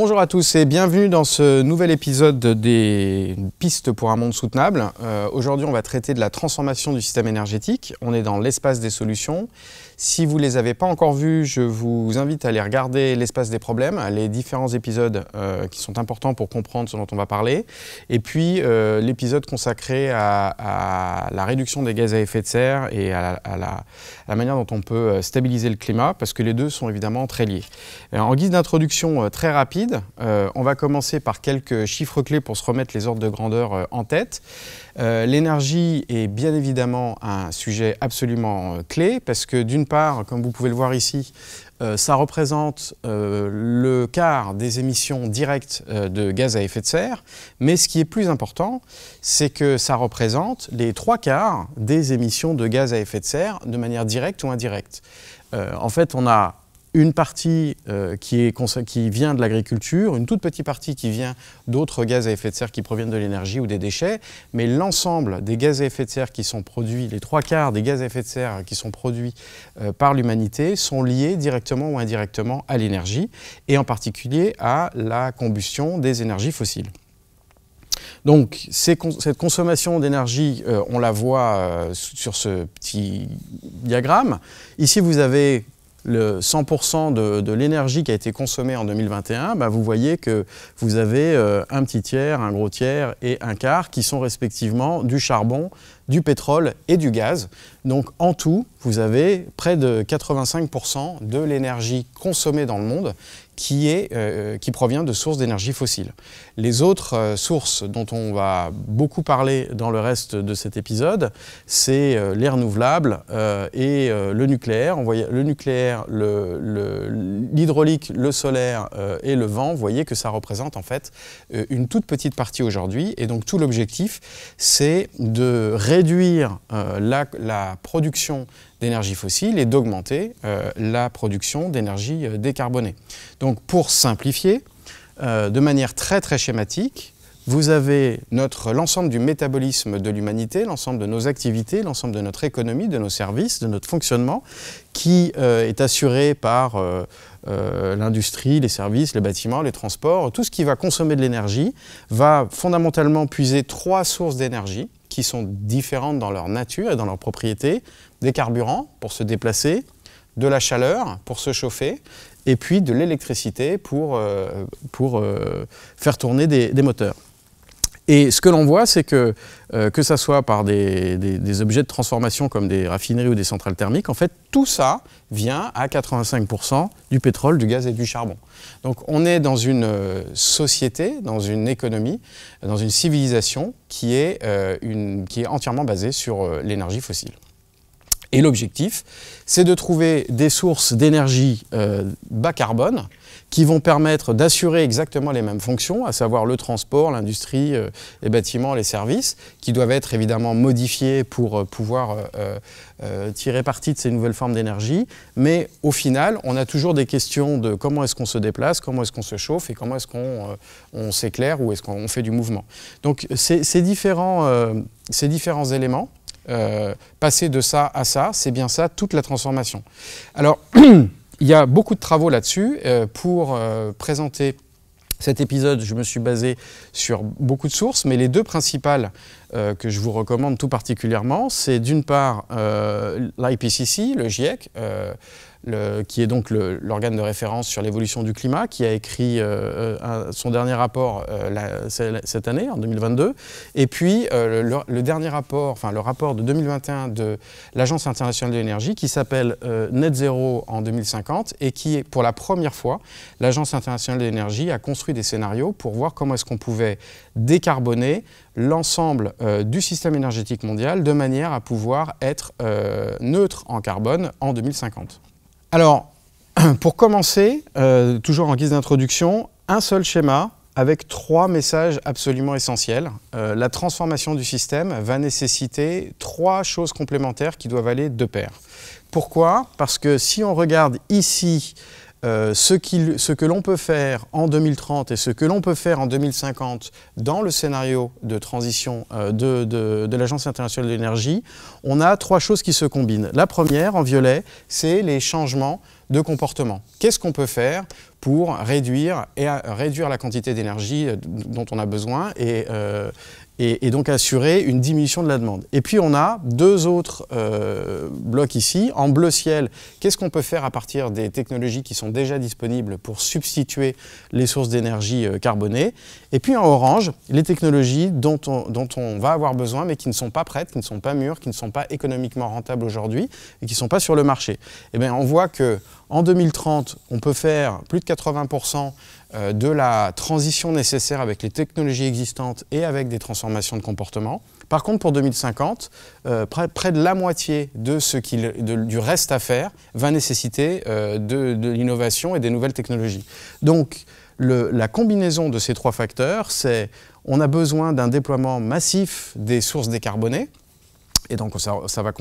Bonjour à tous et bienvenue dans ce nouvel épisode des pistes pour un monde soutenable. Euh, aujourd'hui, on va traiter de la transformation du système énergétique. On est dans l'espace des solutions si vous ne les avez pas encore vus, je vous invite à aller regarder l'espace des problèmes, les différents épisodes euh, qui sont importants pour comprendre ce dont on va parler, et puis euh, l'épisode consacré à, la réduction des gaz à effet de serre et à la, manière dont on peut euh, stabiliser le climat, parce que les deux sont évidemment très liés. En guise d'introduction très rapide, on va commencer par quelques chiffres clés pour se remettre les ordres de grandeur en tête. Euh, l'énergie est bien évidemment un sujet absolument euh, clé parce que d'une part, comme vous pouvez le voir ici, euh, ça représente le quart des émissions directes de gaz à effet de serre, mais ce qui est plus important, c'est que ça représente les trois quarts des émissions de gaz à effet de serre de manière directe ou indirecte. en fait, on a une partie euh, qui, vient de l'agriculture, une toute petite partie qui vient d'autres gaz à effet de serre qui proviennent de l'énergie ou des déchets, mais l'ensemble des gaz à effet de serre qui sont produits, les trois quarts des gaz à effet de serre qui sont produits euh, par l'humanité sont liés directement ou indirectement à l'énergie et en particulier à la combustion des énergies fossiles. Donc cette consommation d'énergie, euh, on la voit sur ce petit diagramme. Ici, vous avez le 100% de, l'énergie qui a été consommée en 2021, bah, vous voyez que vous avez euh, un petit tiers, un gros tiers et un quart qui sont respectivement du charbon, du pétrole et du gaz. Donc en tout, vous avez près de 85% de l'énergie consommée dans le monde qui, est, euh, euh, qui provient de sources d'énergie fossile. Les autres euh, sources dont on va beaucoup parler dans le reste de cet épisode, c'est les renouvelables et le nucléaire. On le nucléaire, l'hydraulique, le, solaire et le vent. Vous voyez que ça représente en fait une toute petite partie aujourd'hui. Et donc tout l'objectif, c'est de réduire la production d'énergie fossile et d'augmenter euh, la production d'énergie euh, décarbonée. Donc pour simplifier, euh, de manière très très schématique, vous avez l'ensemble du métabolisme de l'humanité, l'ensemble de nos activités, l'ensemble de notre économie, de nos services, de notre fonctionnement, qui est assuré par l'industrie, les services, les bâtiments, les transports. Tout ce qui va consommer de l'énergie va fondamentalement puiser trois sources d'énergie qui sont différentes dans leur nature et dans leurs propriétés, des carburants pour se déplacer, de la chaleur pour se chauffer, et puis de l'électricité pour, euh, pour euh, faire tourner des, moteurs. Et ce que l'on voit, c'est que, euh, que ça soit par des, des, des, objets de transformation comme des raffineries ou des centrales thermiques, en fait, tout ça vient à 85% du pétrole, du gaz et du charbon. Donc on est dans une société, dans une économie, dans une civilisation qui est, une, qui est entièrement basée sur l'énergie fossile. Et l'objectif, c'est de trouver des sources d'énergie euh, bas carbone qui vont permettre d'assurer exactement les mêmes fonctions, à savoir le transport, l'industrie, euh, les bâtiments, les services, qui doivent être évidemment modifiés pour euh, pouvoir tirer parti de ces nouvelles formes d'énergie. Mais au final, on a toujours des questions de comment est-ce qu'on se déplace, comment est-ce qu'on se chauffe et comment est-ce qu'on s'éclaire ou est-ce qu'on fait du mouvement. Donc ces différents éléments euh, passer de ça à ça, c'est bien ça, toute la transformation. Alors, il y a beaucoup de travaux là-dessus. Euh, pour euh, présenter cet épisode, je me suis basé sur beaucoup de sources, mais les deux principales euh, que je vous recommande tout particulièrement, c'est d'une part euh, l'IPCC, le GIEC, euh, qui est donc l'organe de référence sur l'évolution du climat, qui a écrit son dernier rapport cette année, en 2022, et puis le, dernier rapport, enfin le rapport de 2021 de l'Agence internationale de l'énergie, qui s'appelle Net Zero en 2050, et qui, pour la première fois, l'Agence internationale de l'énergie a construit des scénarios pour voir comment est-ce qu'on pouvait décarboner l'ensemble euh, du système énergétique mondial de manière à pouvoir être euh, neutre en carbone en 2050. Alors, pour commencer, euh, toujours en guise d'introduction, un seul schéma avec trois messages absolument essentiels. la transformation du système va nécessiter trois choses complémentaires qui doivent aller de pair. Pourquoi Parce que si on regarde ici euh, ce, que l'on peut faire en 2030 et ce que l'on peut faire en 2050 dans le scénario de transition euh, de, de, l'Agence internationale de l'énergie, on a trois choses qui se combinent. La première, en violet, c'est les changements de comportement. Qu'est-ce qu'on peut faire pour réduire, et réduire la quantité d'énergie euh, dont on a besoin et, et, donc assurer une diminution de la demande. Et puis on a deux autres euh, blocs ici. En bleu ciel, qu'est-ce qu'on peut faire à partir des technologies qui sont déjà disponibles pour substituer les sources d'énergie euh, carbonées Et puis en orange, les technologies dont on, dont on va avoir besoin mais qui ne sont pas prêtes, qui ne sont pas mûres, qui ne sont pas économiquement rentables aujourd'hui et qui ne sont pas sur le marché. Et eh bien on voit que en 2030, on peut faire plus de 80% euh, de la transition nécessaire avec les technologies existantes et avec des transformations de comportement. Par contre, pour 2050, euh, près, de la moitié de ce du reste à faire va nécessiter euh, de, l'innovation et des nouvelles technologies. Donc, la combinaison de ces trois facteurs, c'est on a besoin d'un déploiement massif des sources décarbonées, et donc ça, va, ça, va,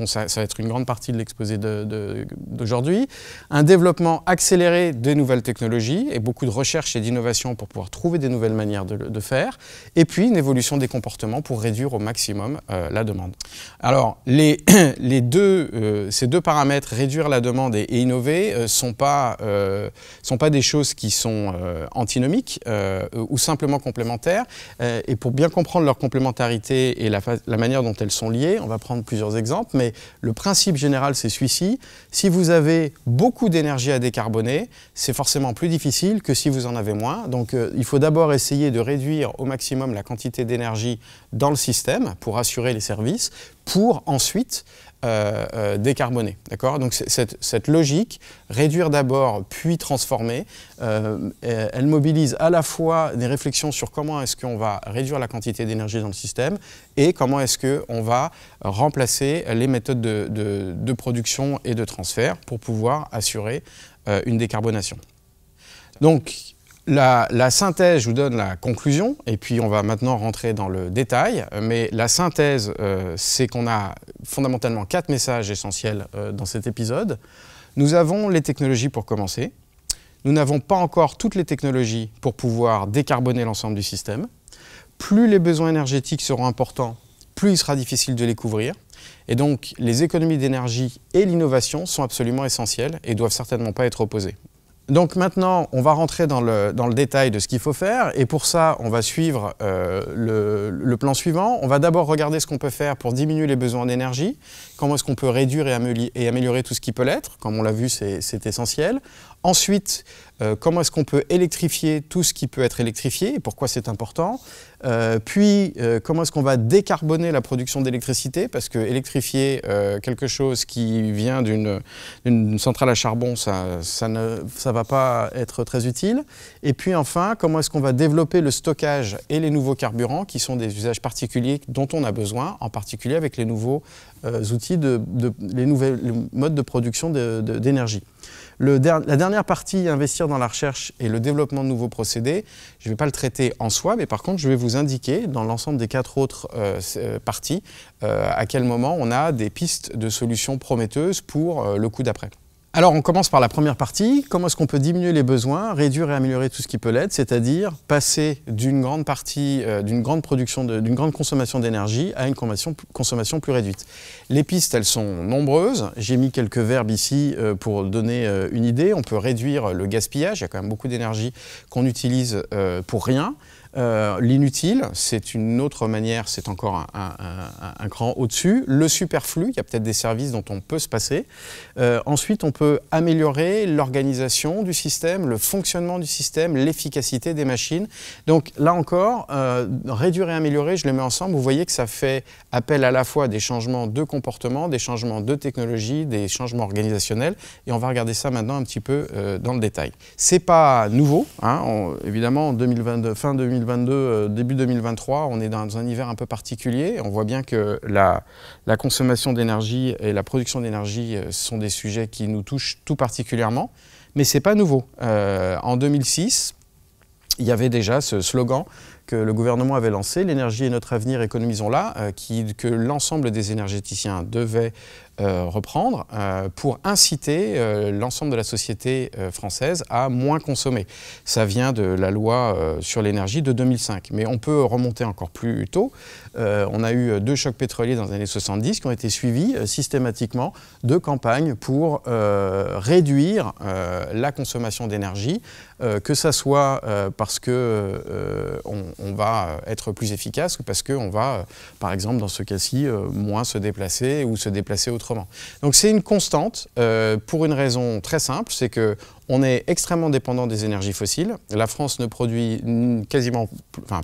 être une grande partie de l'exposé d'aujourd'hui. Un développement accéléré des nouvelles technologies et beaucoup de recherche et d'innovation pour pouvoir trouver des nouvelles manières de, faire. Et puis une évolution des comportements pour réduire au maximum euh, la demande. Alors les, les deux, euh, ces deux paramètres, réduire la demande et, innover, ne euh, sont, pas, sont pas des choses qui sont antinomiques ou simplement complémentaires. et pour bien comprendre leur complémentarité et la, la manière dont elles sont liées, on va prendre plusieurs exemples, mais le principe général, c'est celui-ci. Si vous avez beaucoup d'énergie à décarboner, c'est forcément plus difficile que si vous en avez moins. Donc euh, il faut d'abord essayer de réduire au maximum la quantité d'énergie dans le système pour assurer les services, pour ensuite euh, euh, décarboner. D'accord Donc cette, logique, réduire d'abord puis transformer, euh, elle mobilise à la fois des réflexions sur comment est-ce qu'on va réduire la quantité d'énergie dans le système et comment est-ce qu'on va remplacer les méthodes de, production et de transfert pour pouvoir assurer une décarbonation. Donc la, synthèse, je vous donne la conclusion, et puis on va maintenant rentrer dans le détail. Mais la synthèse, euh, c'est qu'on a fondamentalement quatre messages essentiels euh, dans cet épisode. Nous avons les technologies pour commencer. Nous n'avons pas encore toutes les technologies pour pouvoir décarboner l'ensemble du système. Plus les besoins énergétiques seront importants, plus il sera difficile de les couvrir. Et donc, les économies d'énergie et l'innovation sont absolument essentielles et doivent certainement pas être opposées. Donc maintenant, on va rentrer dans le, dans le détail de ce qu'il faut faire. Et pour ça, on va suivre euh, le, le, plan suivant. On va d'abord regarder ce qu'on peut faire pour diminuer les besoins d'énergie. Comment est-ce qu'on peut réduire et améliorer, et améliorer, tout ce qui peut l'être. Comme on l'a vu, c'est essentiel. Ensuite, euh, comment est-ce qu'on peut électrifier tout ce qui peut être électrifié et pourquoi c'est important. Euh, puis, euh, comment est-ce qu'on va décarboner la production d'électricité Parce que électrifier quelque chose qui vient d'une centrale à charbon, ça, ne va pas être très utile. Et puis enfin, comment est-ce qu'on va développer le stockage et les nouveaux carburants qui sont des usages particuliers dont on a besoin, en particulier avec les nouveaux outils, de, les nouveaux modes de production d'énergie la dernière partie, investir dans la recherche et le développement de nouveaux procédés, je ne vais pas le traiter en soi, mais par contre, je vais vous indiquer dans l'ensemble des quatre autres euh, euh, parties euh, à quel moment on a des pistes de solutions prometteuses pour le coup d'après. Alors, on commence par la première partie. Comment est-ce qu'on peut diminuer les besoins, réduire et améliorer tout ce qui peut l'être, c'est-à-dire passer d'une grande partie, euh, d'une grande production, d'une grande consommation d'énergie à une consommation, plus réduite. Les pistes, elles sont nombreuses. J'ai mis quelques verbes ici euh, pour donner euh, une idée. On peut réduire le gaspillage. Il y a quand même beaucoup d'énergie qu'on utilise pour rien. Euh, l'inutile, c'est une autre manière, c'est encore un, un, cran au-dessus. Le superflu, il y a peut-être des services dont on peut se passer. Euh, ensuite, on peut améliorer l'organisation du système, le fonctionnement du système, l'efficacité des machines. Donc là encore, euh, réduire et améliorer, je les mets ensemble. Vous voyez que ça fait appel à la fois à des changements de comportement, des changements de technologie, des changements organisationnels. Et on va regarder ça maintenant un petit peu dans le détail. C'est pas nouveau, hein. évidemment, en 2022, fin 2022, euh, début 2023, on est dans un hiver un peu particulier. On voit bien que la, consommation d'énergie et la production d'énergie euh, sont des sujets qui nous touchent tout particulièrement. Mais ce n'est pas nouveau. Euh, en 2006, il y avait déjà ce slogan que le gouvernement avait lancé, l'énergie est notre avenir, économisons-la, que l'ensemble des énergéticiens devaient euh, reprendre euh, pour inciter euh, l'ensemble de la société française à moins consommer. Ça vient de la loi sur l'énergie de 2005, mais on peut remonter encore plus tôt. on a eu deux chocs pétroliers dans les années 70 qui ont été suivis systématiquement de campagnes pour réduire la consommation d'énergie, que ça soit parce qu'on on, va être plus efficace ou parce qu'on va, par exemple, dans ce cas-ci, moins se déplacer ou se déplacer autrement donc c'est une constante euh, pour une raison très simple, c'est que on est extrêmement dépendant des énergies fossiles. La France ne produit quasiment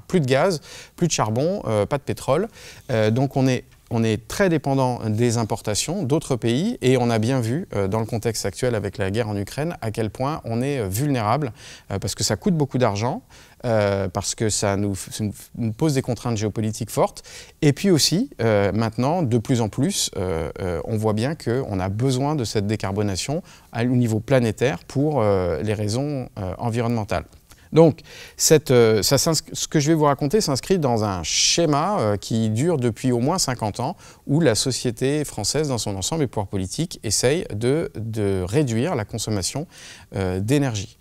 plus de gaz, plus de charbon, euh, pas de pétrole. Euh, donc on est on est très dépendant des importations d'autres pays et on a bien vu euh, dans le contexte actuel avec la guerre en Ukraine à quel point on est euh, vulnérable euh, parce que ça coûte beaucoup d'argent. parce que ça nous, pose des contraintes géopolitiques fortes. Et puis aussi, maintenant, de plus en plus, on voit bien qu'on a besoin de cette décarbonation au niveau planétaire pour les raisons environnementales. Donc, euh, ce que je vais vous raconter s'inscrit dans un schéma euh, qui dure depuis au moins 50 ans, où la société française dans son ensemble et pouvoir politique essaye de, de réduire la consommation euh, d'énergie.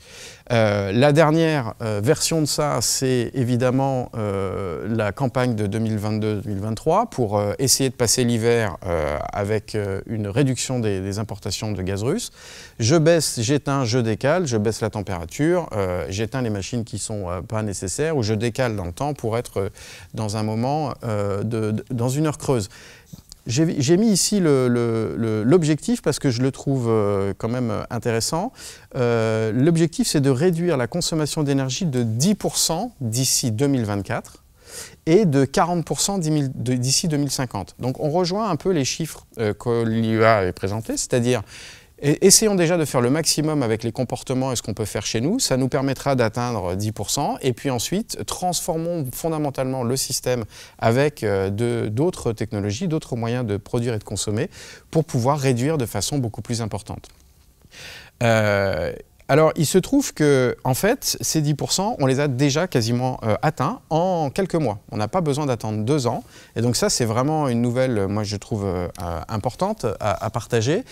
Euh, la dernière euh, version de ça, c'est évidemment la campagne de 2022-2023 pour essayer de passer l'hiver avec une réduction des, importations de gaz russe. Je baisse, j'éteins, je décale, je baisse la température, j'éteins les machines qui ne sont pas nécessaires ou je décale dans le temps pour être dans un moment, dans une heure creuse. J'ai mis ici l'objectif parce que je le trouve euh, quand même euh, intéressant. Euh, l'objectif, c'est de réduire la consommation d'énergie de 10% d'ici 2024 et de 40% d'ici 2050. Donc on rejoint un peu les chiffres que l'IUA avait présentés, c'est-à-dire essayons déjà de faire le maximum avec les comportements et ce qu'on peut faire chez nous. Ça nous permettra d'atteindre 10%. Et puis ensuite, transformons fondamentalement le système avec euh, d'autres technologies, d'autres moyens de produire et de consommer pour pouvoir réduire de façon beaucoup plus importante. Euh, alors, il se trouve que, en fait, ces 10%, on les a déjà quasiment euh, atteints en quelques mois. On n'a pas besoin d'attendre deux ans. Et donc ça, c'est vraiment une nouvelle, euh, moi, je trouve euh, importante à, partager.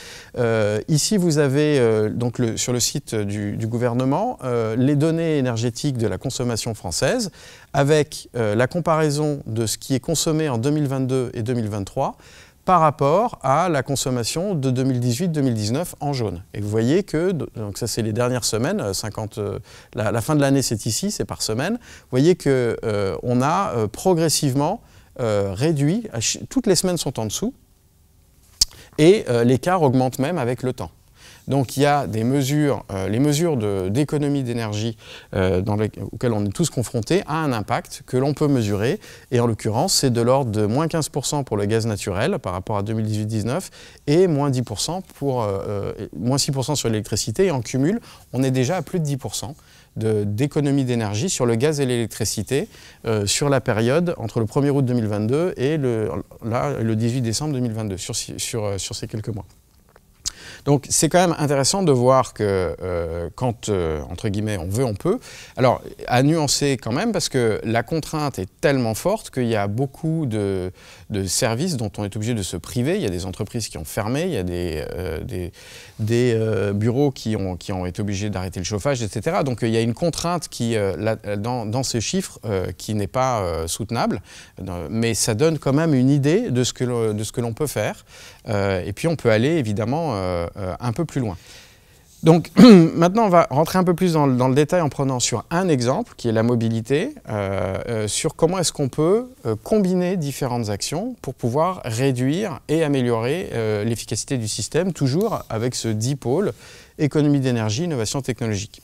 ici, vous avez, donc, sur le site du, du gouvernement, les données énergétiques de la consommation française avec la comparaison de ce qui est consommé en 2022 et 2023 par rapport à la consommation de 2018-2019 en jaune. Et vous voyez que, donc ça c'est les dernières semaines, 50, euh, euh, la, fin de l'année c'est ici, c'est par semaine, vous voyez qu'on euh, a progressivement réduit, toutes les semaines sont en dessous, et l'écart augmente même avec le temps. Donc il y a des mesures, euh, les mesures d'économie d'énergie euh, auxquelles on est tous confrontés, à un impact que l'on peut mesurer. Et en l'occurrence, c'est de l'ordre de moins 15% pour le gaz naturel par rapport à 2018-19 et moins 10% pour 6% euh, sur l'électricité. Et en cumul, on est déjà à plus de 10% d'économie d'énergie sur le gaz et l'électricité sur la période entre le 1er août 2022 et le, le 18 décembre 2022, sur ces quelques mois. Donc c'est quand même intéressant de voir que euh, quand, euh, entre guillemets, on veut, on peut. Alors, à nuancer quand même, parce que la contrainte est tellement forte qu'il y a beaucoup de, services dont on est obligé de se priver. Il y a des entreprises qui ont fermé, il y a des, euh, des, bureaux qui ont, qui ont été obligés d'arrêter le chauffage, etc. Donc il y a une contrainte qui, dans, ces chiffres qui n'est pas soutenable, mais ça donne quand même une idée de ce que l'on peut faire. et puis on peut aller évidemment euh, un peu plus loin. Donc maintenant, on va rentrer un peu plus dans le, détail en prenant sur un exemple, qui est la mobilité, euh, euh, sur comment est-ce qu'on peut combiner différentes actions pour pouvoir réduire et améliorer l'efficacité du système, toujours avec ce dipôle économie d'énergie, innovation technologique.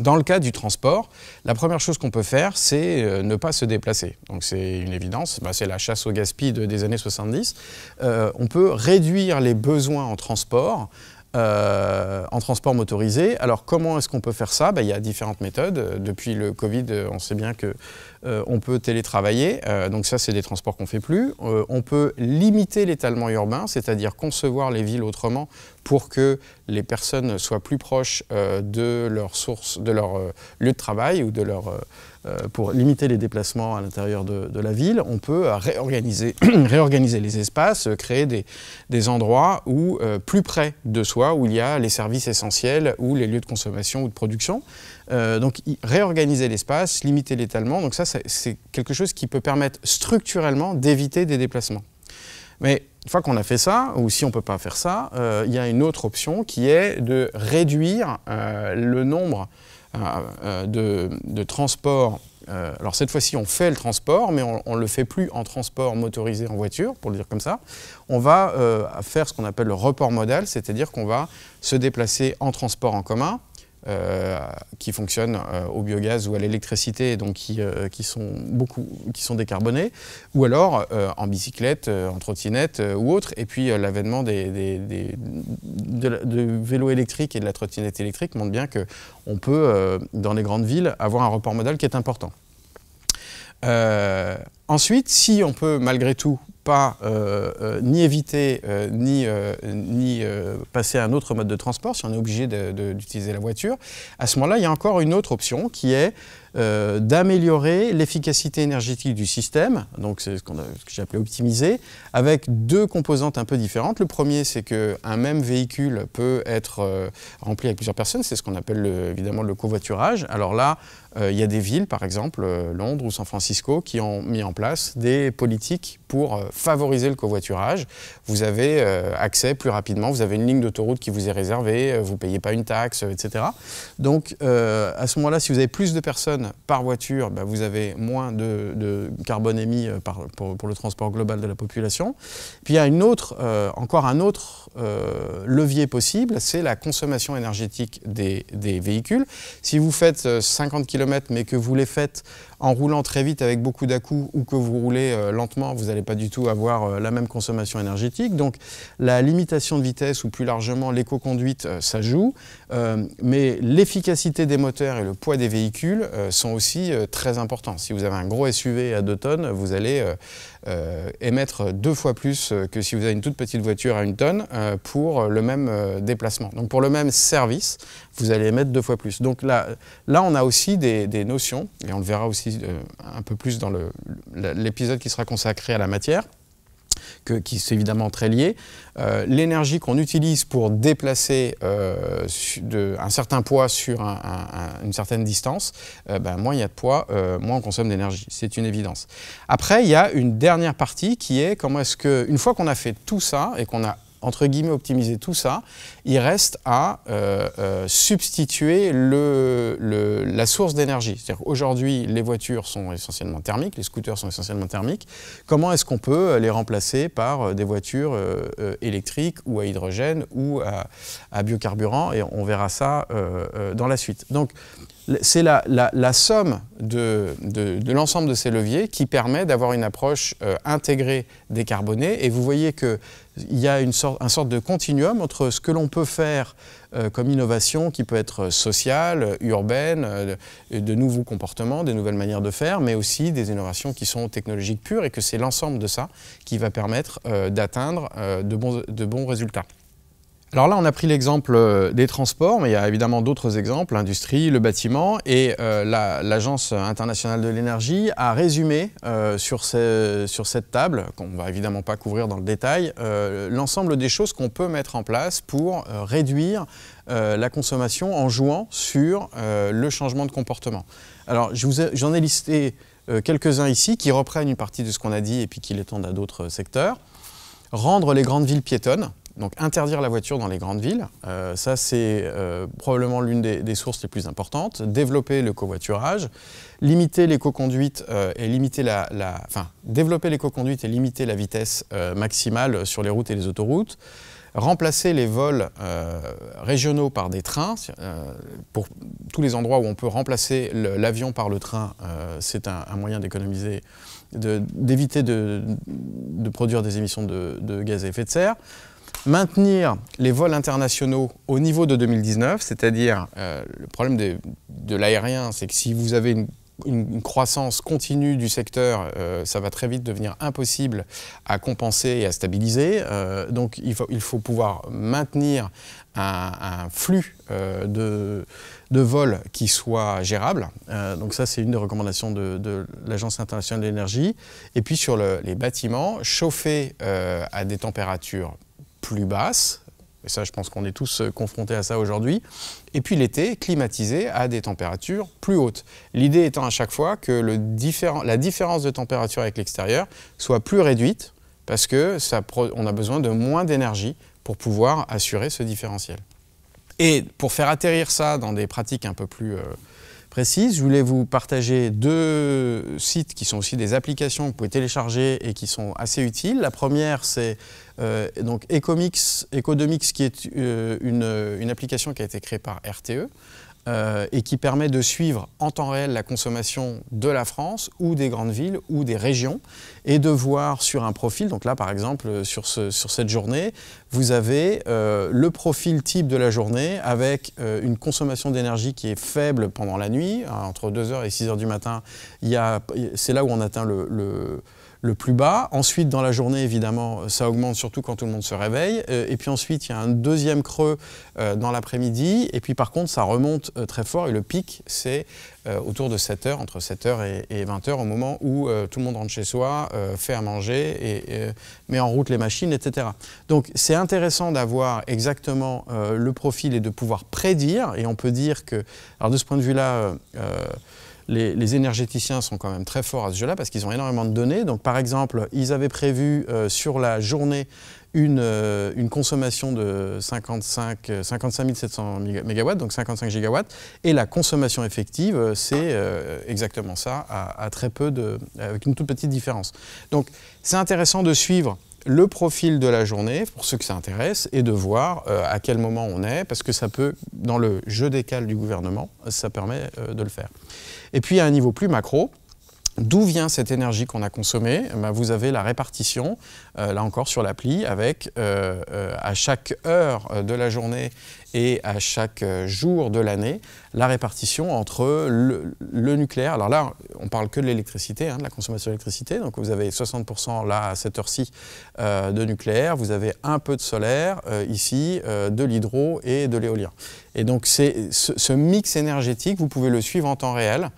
Dans le cas du transport, la première chose qu'on peut faire, c'est euh, ne pas se déplacer. Donc c'est une évidence, bah, c'est la chasse au gaspillage des années 70. Euh, on peut réduire les besoins en transport euh, en transport motorisé. Alors comment est-ce qu'on peut faire ça bah, Il y a différentes méthodes. Depuis le Covid, on sait bien que euh, on peut télétravailler, euh, donc ça c'est des transports qu'on ne fait plus. Euh, on peut limiter l'étalement urbain, c'est-à-dire concevoir les villes autrement pour que les personnes soient plus proches de leur de leur lieu de travail ou pour limiter les déplacements à l'intérieur de, la ville, on peut réorganiser, les espaces, créer des, des endroits où, plus près de soi, où il y a les services essentiels ou les lieux de consommation ou de production. Euh, donc réorganiser l'espace, limiter l'étalement, donc ça c'est quelque chose qui peut permettre structurellement d'éviter des déplacements. Mais une fois qu'on a fait ça, ou si on ne peut pas faire ça, euh, il y a une autre option qui est de réduire euh, le nombre de, transports alors cette fois-ci, on fait le transport, mais on ne le fait plus en transport motorisé en voiture, pour le dire comme ça. On va faire ce qu'on appelle le report modal, c'est-à-dire qu'on va se déplacer en transport en commun, euh, qui fonctionnent euh, au biogaz ou à l'électricité, donc euh, qui, sont beaucoup, qui sont décarbonés, ou alors en bicyclette, en trottinette ou autre. Et puis l'avènement des, de, vélo électrique et de la trottinette électrique montre bien que on peut, dans les grandes villes, avoir un report modal qui est important. ensuite, si on peut malgré tout pas euh, euh, ni éviter euh, ni, ni passer à un autre mode de transport, si on est obligé d'utiliser la voiture, à ce moment-là, il y a encore une autre option qui est euh, d'améliorer l'efficacité énergétique du système, donc c'est ce, que j'ai appelé optimiser, avec deux composantes un peu différentes. Le premier, c'est qu'un même véhicule peut être euh, rempli avec plusieurs personnes, c'est ce qu'on appelle évidemment le covoiturage. Alors là, euh, il y a des villes, par exemple Londres ou San Francisco, qui ont mis en place des politiques pour favoriser le covoiturage. Vous avez accès plus rapidement, vous avez une ligne d'autoroute qui vous est réservée, vous ne payez pas une taxe, etc. Donc à ce moment-là, si vous avez plus de personnes, par voiture, bah, vous avez moins de, carbone émis euh, pour, pour, le transport global de la population. Puis il y a une autre, euh, encore un autre euh, levier possible, c'est la consommation énergétique des, véhicules. Si vous faites 50 euh, km mais que vous les faites en roulant très vite avec beaucoup dà ou que vous roulez euh, lentement, vous n'allez pas du tout avoir la même consommation énergétique. Donc la limitation de vitesse ou plus largement l'éco-conduite, ça joue. mais l'efficacité des moteurs et le poids des véhicules sont aussi très importants. Si vous avez un gros SUV à 2 tonnes, vous allez émettre deux fois plus que si vous avez une toute petite voiture à une tonne. Euh, pour le même euh, déplacement. Donc pour le même service, vous allez mettre deux fois plus. Donc là, là on a aussi des, notions, et on le verra aussi euh, un peu plus dans l'épisode qui sera consacré à la matière, que, qui est évidemment très lié L'énergie qu'on utilise pour déplacer de, un certain poids sur une certaine distance, ben, moins il y a de poids, moins on consomme d'énergie. C'est une évidence. Après, il y a une dernière partie qui est comment est-ce que, une fois qu'on a fait tout ça et qu'on a entre guillemets, optimiser tout ça, il reste à euh, euh, substituer le, la source d'énergie. C'est-à-dire les voitures sont essentiellement thermiques, les scooters sont essentiellement thermiques. Comment est-ce qu'on peut euh, les remplacer par des voitures électriques ou à hydrogène ou à, biocarburant Et on verra ça dans la suite. Donc, c'est la, la, somme de, de, l'ensemble de ces leviers qui permet d'avoir une approche intégrée décarbonée. Et vous voyez que il y a une sorte, un de continuum entre ce que l'on peut faire euh, comme innovation qui peut être sociale, urbaine, euh, de nouveaux comportements, de nouvelles manières de faire, mais aussi des innovations qui sont technologiques pures et que c'est l'ensemble de ça qui va permettre euh, d'atteindre de bons résultats. Alors là, on a pris l'exemple euh, des transports, mais il y a évidemment d'autres exemples, l'industrie, le bâtiment, et euh, l'Agence internationale de l'énergie a résumé euh, sur, cette table, qu'on ne va évidemment pas couvrir dans le détail, l'ensemble des choses qu'on peut mettre en place pour réduire la consommation en jouant sur le changement de comportement. Alors, j'en ai, ai, listé quelques-uns ici qui reprennent une partie de ce qu'on a dit et puis qui l'étendent à d'autres secteurs. Rendre les grandes villes piétonnes, donc interdire la voiture dans les grandes villes, euh, ça c'est euh, probablement l'une des, sources les plus importantes. Développer le covoiturage, limiter l'éco-conduite euh, et limiter la, développer les co et limiter la vitesse maximale sur les routes et les autoroutes. Remplacer les vols régionaux par des trains, pour tous les endroits où on peut remplacer l'avion par le train, c'est un, moyen d'économiser d'éviter de, produire des émissions de, gaz à effet de serre maintenir les vols internationaux au niveau de 2019, c'est-à-dire euh, le problème de, l'aérien, c'est que si vous avez une, croissance continue du secteur, euh, ça va très vite devenir impossible à compenser et à stabiliser. Euh, donc il faut, pouvoir maintenir un, flux de, vols qui soit gérable. donc ça, c'est une des recommandations de, l'Agence internationale de l'énergie. Et puis sur les bâtiments, chauffer à des températures plus basse, et ça je pense qu'on est tous euh, confrontés à ça aujourd'hui, et puis l'été climatisé à des températures plus hautes. L'idée étant à chaque fois que le la différence de température avec l'extérieur soit plus réduite, parce que on a besoin de moins d'énergie pour pouvoir assurer ce différentiel. Et pour faire atterrir ça dans des pratiques un peu plus... Euh, je voulais vous partager deux sites qui sont aussi des applications que vous pouvez télécharger et qui sont assez utiles. La première, c'est euh, donc EcoMix, qui est euh, une, application qui a été créée par RTE. Euh, et qui permet de suivre en temps réel la consommation de la France ou des grandes villes ou des régions et de voir sur un profil, donc là par exemple sur, cette journée, vous avez euh, le profil type de la journée avec euh, une consommation d'énergie qui est faible pendant la nuit, hein, entre 2h et 6h du matin, c'est là où on atteint le le plus bas. Ensuite, dans la journée, évidemment, euh, ça augmente surtout quand tout le monde se réveille. Euh, et puis ensuite, il y a un deuxième creux euh, dans l'après-midi. Et puis par contre, ça remonte très fort. Et le pic, c'est autour de 7 h entre 7 h et, 20 h au moment où tout le monde rentre chez soi, fait à manger, et, met en route les machines, etc. Donc c'est intéressant d'avoir exactement le profil et de pouvoir prédire. Et on peut dire que, alors de ce point de vue-là, les, énergéticiens sont quand même très forts à ce jeu-là parce qu'ils ont énormément de données. Donc, par exemple, ils avaient prévu euh, sur la journée une, euh, consommation de 55, 700 MW, donc 55 gigawatts. et la consommation effective, euh, c'est exactement ça, à, très peu de, avec une toute petite différence. Donc, c'est intéressant de suivre le profil de la journée, pour ceux que ça intéresse, et de voir euh, à quel moment on est, parce que ça peut, dans le jeu des du gouvernement, ça permet euh, de le faire. Et puis à un niveau plus macro, D'où vient cette énergie qu'on a consommée eh ben, Vous avez la répartition, euh, là encore sur l'appli, avec à chaque heure de la journée et à chaque euh, jour de l'année, la répartition entre le, nucléaire. Alors là, on parle que de l'électricité, hein, de la consommation d'électricité. Donc vous avez 60% là à cette heure-ci euh, de nucléaire, vous avez un peu de solaire euh, ici, de l'hydro et de l'éolien. Et donc ce, ce mix énergétique, vous pouvez le suivre en temps réel.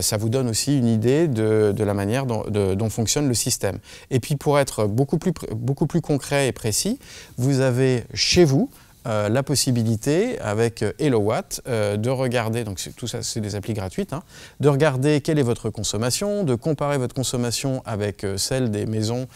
ça vous donne aussi une idée de, la manière dont, dont, fonctionne le système. Et puis pour être beaucoup plus, beaucoup plus concret et précis, vous avez chez vous euh, la possibilité avec euh, HelloWatt euh, de regarder, donc tout ça c'est des applis gratuites, hein, de regarder quelle est votre consommation, de comparer votre consommation avec celle des maisons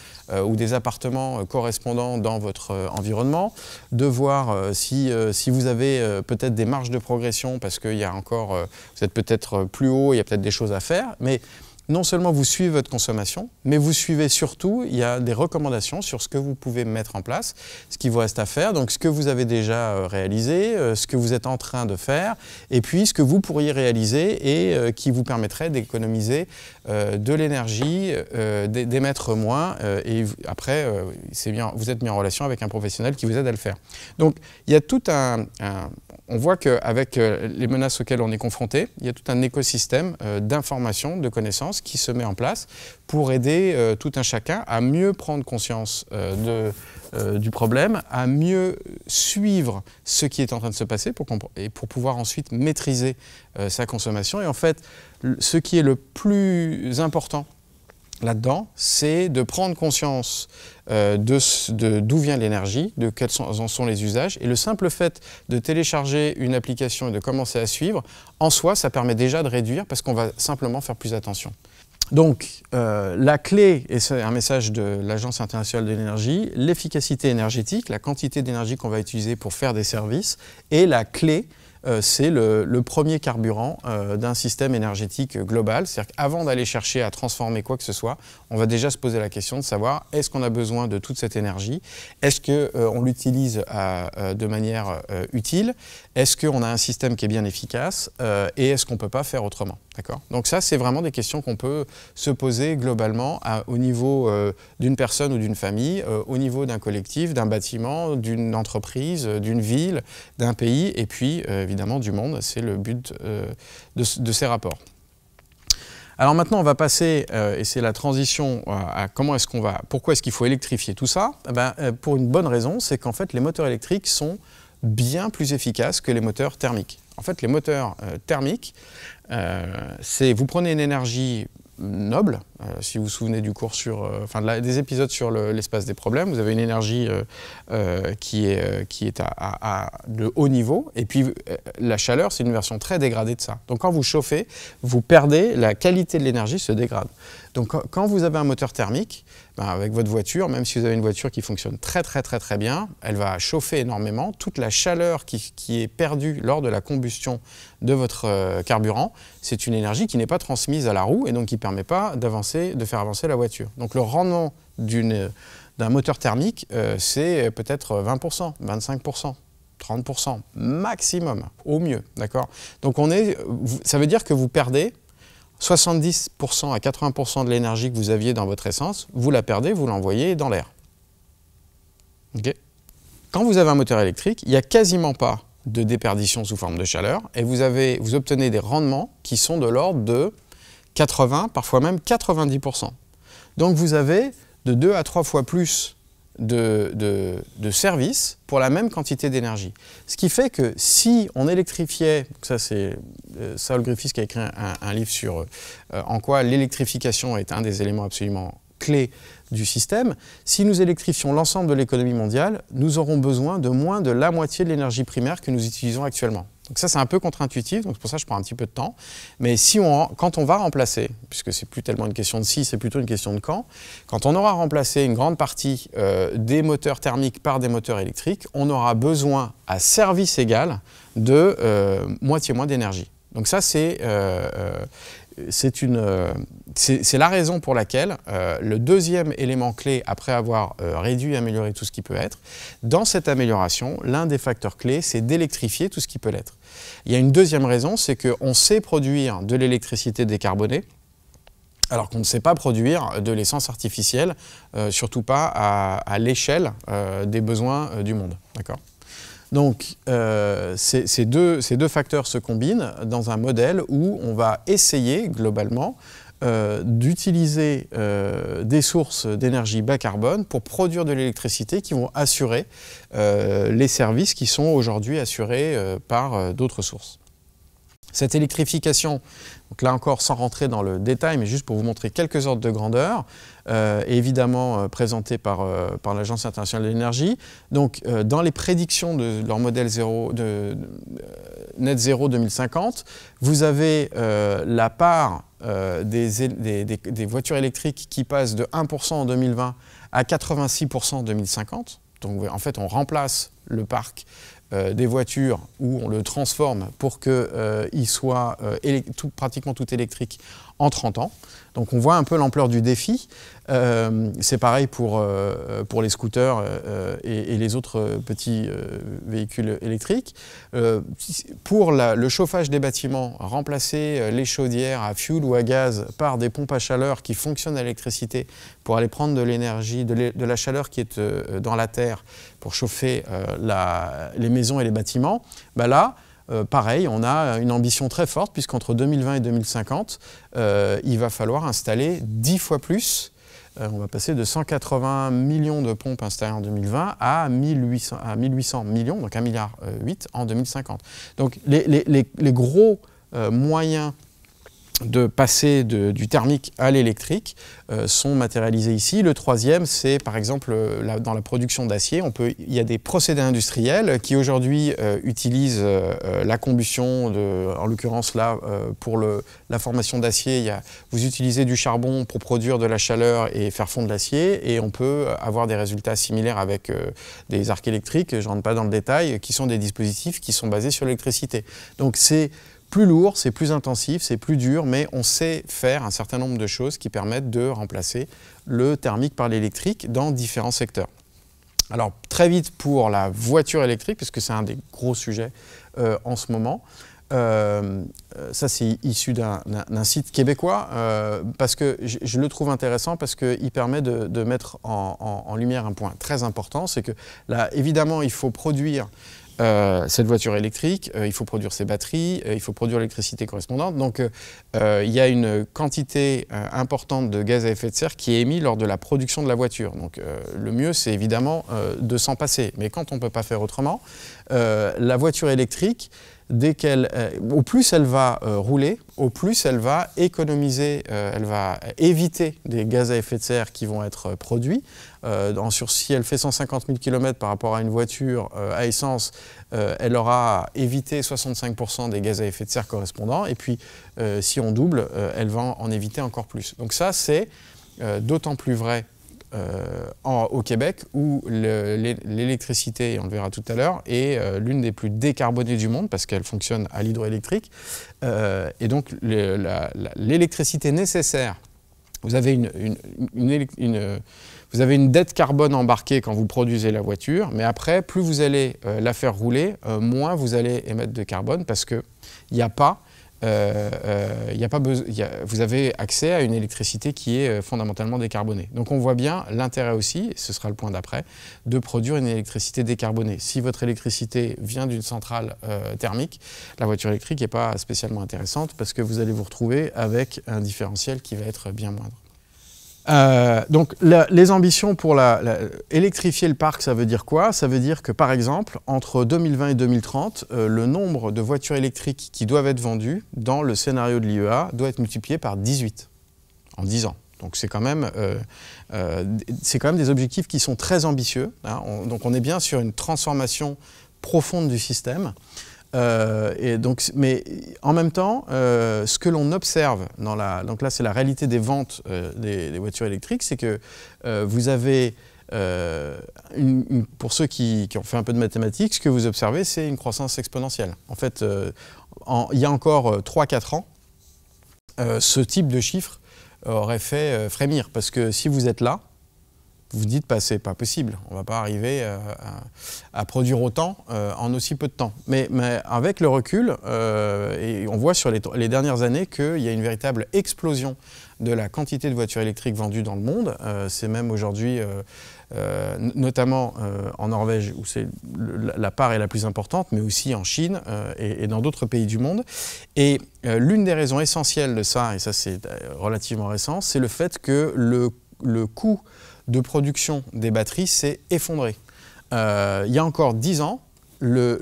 ou des appartements correspondants dans votre environnement, de voir si, si vous avez peut-être des marges de progression parce qu'il y a encore, vous êtes peut-être plus haut, il y a peut-être des choses à faire, mais non seulement vous suivez votre consommation, mais vous suivez surtout, il y a des recommandations sur ce que vous pouvez mettre en place, ce qu'il vous reste à faire, donc ce que vous avez déjà euh, réalisé, euh, ce que vous êtes en train de faire, et puis ce que vous pourriez réaliser et euh, qui vous permettrait d'économiser de l'énergie, d'émettre moins, et après, bien, vous êtes mis en relation avec un professionnel qui vous aide à le faire. Donc il y a tout un on voit qu'avec euh, les menaces auxquelles on est confronté, il y a tout un écosystème euh, d'informations, de connaissances qui se met en place pour aider euh, tout un chacun à mieux prendre conscience du problème, à mieux suivre ce qui est en train de se passer et pour pouvoir ensuite maîtriser sa consommation. Et en fait, ce qui est le plus important là-dedans, c'est de prendre conscience euh, d'où vient l'énergie, de quels en sont les usages. Et le simple fait de télécharger une application et de commencer à suivre, en soi, ça permet déjà de réduire parce qu'on va simplement faire plus attention. Donc, euh, la clé, et c'est un message de l'Agence internationale de l'énergie, l'efficacité énergétique, la quantité d'énergie qu'on va utiliser pour faire des services, est la clé euh, c'est le, premier carburant euh, d'un système énergétique global. C'est-à-dire qu'avant d'aller chercher à transformer quoi que ce soit, on va déjà se poser la question de savoir est-ce qu'on a besoin de toute cette énergie Est-ce qu'on euh, l'utilise de manière utile est-ce qu'on a un système qui est bien efficace euh, et est-ce qu'on ne peut pas faire autrement Donc ça, c'est vraiment des questions qu'on peut se poser globalement au niveau euh, d'une personne ou d'une famille, euh, au niveau d'un collectif, d'un bâtiment, d'une entreprise, d'une ville, d'un pays et puis évidemment du monde. C'est le but de, ces rapports. Alors maintenant, on va passer, et c'est la transition à comment est-ce qu'on va, pourquoi est-ce qu'il faut électrifier tout ça eh ben, Pour une bonne raison, c'est qu'en fait, les moteurs électriques sont bien plus efficace que les moteurs thermiques. En fait, les moteurs euh, thermiques, euh, c'est vous prenez une énergie noble. Euh, si vous vous souvenez du cours sur, enfin des épisodes sur l'espace des problèmes, vous avez une énergie qui est qui est à, à, de haut niveau, et puis la chaleur, c'est une version très dégradée de ça. Donc quand vous chauffez, vous perdez la qualité de l'énergie se dégrade. Donc quand vous avez un moteur thermique, ben, avec votre voiture, même si vous avez une voiture qui fonctionne très très très très bien, elle va chauffer énormément. Toute la chaleur qui, est perdue lors de la combustion de votre euh, carburant, c'est une énergie qui n'est pas transmise à la roue et donc qui ne permet pas d'avancer, de faire avancer la voiture. Donc le rendement d'un moteur thermique, euh, c'est peut-être 20%, 25%. 30% maximum, au mieux, d'accord Donc on est, ça veut dire que vous perdez 70% à 80% de l'énergie que vous aviez dans votre essence, vous la perdez, vous l'envoyez dans l'air. Quand vous avez un moteur électrique, il n'y a quasiment pas de déperdition sous forme de chaleur et vous, avez, vous obtenez des rendements qui sont de l'ordre de 80, parfois même 90%. Donc vous avez de 2 à 3 fois plus de, de, services pour la même quantité d'énergie. Ce qui fait que si on électrifiait, ça c'est euh, Saul Griffiths qui a écrit un, livre sur euh, en quoi l'électrification est un des éléments absolument clés du système, si nous électrifions l'ensemble de l'économie mondiale, nous aurons besoin de moins de la moitié de l'énergie primaire que nous utilisons actuellement. Donc ça, c'est un peu contre-intuitif, donc c'est pour ça je prends un petit peu de temps. Mais si on, quand on va remplacer, puisque c'est plus tellement une question de si, c'est plutôt une question de quand, quand on aura remplacé une grande partie euh, des moteurs thermiques par des moteurs électriques, on aura besoin, à service égal, de euh, moitié moins d'énergie. Donc ça, c'est... Euh, euh, c'est la raison pour laquelle euh, le deuxième élément clé, après avoir euh, réduit et amélioré tout ce qui peut être, dans cette amélioration, l'un des facteurs clés, c'est d'électrifier tout ce qui peut l'être. Il y a une deuxième raison, c'est qu'on sait produire de l'électricité décarbonée, alors qu'on ne sait pas produire de l'essence artificielle, surtout pas à, à l'échelle des besoins du monde. D'accord donc euh, ces, deux, facteurs se combinent dans un modèle où on va essayer globalement euh, d'utiliser euh, des sources d'énergie bas carbone pour produire de l'électricité qui vont assurer les services qui sont aujourd'hui assurés par d'autres sources. Cette électrification donc là encore, sans rentrer dans le détail, mais juste pour vous montrer quelques ordres de grandeur, euh, évidemment euh, présentés présenté euh, par, l'Agence internationale de l'énergie. Donc dans les prédictions de leur modèle net zéro 2050, vous avez la part des, des voitures électriques qui passe de 1% en 2020 à 86% en 2050. Donc en fait, on remplace le parc euh, des voitures où on le transforme pour qu'il euh, soit euh, pratiquement tout électrique en 30 ans. Donc on voit un peu l'ampleur du défi. Euh, c'est pareil pour, euh, pour les scooters euh, et, les autres petits véhicules électriques. pour le chauffage des bâtiments, remplacer les chaudières à fuel ou à gaz par des pompes à chaleur qui fonctionnent à l'électricité pour aller prendre de l'énergie, de, la chaleur qui est dans la terre pour chauffer les maisons et les bâtiments, bah là, euh, pareil, on a une ambition très forte, puisqu'entre 2020 et 2050, euh, il va falloir installer 10 fois plus. Euh, on va passer de 180 millions de pompes installées en 2020 à 1800, à millions, donc 1,8 milliard en 2050. Donc les gros moyens de passer du thermique à l'électrique euh, sont matérialisés ici. Le troisième, c'est par exemple euh, dans la production d'acier, il y a des procédés industriels qui aujourd'hui euh, utilisent la combustion, en l'occurrence là, pour la formation d'acier, vous utilisez du charbon pour produire de la chaleur et faire fondre l'acier, et on peut avoir des résultats similaires avec des arcs électriques, je ne rentre pas dans le détail, qui sont des dispositifs qui sont basés sur l'électricité. Donc c'est plus lourd, c'est plus intensif, c'est plus dur, mais on sait faire un certain nombre de choses qui permettent de remplacer le thermique par l'électrique dans différents secteurs. Alors très vite pour la voiture électrique, puisque c'est un des gros sujets euh, en ce moment. Euh, euh, ça c'est issu d'un site québécois, parce que je, le trouve intéressant parce qu'il permet de, mettre en, lumière un point très important, c'est que là évidemment il faut produire euh, cette voiture électrique, euh, il faut produire ses batteries, euh, il faut produire l'électricité correspondante. Donc il y a une quantité importante de gaz à effet de serre qui est émise lors de la production de la voiture. Donc le mieux, c'est évidemment de s'en passer. Mais quand on ne peut pas faire autrement, la voiture électrique, dès qu'elle, euh, au plus elle va euh, rouler, au plus elle va économiser, euh, elle va éviter des gaz à effet de serre qui vont être produits. sur, si elle fait 150 000 km par rapport à une voiture à essence, elle aura évité 65% des gaz à effet de serre correspondants. Et puis, si on double, elle va en éviter encore plus. Donc ça, c'est d'autant plus vrai euh, au Québec, où l'électricité, on le verra tout à l'heure, est euh, l'une des plus décarbonées du monde parce qu'elle fonctionne à l'hydroélectrique. Euh, et donc l'électricité nécessaire vous avez une, vous avez une dette carbone embarquée quand vous produisez la voiture, mais après, plus vous allez la faire rouler, moins vous allez émettre de carbone parce qu'il n'y a pas euh, euh, a pas vous avez accès à une électricité qui est euh, fondamentalement décarbonée. Donc on voit bien l'intérêt aussi, ce sera le point d'après, de produire une électricité décarbonée. Si votre électricité vient d'une centrale thermique, la voiture électrique n'est pas spécialement intéressante parce que vous allez vous retrouver avec un différentiel qui va être bien moindre. Euh, donc les ambitions pour électrifier le parc, ça veut dire quoi Ça veut dire que par exemple, entre 2020 et 2030, euh, le nombre de voitures électriques qui doivent être vendues dans le scénario de l'IEA doit être multiplié par 18 en 10 ans. Donc c'est quand, même, euh, quand même des objectifs qui sont très ambitieux. Hein. donc on est bien sur une transformation profonde du système. Euh, et donc, mais en même temps, euh, ce que l'on observe, dans la, donc là c'est la réalité des ventes euh, des, voitures électriques, c'est que vous avez, pour ceux qui, ont fait un peu de mathématiques, ce que vous observez c'est une croissance exponentielle. En fait, il y a encore 3-4 ans, ce type de chiffre aurait fait frémir, parce que si vous êtes là, vous dites, pas bah, c'est pas possible, on va pas arriver euh, à, produire autant euh, en aussi peu de temps. Mais, mais avec le recul, euh, et on voit sur les, dernières années qu'il y a une véritable explosion de la quantité de voitures électriques vendues dans le monde. c'est même aujourd'hui... notamment en Norvège où c'est la part est la plus importante, mais aussi en Chine et, et, dans d'autres pays du monde. Et l'une des raisons essentielles de ça, et ça c'est relativement récent, c'est le fait que le, le coût de production des batteries s'est effondré. Euh, il y a encore dix ans, le,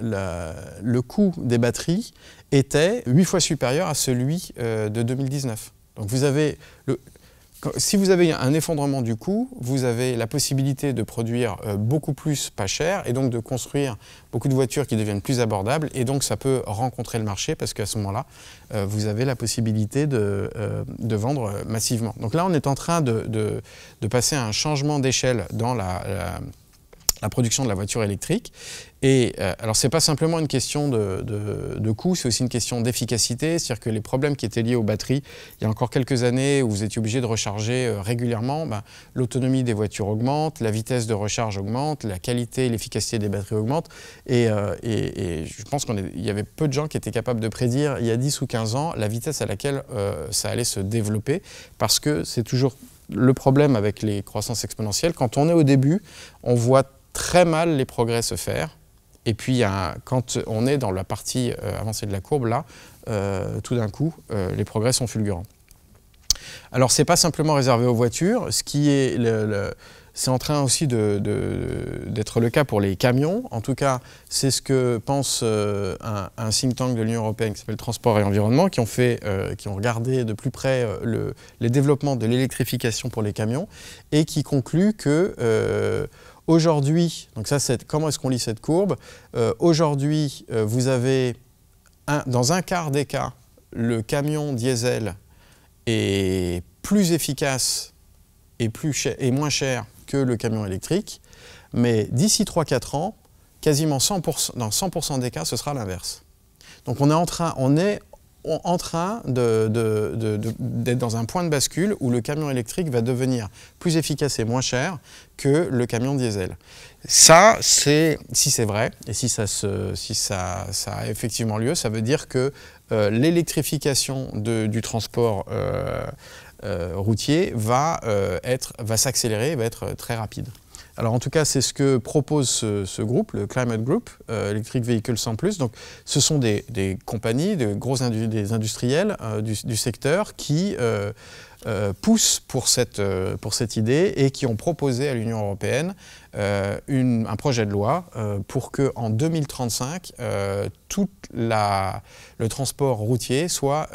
le, coût des batteries était huit fois supérieur à celui euh, de 2019. Donc vous avez si vous avez un effondrement du coût, vous avez la possibilité de produire euh, beaucoup plus pas cher et donc de construire beaucoup de voitures qui deviennent plus abordables et donc ça peut rencontrer le marché parce qu'à ce moment-là, euh, vous avez la possibilité de, euh, vendre massivement. Donc là, on est en train de, passer à un changement d'échelle dans la production de la voiture électrique. Et euh, alors, ce n'est pas simplement une question de, coût, c'est aussi une question d'efficacité. C'est-à-dire que les problèmes qui étaient liés aux batteries, il y a encore quelques années où vous étiez obligé de recharger euh, régulièrement, ben, l'autonomie des voitures augmente, la vitesse de recharge augmente, la qualité et l'efficacité des batteries augmente. Euh, et, et je pense qu'il y avait peu de gens qui étaient capables de prédire, il y a 10 ou 15 ans, la vitesse à laquelle ça allait se développer, parce que c'est toujours le problème avec les croissances exponentielles. Quand on est au début, on voit très mal les progrès se faire et puis, quand on est dans la partie euh, avancée de la courbe, là, euh, tout d'un coup, euh, les progrès sont fulgurants. Alors, ce n'est pas simplement réservé aux voitures. Ce qui est le, c'est en train aussi d'être le cas pour les camions. En tout cas, c'est ce que pense un, think tank de l'Union européenne qui s'appelle Transport et Environnement, qui ont, fait, qui ont regardé de plus près le, les développements de l'électrification pour les camions et qui conclut que Aujourd'hui, donc ça c'est comment est-ce qu'on lit cette courbe euh, Aujourd'hui, euh, vous avez un, dans un quart des cas, le camion diesel est plus efficace et, et moins cher que le camion électrique, mais d'ici 3-4 ans, quasiment 100%, dans 100% des cas, ce sera l'inverse. Donc on est en train, on est en train d'être dans un point de bascule où le camion électrique va devenir plus efficace et moins cher que le camion diesel. Ça, c'est si c'est vrai, et si, ça, si ça, a effectivement lieu, ça veut dire que euh, l'électrification du transport euh, euh, routier va, être, va s'accélérer, va être très rapide. Alors en tout cas, c'est ce que propose ce, groupe, le Climate Group, euh, Electric Vehicle 100+, Donc ce sont des, compagnies, de gros des industriels euh, du, secteur qui euh, poussent pour cette, idée et qui ont proposé à l'Union européenne un projet de loi pour que en 2035, tout le transport routier soit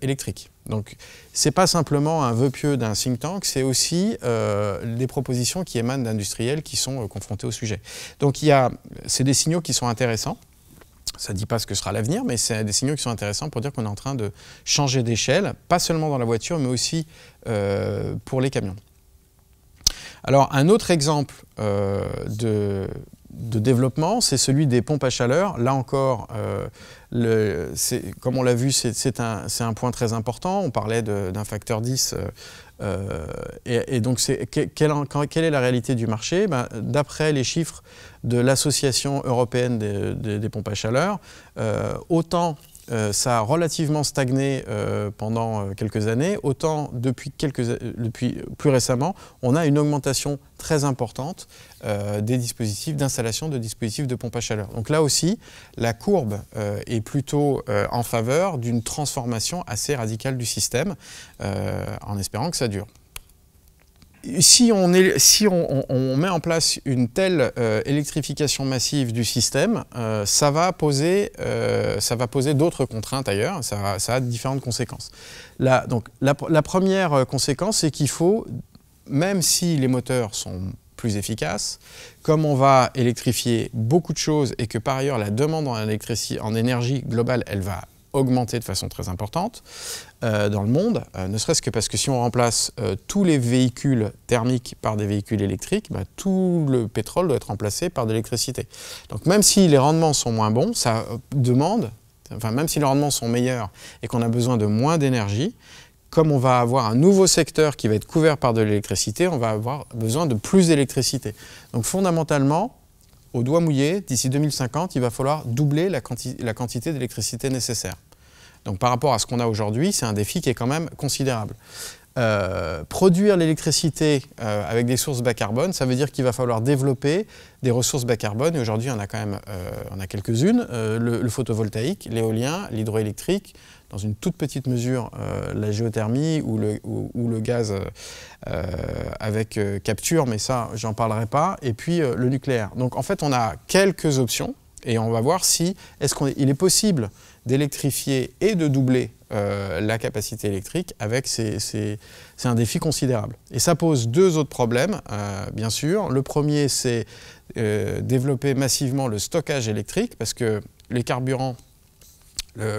électrique. Donc, ce n'est pas simplement un vœu pieux d'un think tank, c'est aussi euh, les propositions qui émanent d'industriels qui sont euh, confrontés au sujet. Donc, il y c'est des signaux qui sont intéressants. Ça ne dit pas ce que sera l'avenir, mais c'est des signaux qui sont intéressants pour dire qu'on est en train de changer d'échelle, pas seulement dans la voiture, mais aussi euh, pour les camions. Alors, un autre exemple euh, de de développement, c'est celui des pompes à chaleur. Là encore, euh, comme on l'a vu, c'est un, point très important. On parlait d'un facteur 10. Euh, euh, et, donc, quelle, est la réalité du marché ben, D'après les chiffres de l'Association européenne des, pompes à chaleur, autant euh, ça a relativement stagné euh, pendant euh, quelques années, autant depuis, depuis plus récemment, on a une augmentation très importante des dispositifs d'installation de dispositifs de pompe à chaleur. Donc là aussi, la courbe est plutôt en faveur d'une transformation assez radicale du système, en espérant que ça dure si on, est, si on, met en place une telle euh, électrification massive du système, euh, ça va poser, euh, va poser d'autres contraintes ailleurs, ça, a différentes conséquences. La, donc, la, première conséquence, c'est qu'il faut, même si les moteurs sont plus efficaces, comme on va électrifier beaucoup de choses et que par ailleurs la demande en, en énergie globale, elle va augmenté de façon très importante euh, dans le monde, euh, ne serait-ce que parce que si on remplace euh, tous les véhicules thermiques par des véhicules électriques, bah, tout le pétrole doit être remplacé par de l'électricité. Donc même si les rendements sont moins bons, ça demande, enfin même si les rendements sont meilleurs et qu'on a besoin de moins d'énergie, comme on va avoir un nouveau secteur qui va être couvert par de l'électricité, on va avoir besoin de plus d'électricité. Donc fondamentalement, au doigt mouillé, d'ici 2050, il va falloir doubler la, quantité d'électricité nécessaire. Donc par rapport à ce qu'on a aujourd'hui, c'est un défi qui est quand même considérable. Euh, produire l'électricité euh, avec des sources bas carbone, ça veut dire qu'il va falloir développer des ressources bas carbone. Et aujourd'hui, on a quand même euh, quelques-unes le, photovoltaïque, l'éolien, l'hydroélectrique, dans une toute petite mesure euh, la géothermie ou le, ou, le gaz euh, euh, avec capture, mais ça, j'en parlerai pas, et puis le nucléaire. Donc en fait, on a quelques options et on va voir si est-ce est, est possible d'électrifier et de doubler la capacité électrique avec c'est un défi considérable. Et ça pose deux autres problèmes, bien sûr. Le premier, c'est développer massivement le stockage électrique parce que les carburants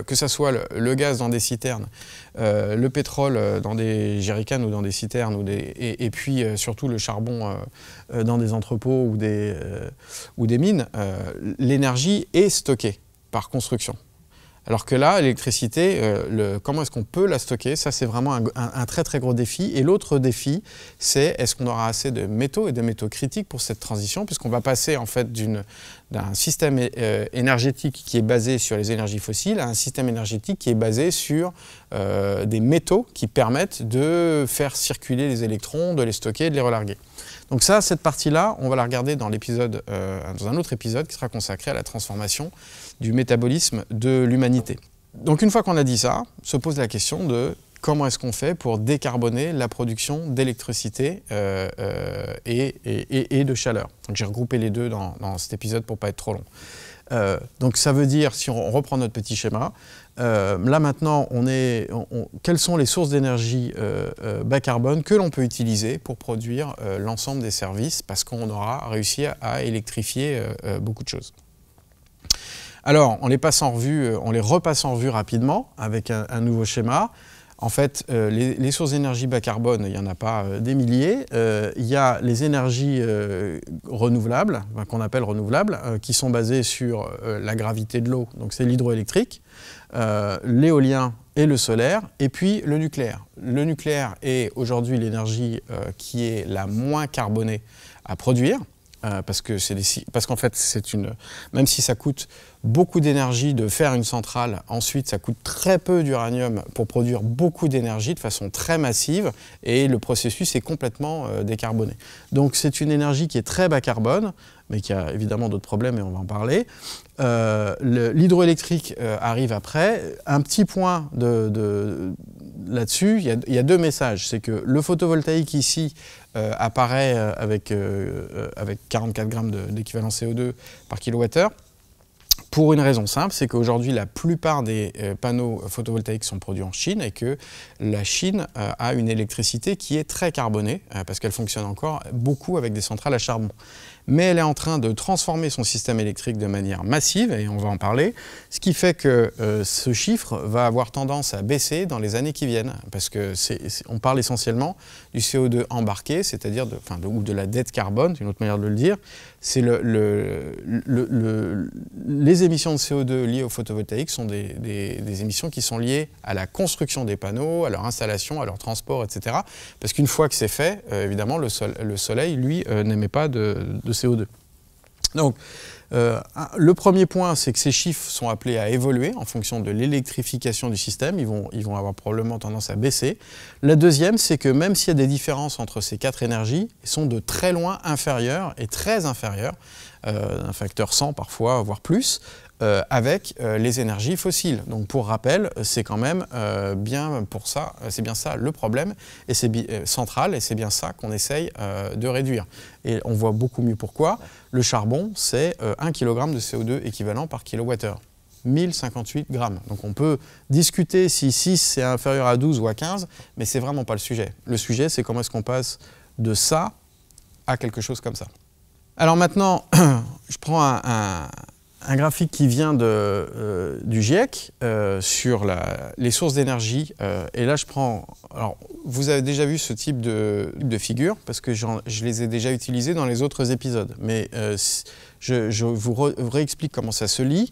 que ce soit le, gaz dans des citernes, euh, le pétrole euh, dans des jerrycans ou dans des citernes, et, puis euh, surtout le charbon dans des entrepôts ou des mines, l'énergie est stockée par construction. Alors que là, l'électricité, euh, comment est-ce qu'on peut la stocker Ça, c'est vraiment un, très très gros défi. Et l'autre défi, c'est est-ce qu'on aura assez de métaux et de métaux critiques pour cette transition, puisqu'on va passer en fait d'un système euh, énergétique qui est basé sur les énergies fossiles à un système énergétique qui est basé sur euh, des métaux qui permettent de faire circuler les électrons, de les stocker, de les relarguer. Donc ça, cette partie-là, on va la regarder dans l'épisode, dans un autre épisode qui sera consacré à la transformation du métabolisme de l'humanité. Donc une fois qu'on a dit ça, se pose la question de comment est-ce qu'on fait pour décarboner la production d'électricité euh, euh, et, de chaleur. J'ai regroupé les deux dans, cet épisode pour ne pas être trop long. Euh, donc ça veut dire, si on reprend notre petit schéma, là maintenant, on est, quelles sont les sources d'énergie bas carbone que l'on peut utiliser pour produire l'ensemble des services parce qu'on aura réussi à électrifier beaucoup de choses. Alors, on les, passe euh, on les repasse en revue rapidement avec un, nouveau schéma. En fait, euh, les, sources d'énergie bas carbone, il n'y en a pas euh, des milliers. il y a les énergies renouvelables, qu'on appelle renouvelables, qui sont basées sur la gravité de l'eau, donc c'est l'hydroélectrique, l'éolien et le solaire, et puis le nucléaire. Le nucléaire est aujourd'hui l'énergie qui est la moins carbonée à produire. Euh, parce que c'est parce qu'en fait c'est une même si ça coûte beaucoup d'énergie de faire une centrale ensuite ça coûte très peu d'uranium pour produire beaucoup d'énergie de façon très massive et le processus est complètement euh, décarboné donc c'est une énergie qui est très bas carbone mais qui a évidemment d'autres problèmes et on va en parler euh, l'hydroélectrique euh, arrive après. Un petit point là-dessus, il y, a deux messages. C'est que le photovoltaïque ici euh, apparaît avec, avec 44 grammes d'équivalent CO2 par kilowattheure. Pour une raison simple, c'est qu'aujourd'hui la plupart des panneaux photovoltaïques sont produits en Chine et que la Chine a une électricité qui est très carbonée parce qu'elle fonctionne encore beaucoup avec des centrales à charbon mais elle est en train de transformer son système électrique de manière massive, et on va en parler, ce qui fait que euh, ce chiffre va avoir tendance à baisser dans les années qui viennent, parce que on parle essentiellement du CO2 embarqué, c'est-à-dire de, ou de la dette carbone, c'est une autre manière de le dire, c'est le, le, les émissions de CO2 liées au photovoltaïque sont des, émissions qui sont liées à la construction des panneaux, à leur installation, à leur transport, etc. Parce qu'une fois que c'est fait, euh, évidemment, le, soleil, lui, n'aimait euh, n'émet pas de, de CO2. Donc, euh, le premier point, c'est que ces chiffres sont appelés à évoluer en fonction de l'électrification du système. Ils vont, ils vont avoir probablement tendance à baisser. La deuxième, c'est que même s'il y a des différences entre ces quatre énergies, elles sont de très loin inférieures et très inférieures, euh, un facteur 100 parfois, voire plus, euh, avec euh, les énergies fossiles. Donc pour rappel, euh, c'est quand même bien pour ça, c'est bien ça le problème et c'est central et c'est bien ça qu'on essaye de réduire. Et on voit beaucoup mieux pourquoi. Le charbon, c'est 1 kg de CO2 équivalent par kilowattheure. 1058 grammes. Donc on peut discuter si 6 c'est inférieur à 12 ou à 15, mais c'est vraiment pas le sujet. Le sujet, c'est comment est-ce qu'on passe de ça à quelque chose comme ça. Alors maintenant, je prends un, un graphique qui vient de, euh, du GIEC euh, sur les sources d'énergie. Euh, et là, je prends. Alors, vous avez déjà vu ce type de, figure parce que je les ai déjà utilisées dans les autres épisodes. Mais je, vous réexplique comment ça se lit.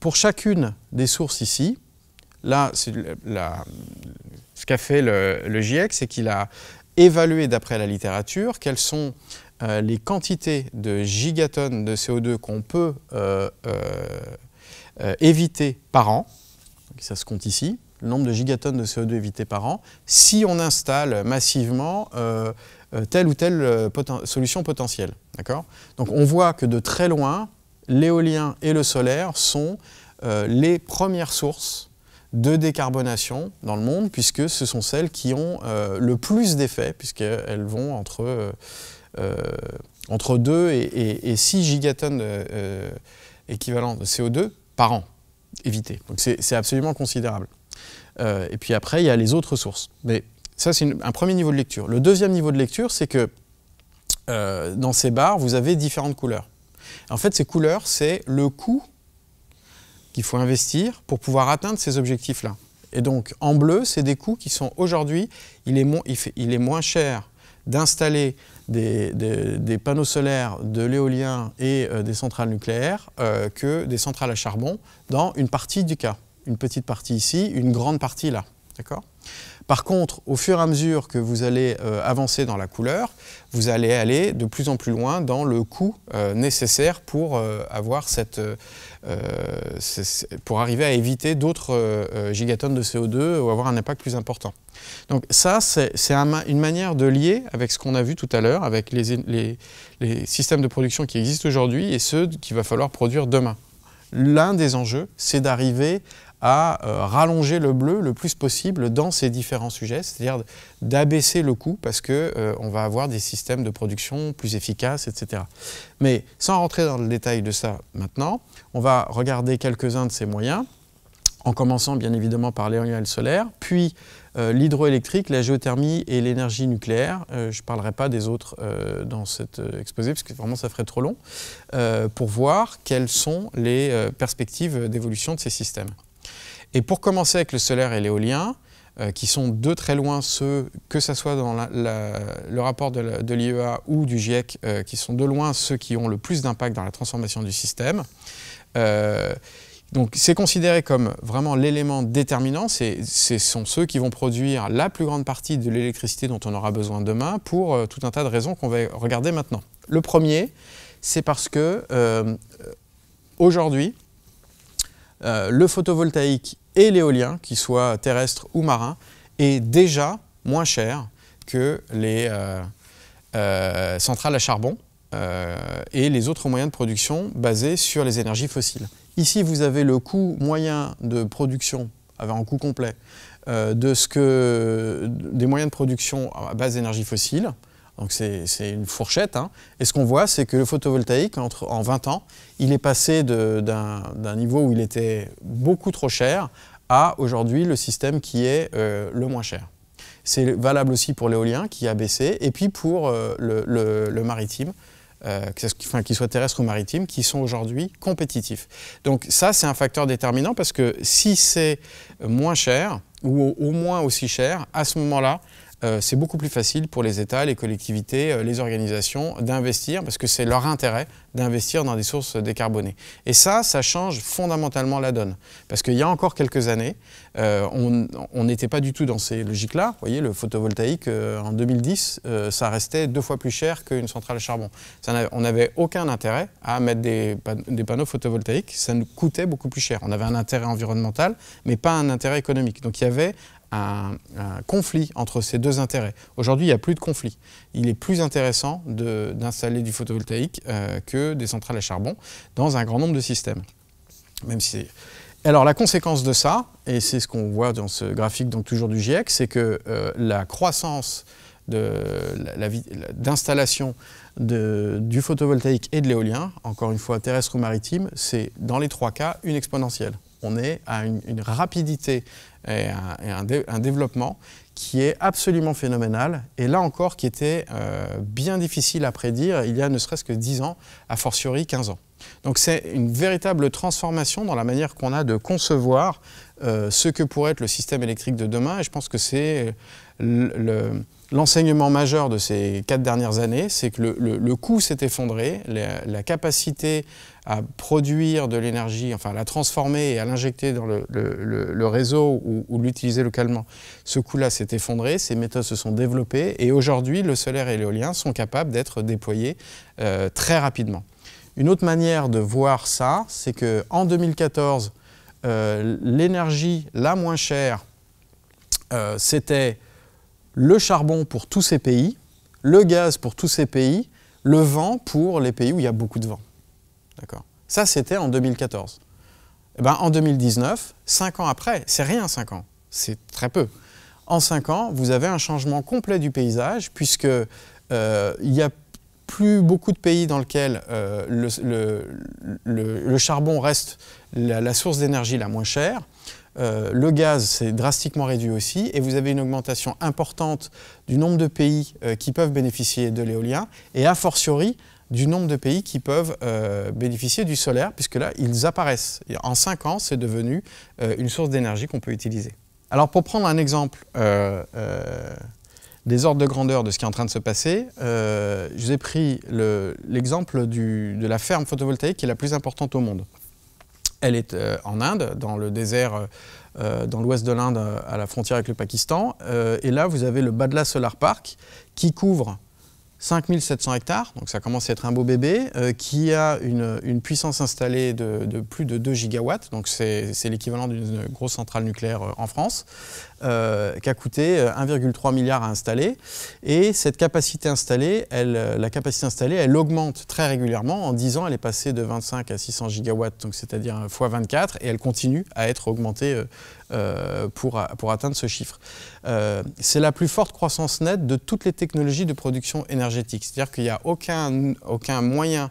pour chacune des sources ici, là, ce qu'a fait le, le GIEC, c'est qu'il a évalué d'après la littérature quelles sont euh, les quantités de gigatonnes de CO2 qu'on peut euh, euh, éviter par an, ça se compte ici, le nombre de gigatonnes de CO2 évitées par an, si on installe massivement telle ou telle solution potentielle. Donc on voit que de très loin, l'éolien et le solaire sont les premières sources de décarbonation dans le monde, puisque ce sont celles qui ont le plus d'effets, puisqu'elles vont entre euh, entre 2 et, 6 gigatonnes euh, euh, équivalent de CO2 par an évité. Donc c'est absolument considérable. et puis après, il y a les autres sources. Mais ça, c'est un premier niveau de lecture. Le deuxième niveau de lecture, c'est que dans ces barres, vous avez différentes couleurs. En fait, ces couleurs, c'est le coût qu'il faut investir pour pouvoir atteindre ces objectifs-là. Et donc, en bleu, c'est des coûts qui sont aujourd'hui, il, est moins cher d'installer des, panneaux solaires, de l'éolien et euh, des centrales nucléaires euh, que des centrales à charbon dans une partie du cas. Une petite partie ici, une grande partie là. D'accord par contre, au fur et à mesure que vous allez euh, avancer dans la couleur, vous allez aller de plus en plus loin dans le coût euh, nécessaire pour euh, avoir cette, pour arriver à éviter d'autres gigatonnes de CO2 ou avoir un impact plus important. Donc ça, c'est une manière de lier avec ce qu'on a vu tout à l'heure, avec les, les systèmes de production qui existent aujourd'hui et ceux qu'il va falloir produire demain l'un des enjeux, c'est d'arriver à euh, rallonger le bleu le plus possible dans ces différents sujets, c'est-à-dire d'abaisser le coût parce qu'on euh, va avoir des systèmes de production plus efficaces, etc. Mais sans rentrer dans le détail de ça maintenant, on va regarder quelques-uns de ces moyens, en commençant bien évidemment par l'éolien solaire, puis euh, l'hydroélectrique, la géothermie et l'énergie nucléaire. je ne parlerai pas des autres dans cet exposé, parce que vraiment ça ferait trop long, pour voir quelles sont les perspectives d'évolution de ces systèmes. Et pour commencer avec le solaire et l'éolien, euh, qui sont de très loin ceux, que ce soit dans le rapport de l'IEA ou du GIEC, euh, qui sont de loin ceux qui ont le plus d'impact dans la transformation du système. Euh, donc c'est considéré comme vraiment l'élément déterminant, ce sont ceux qui vont produire la plus grande partie de l'électricité dont on aura besoin demain pour tout un tas de raisons qu'on va regarder maintenant. Le premier, c'est parce que aujourd'hui, le photovoltaïque et l'éolien, qu'il soit terrestre ou marin, est déjà moins cher que les euh, euh, centrales à charbon euh, et les autres moyens de production basés sur les énergies fossiles. Ici, vous avez le coût moyen de production, avec un coût complet, de ce que, des moyens de production à base d'énergie fossile donc c'est une fourchette. Hein. Et ce qu'on voit, c'est que le photovoltaïque, entre, en 20 ans, il est passé d'un niveau où il était beaucoup trop cher à aujourd'hui le système qui est euh, le moins cher. C'est valable aussi pour l'éolien qui a baissé et puis pour euh, le, maritime, euh, soit enfin, ou maritime, qui sont aujourd'hui compétitifs. Donc ça, c'est un facteur déterminant parce que si c'est moins cher, ou au, moins aussi cher, à ce moment-là, euh, c'est beaucoup plus facile pour les États, les collectivités, euh, les organisations d'investir, parce que c'est leur intérêt d'investir dans des sources décarbonées. Et ça, ça change fondamentalement la donne. Parce qu'il y a encore quelques années, euh, on n'était pas du tout dans ces logiques-là. Vous voyez, le photovoltaïque, en 2010, ça restait deux fois plus cher qu'une centrale à charbon. on n'avait aucun intérêt à mettre des, des panneaux photovoltaïques, ça nous coûtait beaucoup plus cher. On avait un intérêt environnemental, mais pas un intérêt économique. Donc il y avait un, conflit entre ces deux intérêts. Aujourd'hui, il n'y a plus de conflit. Il est plus intéressant d'installer du photovoltaïque euh, que des centrales à charbon dans un grand nombre de systèmes. Même si alors la conséquence de ça, et c'est ce qu'on voit dans ce graphique donc toujours du GIEC, c'est que euh, la croissance d'installation du photovoltaïque et de l'éolien, encore une fois terrestre ou maritime, c'est dans les trois cas une exponentielle. On est à une rapidité et, un, développement qui est absolument phénoménal et là encore qui était euh, bien difficile à prédire il y a ne serait-ce que 10 ans, a fortiori 15 ans. Donc c'est une véritable transformation dans la manière qu'on a de concevoir euh, ce que pourrait être le système électrique de demain et je pense que c'est l'enseignement majeur de ces quatre dernières années, c'est que le, coût s'est effondré, la capacité à produire de l'énergie, enfin à la transformer et à l'injecter dans le, réseau ou, l'utiliser localement. Ce coût-là s'est effondré, ces méthodes se sont développées et aujourd'hui le solaire et l'éolien sont capables d'être déployés euh, très rapidement. Une autre manière de voir ça, c'est qu'en 2014, euh, l'énergie la moins chère, euh, c'était le charbon pour tous ces pays, le gaz pour tous ces pays, le vent pour les pays où il y a beaucoup de vent. D'accord. Ça, c'était en 2014. Eh ben, en 2019, 5 ans après, c'est rien 5 ans, c'est très peu. En cinq ans, vous avez un changement complet du paysage, puisque euh, il n'y a plus beaucoup de pays dans lesquels euh, le, charbon reste la, source d'énergie la moins chère. Euh, le gaz s'est drastiquement réduit aussi et vous avez une augmentation importante du nombre de pays qui peuvent bénéficier de l'éolien et a fortiori du nombre de pays qui peuvent euh, bénéficier du solaire, puisque là, ils apparaissent. en cinq ans, c'est devenu euh, une source d'énergie qu'on peut utiliser. Alors pour prendre un exemple euh, des ordres de grandeur de ce qui est en train de se passer, je vous ai pris l'exemple de la ferme photovoltaïque qui est la plus importante au monde. Elle est en Inde, dans le désert, dans l'ouest de l'Inde, à la frontière avec le Pakistan. et là, vous avez le Badla Solar Park qui couvre 5700 hectares, donc ça commence à être un beau bébé, euh, qui a une, puissance installée de, de, plus de 2 gigawatts, donc c'est l'équivalent d'une grosse centrale nucléaire euh, en France, qu'a euh, qui a coûté 1,3 euh, milliard à installer. Et cette capacité installée, elle, euh, la capacité installée, elle augmente très régulièrement. En 10 ans, elle est passée de 25 à 600 gigawatts, donc c'est-à-dire x 24, et elle continue à être augmentée pour, atteindre ce chiffre. c'est la plus forte croissance nette de toutes les technologies de production énergétique. C'est-à-dire qu'il n'y a aucun, moyen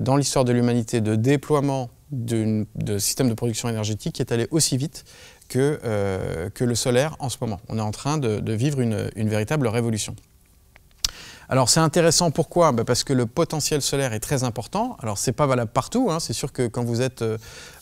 dans l'histoire de l'humanité de déploiement de système de production énergétique qui est allé aussi vite euh, que, le solaire en ce moment. On est en train de, vivre une, véritable révolution. Alors c'est intéressant pourquoi bah, Parce que le potentiel solaire est très important. Alors ce n'est pas valable partout, hein. c'est sûr que quand vous êtes euh,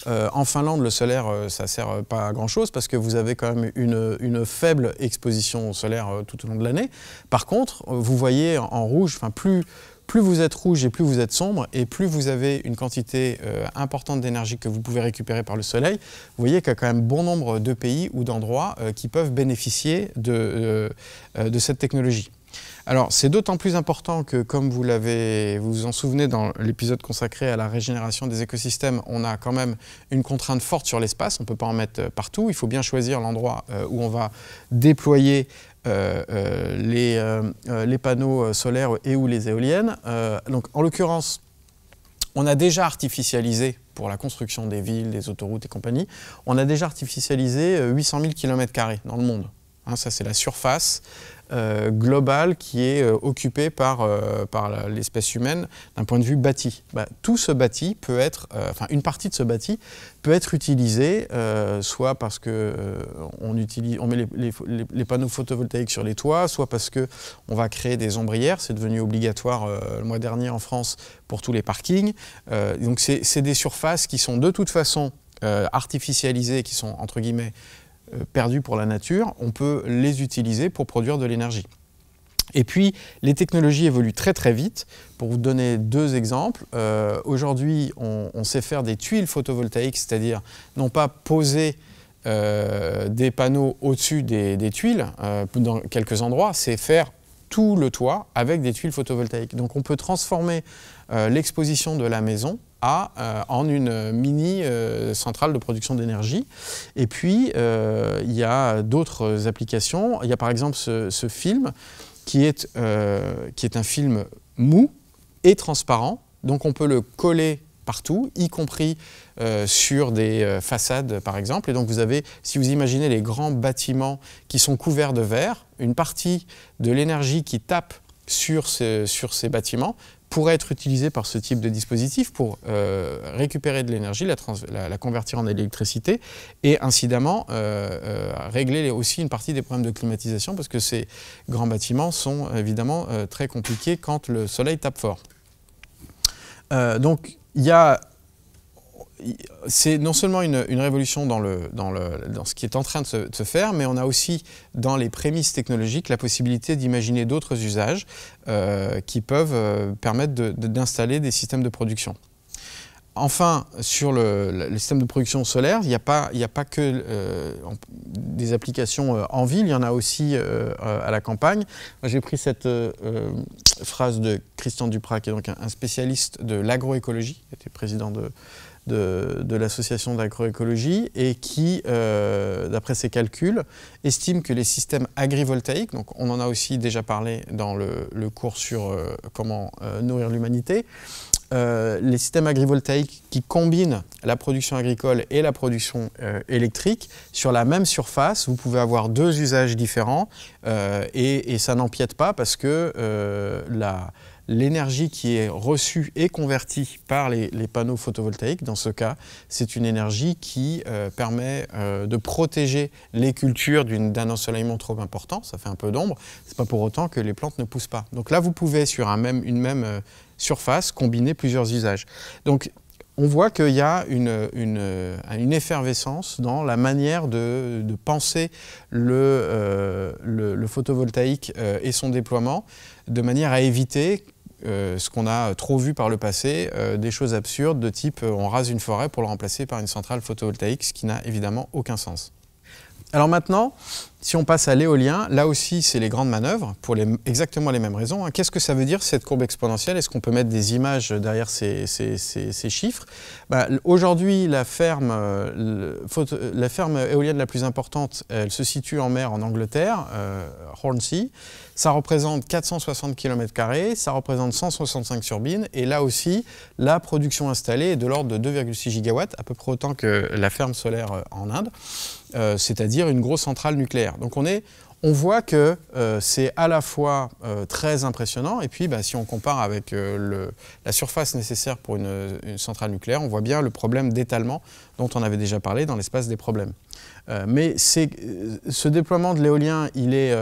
euh, en Finlande, le solaire ça sert pas à grand chose parce que vous avez quand même une, une faible exposition solaire tout au long de l'année. Par contre, vous voyez en rouge, enfin plus plus vous êtes rouge et plus vous êtes sombre, et plus vous avez une quantité euh, importante d'énergie que vous pouvez récupérer par le soleil, vous voyez qu'il y a quand même bon nombre de pays ou d'endroits euh, qui peuvent bénéficier euh, de, cette technologie. Alors, c'est d'autant plus important que, comme vous l'avez, vous, vous en souvenez dans l'épisode consacré à la régénération des écosystèmes, on a quand même une contrainte forte sur l'espace. On ne peut pas en mettre partout. Il faut bien choisir l'endroit où on va déployer euh, euh, euh, les, panneaux solaires et ou les éoliennes. donc, en l'occurrence, on a déjà artificialisé pour la construction des villes, des autoroutes et compagnie, on a déjà artificialisé 800 000 km dans le monde. Hein, ça, c'est la surface euh, global qui est euh, occupé par, euh, par l'espèce humaine d'un point de vue bâti. Bah, tout ce bâti peut être, enfin une partie de ce bâti peut être utilisée soit parce que on, utilise, on met les, panneaux photovoltaïques sur les toits, soit parce que on va créer des ombrières. C'est devenu obligatoire le mois dernier en France pour tous les parkings. donc c'est des surfaces qui sont de toute façon artificialisées, qui sont entre guillemets euh, perdus pour la nature, on peut les utiliser pour produire de l'énergie. Et puis, les technologies évoluent très très vite. Pour vous donner deux exemples, euh, aujourd'hui, on, sait faire des tuiles photovoltaïques, c'est-à-dire non pas poser euh, des panneaux au-dessus des, tuiles dans quelques endroits, c'est faire tout le toit avec des tuiles photovoltaïques. Donc on peut transformer l'exposition de la maison euh, en une mini euh, centrale de production d'énergie. Et puis, euh, il y a d'autres applications. Il y a par exemple ce, film qui est, qui est un film mou et transparent. Donc, on peut le coller partout, y compris sur des façades par exemple. Et donc vous avez, si vous imaginez les grands bâtiments qui sont couverts de verre, une partie de l'énergie qui tape sur, sur ces bâtiments pourrait être utilisé par ce type de dispositif pour euh, récupérer de l'énergie, la, convertir en électricité et incidemment euh, euh, régler aussi une partie des problèmes de climatisation parce que ces grands bâtiments sont évidemment très compliqués quand le soleil tape fort. donc il y a c'est non seulement une, révolution dans, le, dans, le, dans, ce qui est en train de se, faire, mais on a aussi dans les prémices technologiques la possibilité d'imaginer d'autres usages euh, qui peuvent euh, permettre d'installer des systèmes de production. Enfin, sur le, le, système de production solaire, il n'y a, pas, il a pas que euh, des applications en ville, il y en a aussi à la campagne. J'ai pris cette phrase de Christian Duprat, qui est donc un, spécialiste de l'agroécologie, qui était président de, de, l'association d'agroécologie et qui, euh, d'après ses calculs, estime que les systèmes agrivoltaïques, donc on en a aussi déjà parlé dans le, cours sur euh, comment euh, nourrir l'humanité, les systèmes agrivoltaïques qui combinent la production agricole et la production électrique, sur la même surface, vous pouvez avoir deux usages différents et, et ça n'empiète pas parce que la l'énergie qui est reçue et convertie par les, panneaux photovoltaïques, dans ce cas, c'est une énergie qui euh, permet euh, de protéger les cultures d'un ensoleillement trop important, ça fait un peu d'ombre, c'est pas pour autant que les plantes ne poussent pas. Donc là, vous pouvez sur un même, une même euh, surface combiner plusieurs usages. Donc on voit qu'il y a une, euh, effervescence dans la manière de, penser le, euh, photovoltaïque euh, et son déploiement, de manière à éviter ce qu'on a trop vu par le passé, des choses absurdes de type on rase une forêt pour le remplacer par une centrale photovoltaïque, ce qui n'a évidemment aucun sens. Alors maintenant, si on passe à l'éolien, là aussi c'est les grandes manœuvres pour exactement les mêmes raisons. Hein. Qu'est-ce que ça veut dire cette courbe exponentielle Est-ce qu'on peut mettre des images derrière ces, chiffres bah, Aujourd'hui, euh, la ferme, éolienne la plus importante, elle se situe en mer en Angleterre, euh, Hornsea. Ça représente 460 km, ça représente 165 turbines, et là aussi, la production installée est de l'ordre de 2,6 gigawatts, à peu près autant que la ferme solaire euh, en Inde. Euh, c'est-à-dire une grosse centrale nucléaire. Donc on, est, on voit que euh, c'est à la fois euh, très impressionnant, et puis bah, si on compare avec la surface nécessaire pour une, une, centrale nucléaire, on voit bien le problème d'étalement dont on avait déjà parlé dans l'espace des problèmes. mais ce déploiement de l'éolien, il est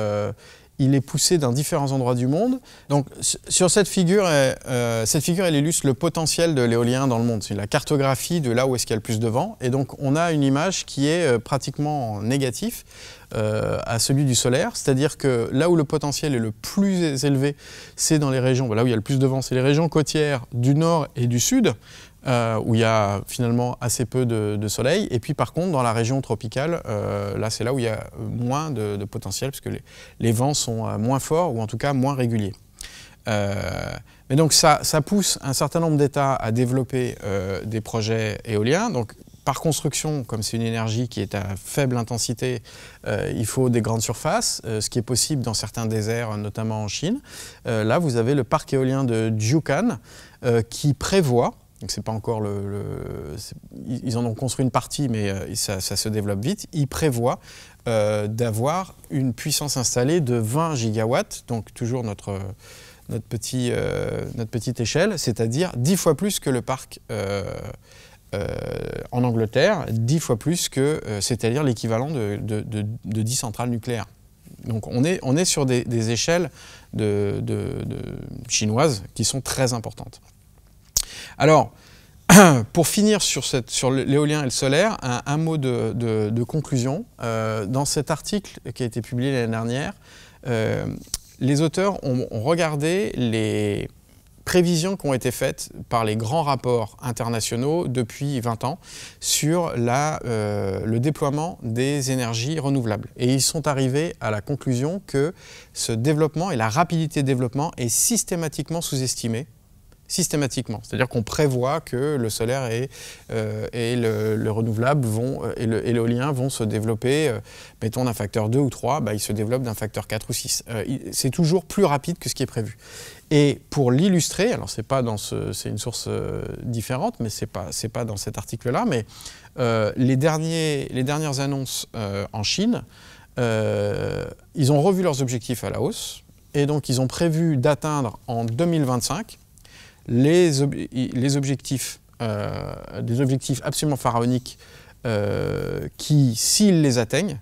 il est poussé dans différents endroits du monde. Donc sur cette figure, euh, euh, cette figure, elle illustre le potentiel de l'éolien dans le monde. C'est la cartographie de là où est-ce qu'il y a le plus de vent. Et donc on a une image qui est euh, pratiquement négatif à celui du solaire, c'est-à-dire que là où le potentiel est le plus élevé, c'est dans les régions, bah, là où il y a le plus de vent, c'est les régions côtières du nord et du sud, euh, où il y a finalement assez peu de, soleil. Et puis par contre, dans la région tropicale, euh, là c'est là où il y a moins de, potentiel, puisque les, les, vents sont euh, moins forts, ou en tout cas moins réguliers. mais donc ça, pousse un certain nombre d'États à développer des projets éoliens. Donc par construction, comme c'est une énergie qui est à faible intensité, il faut des grandes surfaces, ce qui est possible dans certains déserts, notamment en Chine. là, vous avez le parc éolien de Jiukan qui prévoit donc c'est pas encore le, ils en ont construit une partie, mais euh, ça, se développe vite. Ils prévoient euh, d'avoir une puissance installée de 20 gigawatts, donc toujours notre notre petit euh, notre petite échelle, c'est-à-dire 10 fois plus que le parc. en Angleterre, 10 fois plus que, c'est-à-dire l'équivalent de, de, 10 centrales nucléaires. Donc on est, on est sur des, échelles de, de chinoises qui sont très importantes. Alors, pour finir sur, l'éolien et le solaire, un, mot de, conclusion. Euh, dans cet article qui a été publié l'année dernière, euh, les auteurs ont, regardé les prévisions qui ont été faites par les grands rapports internationaux depuis 20 ans sur euh, le déploiement des énergies renouvelables. Et ils sont arrivés à la conclusion que ce développement et la rapidité de développement est systématiquement sous-estimée systématiquement. C'est-à-dire qu'on prévoit que le solaire et, euh, et le, renouvelable vont, euh, et l'éolien vont se développer, euh, mettons d'un facteur 2 ou 3, bah, ils se développent d'un facteur 4 ou 6. c'est toujours plus rapide que ce qui est prévu. Et pour l'illustrer, alors c'est pas dans c'est une source différente, mais c'est pas, c'est pas dans cet article-là, mais les, derniers, les dernières annonces en Chine, ils ont revu leurs objectifs à la hausse, et donc ils ont prévu d'atteindre en 2025 les, objectifs, euh, des objectifs absolument pharaoniques euh, qui, s'ils les atteignent,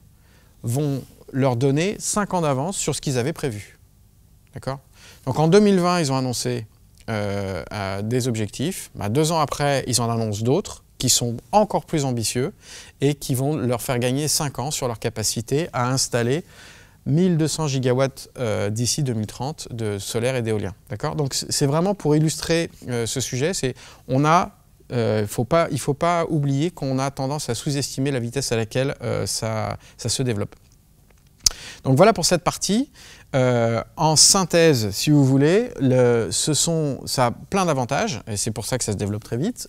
vont leur donner 5 ans d'avance sur ce qu'ils avaient prévu. D'accord Donc en 2020, ils ont annoncé euh, des objectifs. Bah, deux ans après, ils en annoncent d'autres qui sont encore plus ambitieux et qui vont leur faire gagner 5 ans sur leur capacité à installer 1200 gigawatts euh, d'ici 2030 de solaire et d'éolien. D'accord Donc c'est vraiment pour illustrer euh, ce sujet, c'est on a euh, faut pas, il ne faut pas oublier qu'on a tendance à sous-estimer la vitesse à laquelle ça, ça, se développe. Donc voilà pour cette partie. en synthèse, si vous voulez, ce sont, ça a plein d'avantages, et c'est pour ça que ça se développe très vite.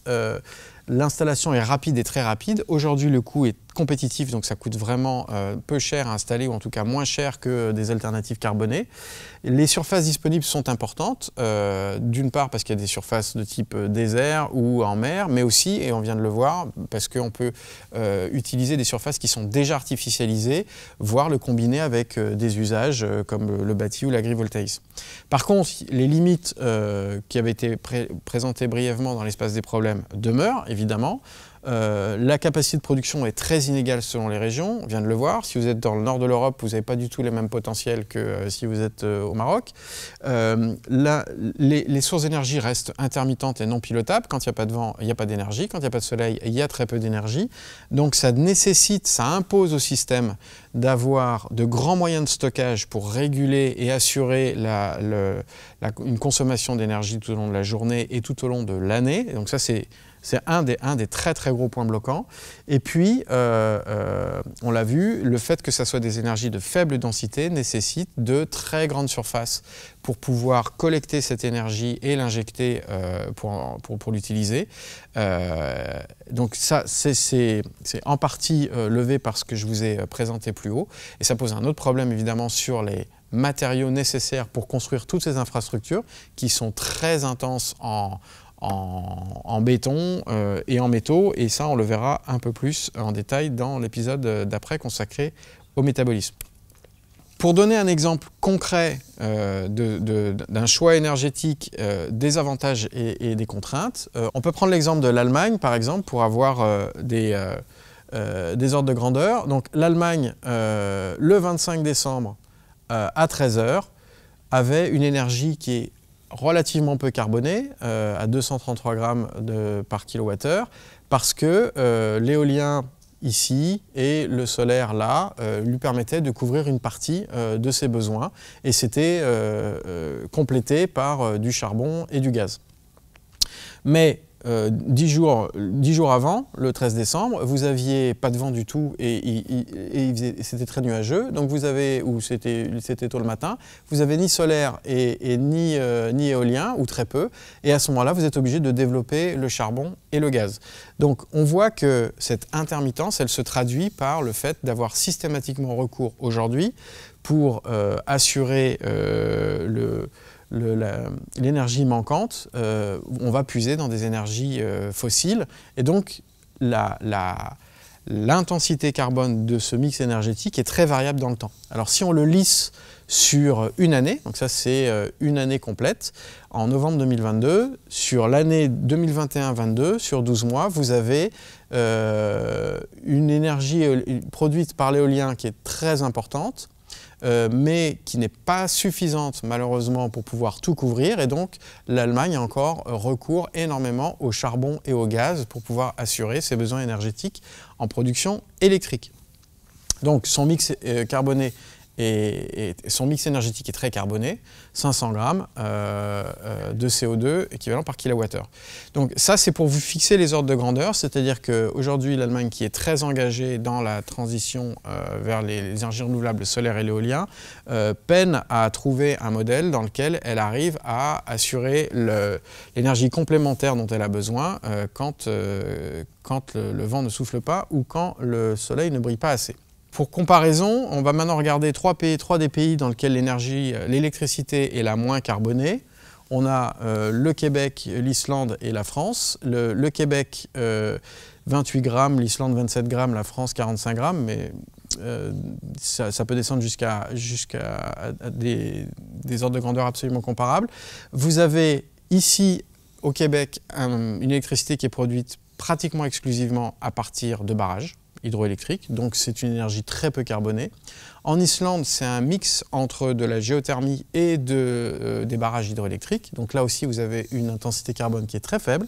L'installation est rapide et très rapide. Aujourd'hui, le coût est compétitif, donc ça coûte vraiment euh, peu cher à installer, ou en tout cas moins cher que des alternatives carbonées. Les surfaces disponibles sont importantes, euh, d'une part parce qu'il y a des surfaces de type euh, désert ou en mer, mais aussi, et on vient de le voir, parce qu'on peut utiliser des surfaces qui sont déjà artificialisées, voire le combiner avec des usages comme le bâti ou l'agrivoltaïsme. Par contre, les limites qui avaient été présentées brièvement dans l'espace des problèmes demeurent, évidemment. Euh, la capacité de production est très inégale selon les régions, on vient de le voir. Si vous êtes dans le nord de l'Europe, vous n'avez pas du tout les mêmes potentiels que euh, si vous êtes euh, au Maroc. les, sources d'énergie restent intermittentes et non pilotables. Quand il n'y a pas de vent, il n'y a pas d'énergie. Quand il n'y a pas de soleil, il y a très peu d'énergie. Donc ça nécessite, ça impose au système d'avoir de grands moyens de stockage pour réguler et assurer une consommation d'énergie tout au long de la journée et tout au long de l'année. Donc ça, c'est c'est un des, très très gros points bloquants. Et puis, euh, euh, on l'a vu, le fait que ce soit des énergies de faible densité nécessite de très grandes surfaces pour pouvoir collecter cette énergie et l'injecter euh, pour l'utiliser. donc ça, c'est en partie levé par ce que je vous ai présenté plus haut. Et ça pose un autre problème évidemment sur les matériaux nécessaires pour construire toutes ces infrastructures qui sont très intenses en, en, béton euh, et en métaux. Et ça, on le verra un peu plus en détail dans l'épisode d'après consacré au métabolisme. Pour donner un exemple concret euh, d'un choix énergétique, euh, des avantages et, des contraintes, on peut prendre l'exemple de l'Allemagne, par exemple, pour avoir des, des, ordres de grandeur. Donc l'Allemagne, le 25 décembre à 13h, avait une énergie qui est relativement peu carboné, euh, à 233 grammes de, par kilowattheure, parce que euh, l'éolien ici et le solaire là euh, lui permettaient de couvrir une partie de ses besoins et c'était complété par du charbon et du gaz. Mais 10, euh, jours, jours avant, le 13 décembre, vous aviez pas de vent du tout et, c'était très nuageux, donc vous avez, ou c'était tôt le matin, vous avez ni solaire et, ni, euh, ni éolien, ou très peu, et à ce moment-là, vous êtes obligé de développer le charbon et le gaz. Donc on voit que cette intermittence, elle se traduit par le fait d'avoir systématiquement recours aujourd'hui pour euh, assurer le l'énergie manquante, euh, on va puiser dans des énergies euh, fossiles. Et donc, l'intensité carbone de ce mix énergétique est très variable dans le temps. Alors, si on le lisse sur une année, donc ça c'est euh, une année complète, en novembre 2022, sur l'année 2021-22, sur 12 mois, vous avez une énergie produite par l'éolien qui est très importante, euh, mais qui n'est pas suffisante malheureusement pour pouvoir tout couvrir. Et donc l'Allemagne encore recourt énormément au charbon et au gaz pour pouvoir assurer ses besoins énergétiques en production électrique. Donc son mix euh, carboné et, son mix énergétique est très carboné, 500 grammes euh, euh, de CO2 équivalent par kilowattheure. Donc ça, c'est pour vous fixer les ordres de grandeur, c'est-à-dire qu'aujourd'hui, l'Allemagne qui est très engagée dans la transition euh, vers les, énergies renouvelables solaires et l'éolien, peine à trouver un modèle dans lequel elle arrive à assurer l'énergie complémentaire dont elle a besoin quand, quand le vent ne souffle pas ou quand le soleil ne brille pas assez. Pour comparaison, on va maintenant regarder trois, pays, trois des pays dans lesquels l'énergie, euh, l'électricité est la moins carbonée. On a euh, le Québec, l'Islande et la France. Le, Québec, 28 euh, grammes, l'Islande 27 grammes, la France 45 grammes, mais ça, peut descendre jusqu'à des, ordres de grandeur absolument comparables. Vous avez ici au Québec une électricité qui est produite pratiquement exclusivement à partir de barrages hydroélectrique, donc c'est une énergie très peu carbonée. En Islande, c'est un mix entre de la géothermie et de, euh, des barrages hydroélectriques, donc là aussi vous avez une intensité carbone qui est très faible.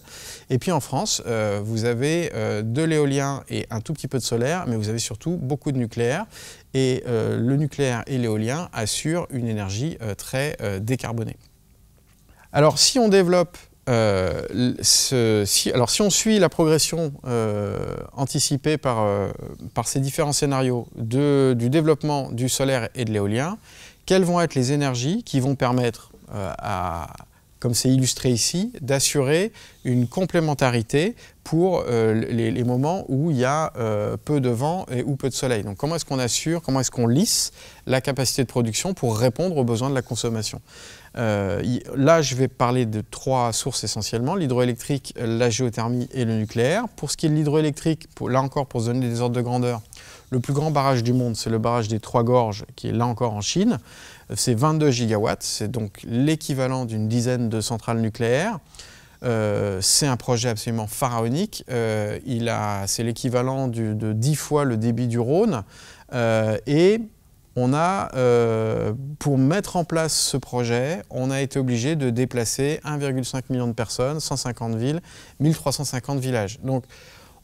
Et puis en France, euh, vous avez euh, de l'éolien et un tout petit peu de solaire, mais vous avez surtout beaucoup de nucléaire, et le nucléaire et l'éolien assurent une énergie très décarbonée. Alors si on développe euh, si, alors si on suit la progression euh, anticipée euh, par, ces différents scénarios du développement du solaire et de l'éolien, quelles vont être les énergies qui vont permettre, comme c'est illustré ici, d'assurer une complémentarité pour les, moments où il y a peu de vent et ou peu de soleil. Donc comment est-ce qu'on assure, comment est-ce qu'on lisse la capacité de production pour répondre aux besoins de la consommation euh, là, je vais parler de trois sources essentiellement, l'hydroélectrique, la géothermie et le nucléaire. Pour ce qui est de l'hydroélectrique, là encore, pour donner des ordres de grandeur, le plus grand barrage du monde, c'est le barrage des Trois Gorges, qui est là encore en Chine. C'est 22 gigawatts, c'est donc l'équivalent d'une dizaine de centrales nucléaires. Euh, c'est un projet absolument pharaonique. Euh, c'est l'équivalent de 10 fois le débit du Rhône on a, euh, pour mettre en place ce projet, on a été obligé de déplacer 1,5 million de personnes, 150 villes, 1350 villages. Donc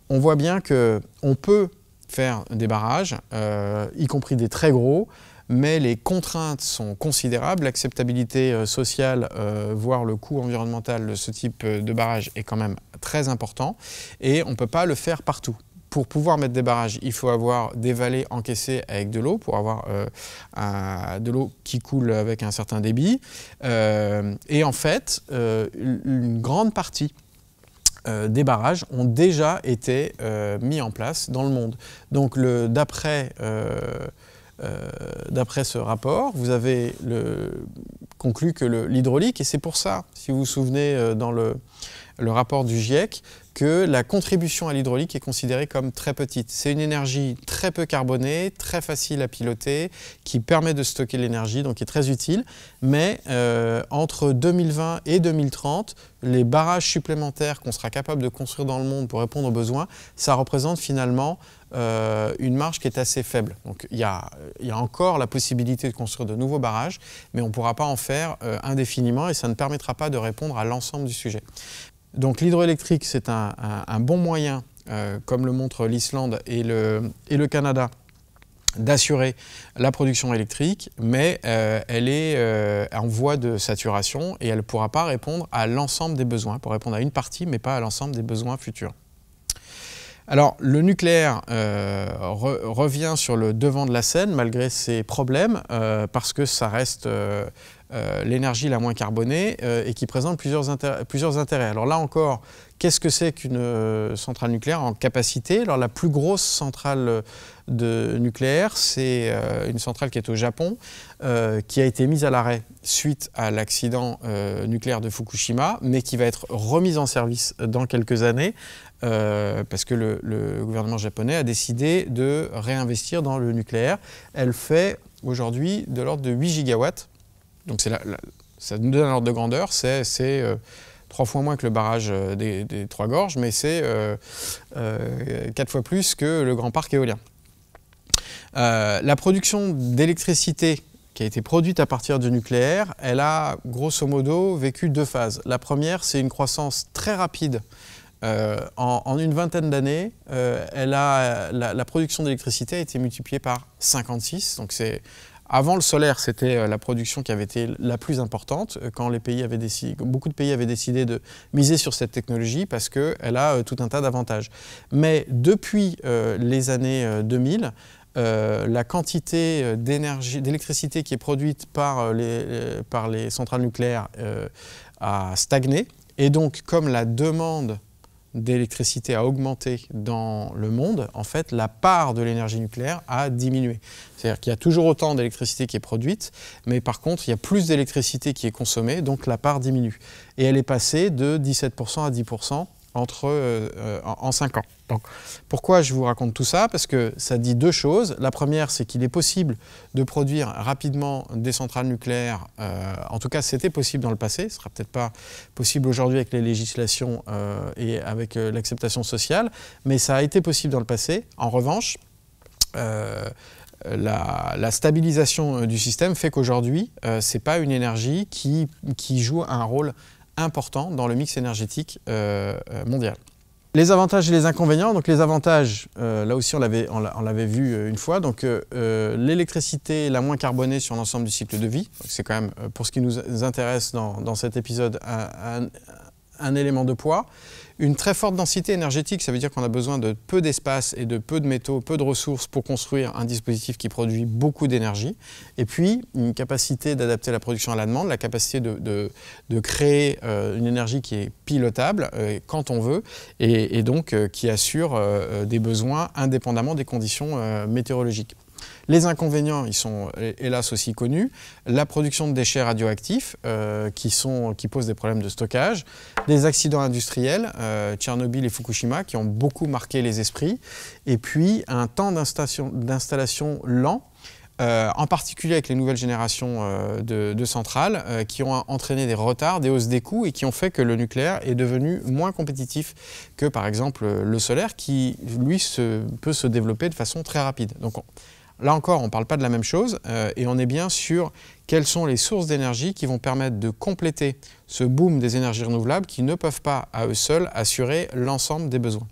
on voit bien qu'on peut faire des barrages, euh, y compris des très gros, mais les contraintes sont considérables. L'acceptabilité euh, sociale, voire le coût environnemental de ce type de barrage est quand même très important et on ne peut pas le faire partout pour pouvoir mettre des barrages, il faut avoir des vallées encaissées avec de l'eau, pour avoir euh, de l'eau qui coule avec un certain débit. Euh, et en fait, euh, une grande partie des barrages ont déjà été mis en place dans le monde. Donc d'après... d'après ce rapport, vous avez conclu que l'hydraulique, et c'est pour ça, si vous vous souvenez dans le, le rapport du GIEC que la contribution à l'hydraulique est considérée comme très petite. C'est une énergie très peu carbonée, très facile à piloter, qui permet de stocker l'énergie, donc qui est très utile. Mais euh, entre 2020 et 2030, les barrages supplémentaires qu'on sera capable de construire dans le monde pour répondre aux besoins, ça représente finalement euh, une marge qui est assez faible. Donc il y, a, encore la possibilité de construire de nouveaux barrages, mais on ne pourra pas en faire euh, indéfiniment et ça ne permettra pas de répondre à l'ensemble du sujet. Donc l'hydroélectrique, c'est un, bon moyen, euh, comme le montrent l'Islande et le, Canada, d'assurer la production électrique, mais euh, elle est euh, en voie de saturation et elle ne pourra pas répondre à l'ensemble des besoins, pour répondre à une partie, mais pas à l'ensemble des besoins futurs. Alors, le nucléaire revient sur le devant de la scène malgré ses problèmes, parce que ça reste euh, l'énergie la moins carbonée euh, et qui présente plusieurs, intérêts. Alors là encore, qu'est-ce que c'est qu'une euh, centrale nucléaire en capacité Alors la plus grosse centrale de nucléaire, c'est une centrale qui est au Japon, qui a été mise à l'arrêt suite à l'accident nucléaire de Fukushima, mais qui va être remise en service dans quelques années, parce que le, le, gouvernement japonais a décidé de réinvestir dans le nucléaire. Elle fait aujourd'hui de l'ordre de 8 gigawatts donc c'est la, ça nous donne un ordre de grandeur, c'est euh, trois fois moins que le barrage euh, des, Trois Gorges, mais c'est euh, quatre fois plus que le grand parc éolien. la production d'électricité qui a été produite à partir du nucléaire, elle a grosso modo vécu deux phases. La première, c'est une croissance très rapide en, une vingtaine d'années, la, la, production d'électricité a été multipliée par 56, donc c'est avant le solaire, c'était euh, la production qui avait été la plus importante euh, quand les pays avaient beaucoup de pays avaient décidé de miser sur cette technologie parce qu'elle a euh, tout un tas d'avantages. Mais depuis les années 2000, la quantité d'énergie, d'électricité qui est produite par les, par les centrales nucléaires a stagné. Et donc, comme la demande d'électricité a augmenté dans le monde, en fait, la part de l'énergie nucléaire a diminué. C'est-à-dire qu'il y a toujours autant d'électricité qui est produite, mais par contre, il y a plus d'électricité qui est consommée, donc la part diminue. Et elle est passée de 17% à 10% entre, euh, euh, en cinq ans. Donc, pourquoi je vous raconte tout ça Parce que ça dit deux choses. La première, c'est qu'il est possible de produire rapidement des centrales nucléaires. Euh, en tout cas, c'était possible dans le passé. Ce ne sera peut-être pas possible aujourd'hui avec les législations et avec l'acceptation sociale, mais ça a été possible dans le passé. En revanche, la, stabilisation du système fait qu'aujourd'hui, ce n'est pas une énergie qui, qui joue un rôle important dans le mix énergétique euh, euh, mondial. Les avantages et les inconvénients. Donc les avantages, euh, là aussi on l'avait, on l'avait vu une fois. Donc l'électricité la moins carbonée sur l'ensemble du cycle de vie. c'est quand même pour ce qui nous intéresse dans, cet épisode un, élément de poids. Une très forte densité énergétique, ça veut dire qu'on a besoin de peu d'espace et de peu de métaux, peu de ressources pour construire un dispositif qui produit beaucoup d'énergie. Et puis, une capacité d'adapter la production à la demande, la capacité de, créer euh, une énergie qui est pilotable euh, quand on veut et, donc euh, qui assure des besoins indépendamment des conditions météorologiques. Les inconvénients, ils sont hélas aussi connus. La production de déchets radioactifs euh, qui, posent des problèmes de stockage, Les accidents industriels, euh, Tchernobyl et Fukushima, qui ont beaucoup marqué les esprits, et puis un temps d'installation lent. Euh, en particulier avec les nouvelles générations de, centrales, qui ont entraîné des retards, des hausses des coûts et qui ont fait que le nucléaire est devenu moins compétitif que par exemple le solaire, qui lui se, peut se développer de façon très rapide. Donc Là encore, on ne parle pas de la même chose euh, et on est bien sur quelles sont les sources d'énergie qui vont permettre de compléter ce boom des énergies renouvelables qui ne peuvent pas à eux seuls assurer l'ensemble des besoins.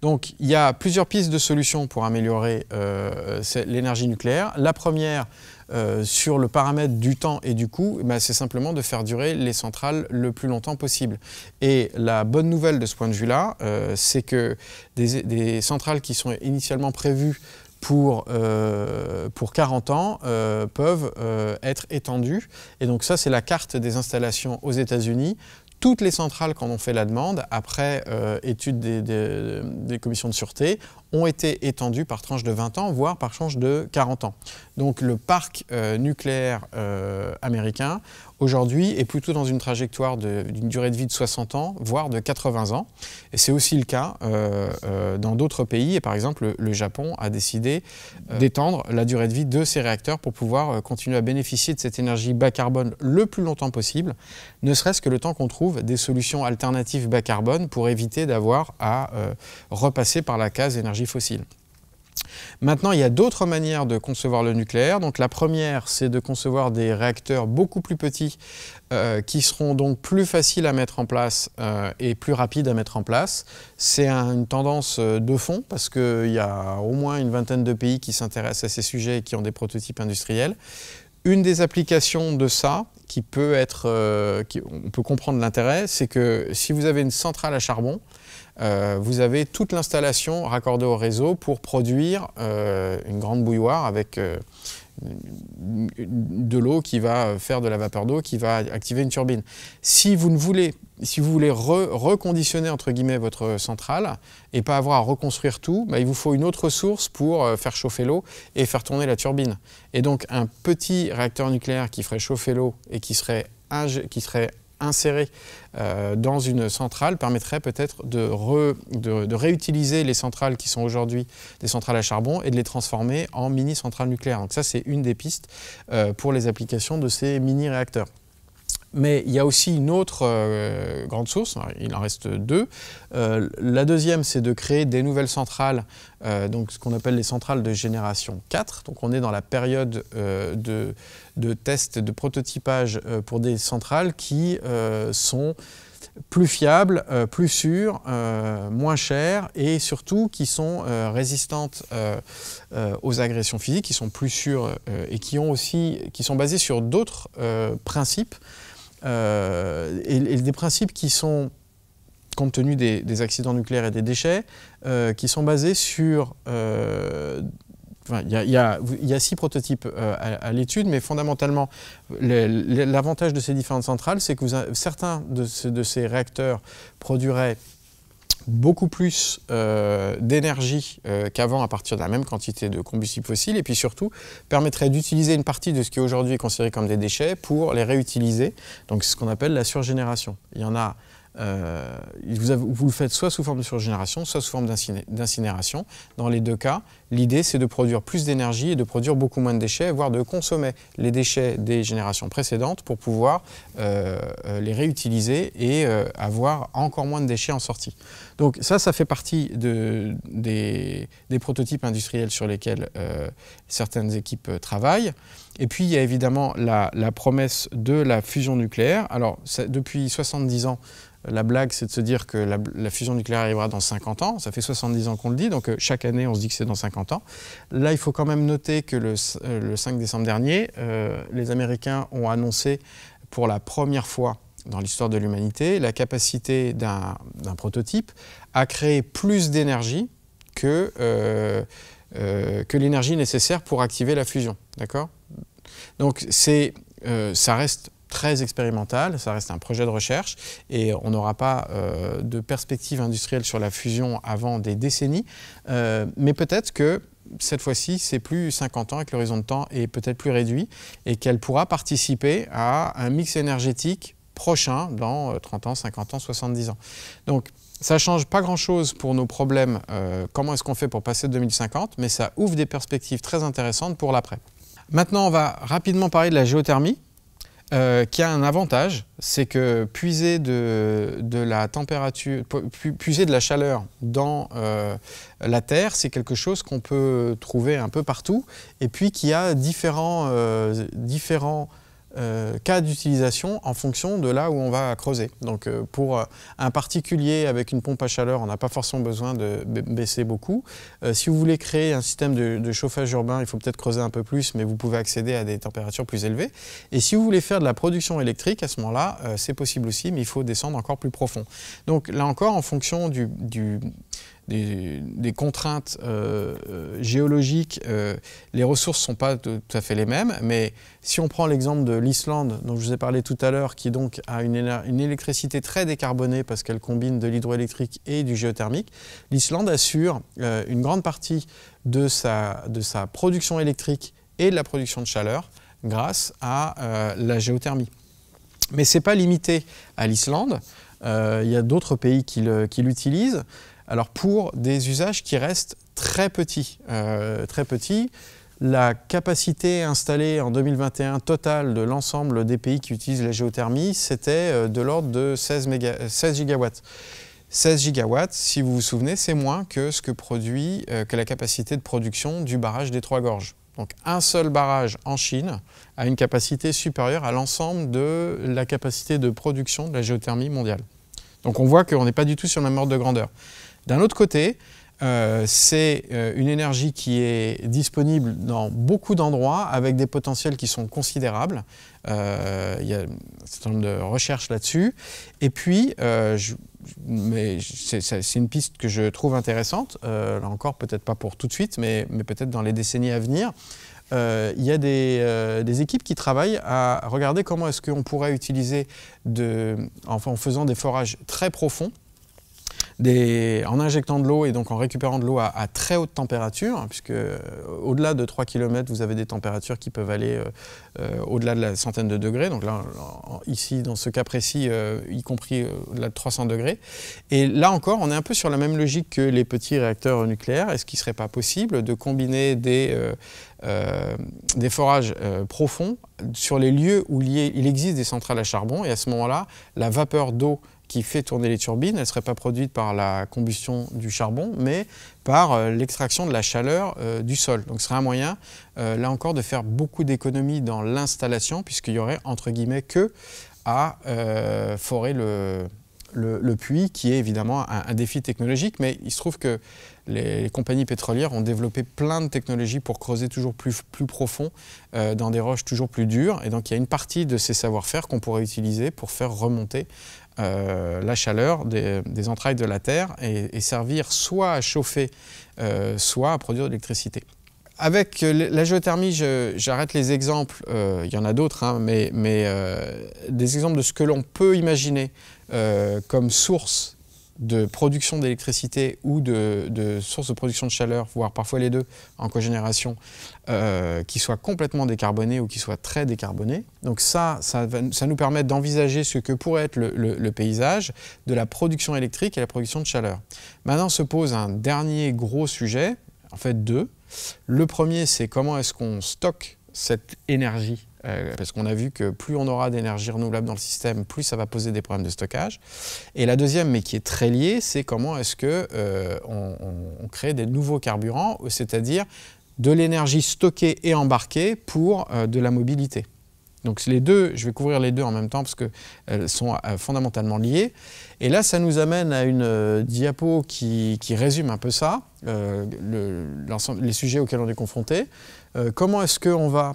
Donc il y a plusieurs pistes de solutions pour améliorer euh, l'énergie nucléaire. La première, euh, sur le paramètre du temps et du coût, eh ben, c'est simplement de faire durer les centrales le plus longtemps possible. Et la bonne nouvelle de ce point de vue-là, c'est que des, centrales qui sont initialement prévues pour, euh, pour 40 ans euh, peuvent euh, être étendues. Et donc ça, c'est la carte des installations aux États-Unis. Toutes les centrales, quand on fait la demande, après étude des, commissions de sûreté, ont été étendus par tranche de 20 ans, voire par tranche de 40 ans. Donc le parc euh, nucléaire euh, américain, aujourd'hui, est plutôt dans une trajectoire d'une durée de vie de 60 ans, voire de 80 ans. Et c'est aussi le cas euh, dans d'autres pays. Et par exemple, le Japon a décidé d'étendre la durée de vie de ses réacteurs pour pouvoir continuer à bénéficier de cette énergie bas carbone le plus longtemps possible, ne serait-ce que le temps qu'on trouve des solutions alternatives bas carbone pour éviter d'avoir à repasser par la case énergie fossiles. Maintenant, il y a d'autres manières de concevoir le nucléaire. Donc, la première, c'est de concevoir des réacteurs beaucoup plus petits euh, qui seront donc plus faciles à mettre en place euh, et plus rapides à mettre en place. C'est une tendance euh, de fond parce qu'il y a au moins une vingtaine de pays qui s'intéressent à ces sujets et qui ont des prototypes industriels. Une des applications de ça, qui peut être, on peut comprendre l'intérêt, c'est que si vous avez une centrale à charbon, euh, vous avez toute l'installation raccordée au réseau pour produire euh, une grande bouilloire avec euh, de l'eau qui va faire de la vapeur d'eau qui va activer une turbine. Si vous ne voulez, si vous voulez reconditionner entre guillemets votre centrale et pas avoir à reconstruire tout, bah, il vous faut une autre source pour faire chauffer l'eau et faire tourner la turbine. Et donc un petit réacteur nucléaire qui ferait chauffer l'eau et qui serait, qui serait insérés euh, dans une centrale permettrait peut-être de, réutiliser les centrales qui sont aujourd'hui des centrales à charbon et de les transformer en mini-centrales nucléaires. Donc ça, c'est une des pistes euh, pour les applications de ces mini-réacteurs. Mais il y a aussi une autre euh, grande source, hein, il en reste deux. Euh, la deuxième, c'est de créer des nouvelles centrales, euh, donc ce qu'on appelle les centrales de génération 4. Donc on est dans la période de, de tests, de prototypage pour des centrales qui sont plus fiables, plus sûres, moins chères et surtout qui sont résistantes aux agressions physiques, qui sont plus sûres et qui, ont aussi, qui sont basées sur d'autres principes euh, et, des principes qui sont, compte tenu des, accidents nucléaires et des déchets, euh, qui sont basés sur... Euh, il y, a six prototypes à, l'étude, mais fondamentalement, l'avantage de ces différentes centrales, c'est que certains de, de ces, réacteurs produiraient beaucoup plus euh, d'énergie euh, qu'avant à partir de la même quantité de combustible fossile et puis surtout permettrait d'utiliser une partie de ce qui aujourd'hui est considéré comme des déchets pour les réutiliser, donc c'est ce qu'on appelle la surgénération. Il y en a euh, vous, le faites soit sous forme de surgénération, soit sous forme d'incinération. Dans les deux cas, l'idée c'est de produire plus d'énergie et de produire beaucoup moins de déchets, voire de consommer les déchets des générations précédentes pour pouvoir euh, euh, les réutiliser et avoir encore moins de déchets en sortie. Donc ça, ça fait partie des, prototypes industriels sur lesquels certaines équipes travaillent. Et puis il y a évidemment la, promesse de la fusion nucléaire. Alors depuis 70 ans, la blague, c'est de se dire que la, fusion nucléaire arrivera dans 50 ans. Ça fait 70 ans qu'on le dit, donc euh, chaque année, on se dit que c'est dans 50 ans. Là, il faut quand même noter que le, 5 euh, décembre dernier, euh, les Américains ont annoncé pour la première fois dans l'histoire de l'humanité la capacité d'un prototype à créer plus d'énergie que, l'énergie nécessaire pour activer la fusion. D'accord Donc, ça reste très expérimental, ça reste un projet de recherche et on n'aura pas euh, de perspective industrielle sur la fusion avant des décennies. Euh, mais peut-être que cette fois-ci, c'est plus 50 ans et que l'horizon de temps est peut-être plus réduit et qu'elle pourra participer à un mix énergétique prochain dans 30 euh, ans, 50 ans, 70 ans. Donc, ça change pas grand-chose pour nos problèmes, comment est-ce qu'on fait pour passer de 2050, mais ça ouvre des perspectives très intéressantes pour l'après. Maintenant, on va rapidement parler de la géothermie. Euh, qui a un avantage, c'est que puiser de, la température, puiser de la chaleur dans euh, la Terre, c'est quelque chose qu'on peut trouver un peu partout, et puis qui a différents euh, euh, cas d'utilisation en fonction de là où on va creuser. Donc euh, pour euh, un particulier avec une pompe à chaleur, on n'a pas forcément besoin de baisser beaucoup. si vous voulez créer un système de, chauffage urbain, il faut peut-être creuser un peu plus, mais vous pouvez accéder à des températures plus élevées. Et si vous voulez faire de la production électrique, à ce moment-là, c'est possible aussi, mais il faut descendre encore plus profond. Donc là encore, en fonction du des, contraintes euh, euh, géologiques, euh, les ressources ne sont pas tout à fait les mêmes. Mais si on prend l'exemple de l'Islande, dont je vous ai parlé tout à l'heure, qui donc a une, électricité très décarbonée parce qu'elle combine de l'hydroélectrique et du géothermique, l'Islande assure une grande partie de sa, production électrique et de la production de chaleur grâce à la géothermie. Mais ce n'est pas limité à l'Islande. Il y a d'autres pays qui l'utilisent. Alors pour des usages qui restent très petits, euh, très petits, la capacité installée en 2021 totale de l'ensemble des pays qui utilisent la géothermie, c'était euh, de l'ordre de 16, 16 gigawatts. 16 gigawatts, si vous vous souvenez, c'est moins que ce que produit, euh, que la capacité de production du barrage des Trois Gorges. Donc un seul barrage en Chine a une capacité supérieure à l'ensemble de la capacité de production de la géothermie mondiale. Donc on voit qu'on n'est pas du tout sur le même ordre de grandeur. D'un autre côté, euh, c'est euh, une énergie qui est disponible dans beaucoup d'endroits avec des potentiels qui sont considérables. Euh, il y a un certain nombre de recherches là-dessus. Et puis, c'est une piste que je trouve intéressante, là encore peut-être pas pour tout de suite, mais, peut-être dans les décennies à venir. il y a des, équipes qui travaillent à regarder comment est-ce qu'on pourrait utiliser, en faisant des forages très profonds, en injectant de l'eau et donc en récupérant de l'eau à, très haute température, puisque euh, au-delà de 3 km, vous avez des températures qui peuvent aller euh, euh, au-delà de la centaine de degrés. Donc là, ici, dans ce cas précis, y compris au-delà de 300 degrés. Et là encore, on est un peu sur la même logique que les petits réacteurs nucléaires. Est-ce qu'il ne serait pas possible de combiner des... des forages profonds sur les lieux où il existe des centrales à charbon. Et à ce moment-là, la vapeur d'eau qui fait tourner les turbines, elle ne serait pas produite par la combustion du charbon, mais par euh, l'extraction de la chaleur euh, du sol. Donc ce serait un moyen, euh, là encore, de faire beaucoup d'économies dans l'installation, puisqu'il y aurait, entre guillemets, que à forer le, puits, qui est évidemment un, défi technologique, mais il se trouve que les, compagnies pétrolières ont développé plein de technologies pour creuser toujours plus, profond dans des roches toujours plus dures, et donc il y a une partie de ces savoir-faire qu'on pourrait utiliser pour faire remonter euh, la chaleur des, entrailles de la Terre et, servir soit à chauffer, euh, soit à produire de l'électricité. Avec euh, la géothermie, j'arrête les exemples, il y en a d'autres, hein, mais, mais des exemples de ce que l'on peut imaginer comme source de production d'électricité ou de, source sources de production de chaleur, voire parfois les deux, en cogénération, génération euh, qui soit complètement décarbonés ou qui soit très décarbonés. Donc ça, ça, nous permet d'envisager ce que pourrait être le, le, paysage de la production électrique et la production de chaleur. Maintenant se pose un dernier gros sujet, en fait deux. Le premier, c'est comment est-ce qu'on stocke cette énergie euh, parce qu'on a vu que plus on aura d'énergie renouvelable dans le système, plus ça va poser des problèmes de stockage. Et la deuxième, mais qui est très liée, c'est comment est-ce que euh, on, crée des nouveaux carburants, c'est-à-dire de l'énergie stockée et embarquée pour euh, de la mobilité. Donc les deux, je vais couvrir les deux en même temps parce qu'elles sont fondamentalement liées. Et là, ça nous amène à une diapo qui, résume un peu ça, les sujets auxquels on est confronté. comment est-ce qu'on va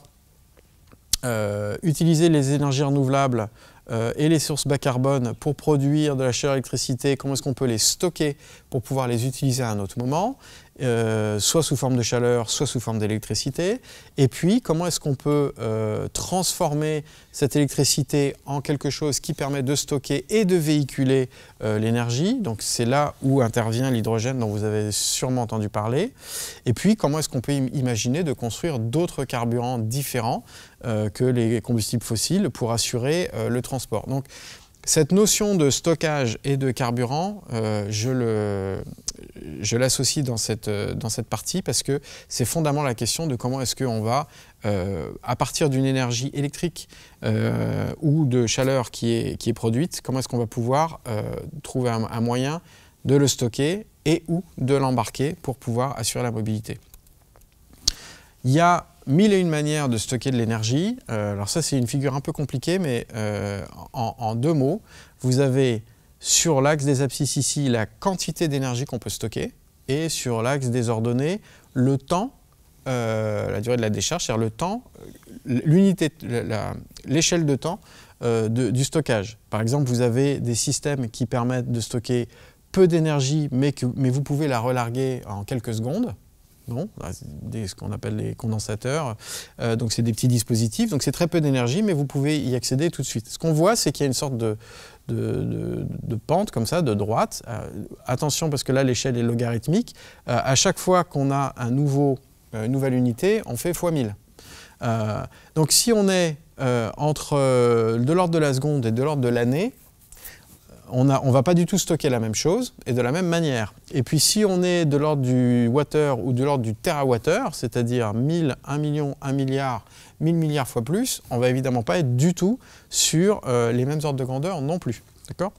euh, utiliser les énergies renouvelables euh, et les sources bas carbone pour produire de la chaleur électricité, comment est-ce qu'on peut les stocker pour pouvoir les utiliser à un autre moment, euh, soit sous forme de chaleur, soit sous forme d'électricité. Et puis, comment est-ce qu'on peut euh, transformer cette électricité en quelque chose qui permet de stocker et de véhiculer euh, l'énergie Donc, c'est là où intervient l'hydrogène dont vous avez sûrement entendu parler. Et puis, comment est-ce qu'on peut imaginer de construire d'autres carburants différents que les combustibles fossiles pour assurer le transport Donc, cette notion de stockage et de carburant, je, le, je l'associe dans cette, euh, dans cette partie parce que c'est fondamentalement la question de comment est-ce qu'on va, euh, à partir d'une énergie électrique euh, ou de chaleur qui est, qui est produite, comment est-ce qu'on va pouvoir trouver un, moyen de le stocker et ou de l'embarquer pour pouvoir assurer la mobilité. Il y a mille et une manières de stocker de l'énergie. alors ça, c'est une figure un peu compliquée, mais en deux mots, vous avez sur l'axe des abscisses ici, la quantité d'énergie qu'on peut stocker, et sur l'axe des ordonnées, le temps, euh, la durée de la décharge, c'est-à-dire le temps, euh, l'unité, l'échelle de temps euh, du stockage. Par exemple, vous avez des systèmes qui permettent de stocker peu d'énergie, mais, mais vous pouvez la relarguer en quelques secondes. Bon, bah, ce qu'on appelle les condensateurs. donc c'est des petits dispositifs, donc c'est très peu d'énergie, mais vous pouvez y accéder tout de suite. Ce qu'on voit, c'est qu'il y a une sorte de, de, pente comme ça, de droite. Euh, attention parce que là l'échelle est logarithmique. Euh, à chaque fois qu'on a un nouveau, euh, une nouvelle unité, on fait fois 1000. donc si on est entre de l'ordre de la seconde et de l'ordre de l'année, on ne va pas du tout stocker la même chose et de la même manière. Et puis si on est de l'ordre du water ou de l'ordre du terawater, c'est-à-dire 1000, 1 million, 1 milliard, 1000 milliards fois plus, on va évidemment pas être du tout sur euh, les mêmes ordres de grandeur non plus. D'accord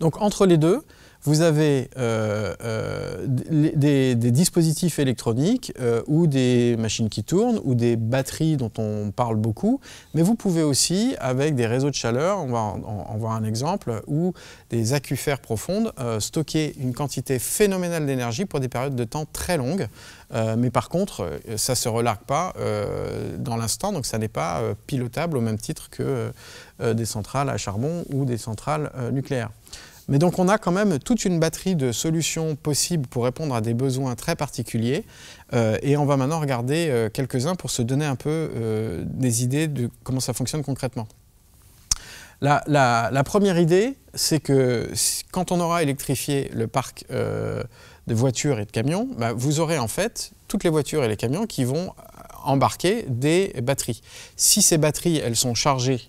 Donc entre les deux, vous avez euh, euh, des, dispositifs électroniques euh, ou des machines qui tournent ou des batteries dont on parle beaucoup, mais vous pouvez aussi, avec des réseaux de chaleur, on va en, voir un exemple, ou des aquifères profondes, stocker une quantité phénoménale d'énergie pour des périodes de temps très longues. mais par contre, ça ne se relargue pas dans l'instant, donc ça n'est pas pilotable au même titre que des centrales à charbon ou des centrales nucléaires. Mais donc on a quand même toute une batterie de solutions possibles pour répondre à des besoins très particuliers. Euh, et on va maintenant regarder euh, quelques-uns pour se donner un peu euh, des idées de comment ça fonctionne concrètement. La, première idée, c'est que quand on aura électrifié le parc de voitures et de camions, bah, vous aurez en fait toutes les voitures et les camions qui vont embarquer des batteries. Si ces batteries, elles sont chargées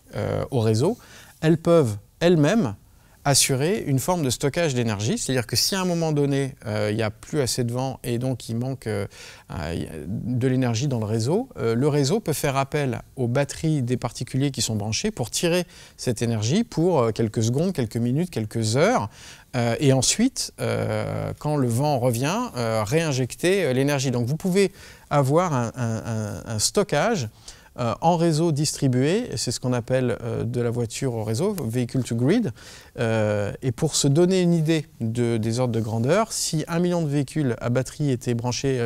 au réseau, elles peuvent elles-mêmes assurer une forme de stockage d'énergie, c'est-à-dire que si à un moment donné, euh, il n'y a plus assez de vent et donc il manque euh, euh, de l'énergie dans le réseau, le réseau peut faire appel aux batteries des particuliers qui sont branchés pour tirer cette énergie pour quelques secondes, quelques minutes, quelques heures, et ensuite, quand le vent revient, réinjecter l'énergie. Donc vous pouvez avoir un stockage euh, en réseau distribué, c'est ce qu'on appelle euh, de la voiture au réseau, véhicule to grid. Euh, et pour se donner une idée des ordres de grandeur, si un million de véhicules à batterie étaient branchés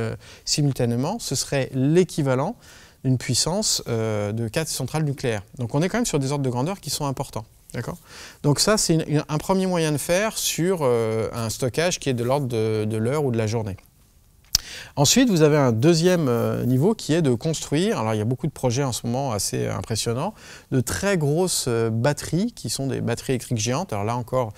simultanément, ce serait l'équivalent d'une puissance de quatre centrales nucléaires. Donc on est quand même sur des ordres de grandeur qui sont importants. Donc ça, c'est un premier moyen de faire sur un stockage qui est de l'ordre de l'heure ou de la journée. Ensuite, vous avez un deuxième euh, niveau qui est de construire, alors il y a beaucoup de projets en ce moment assez euh, impressionnants, de très grosses euh, batteries qui sont des batteries électriques géantes. Alors là encore,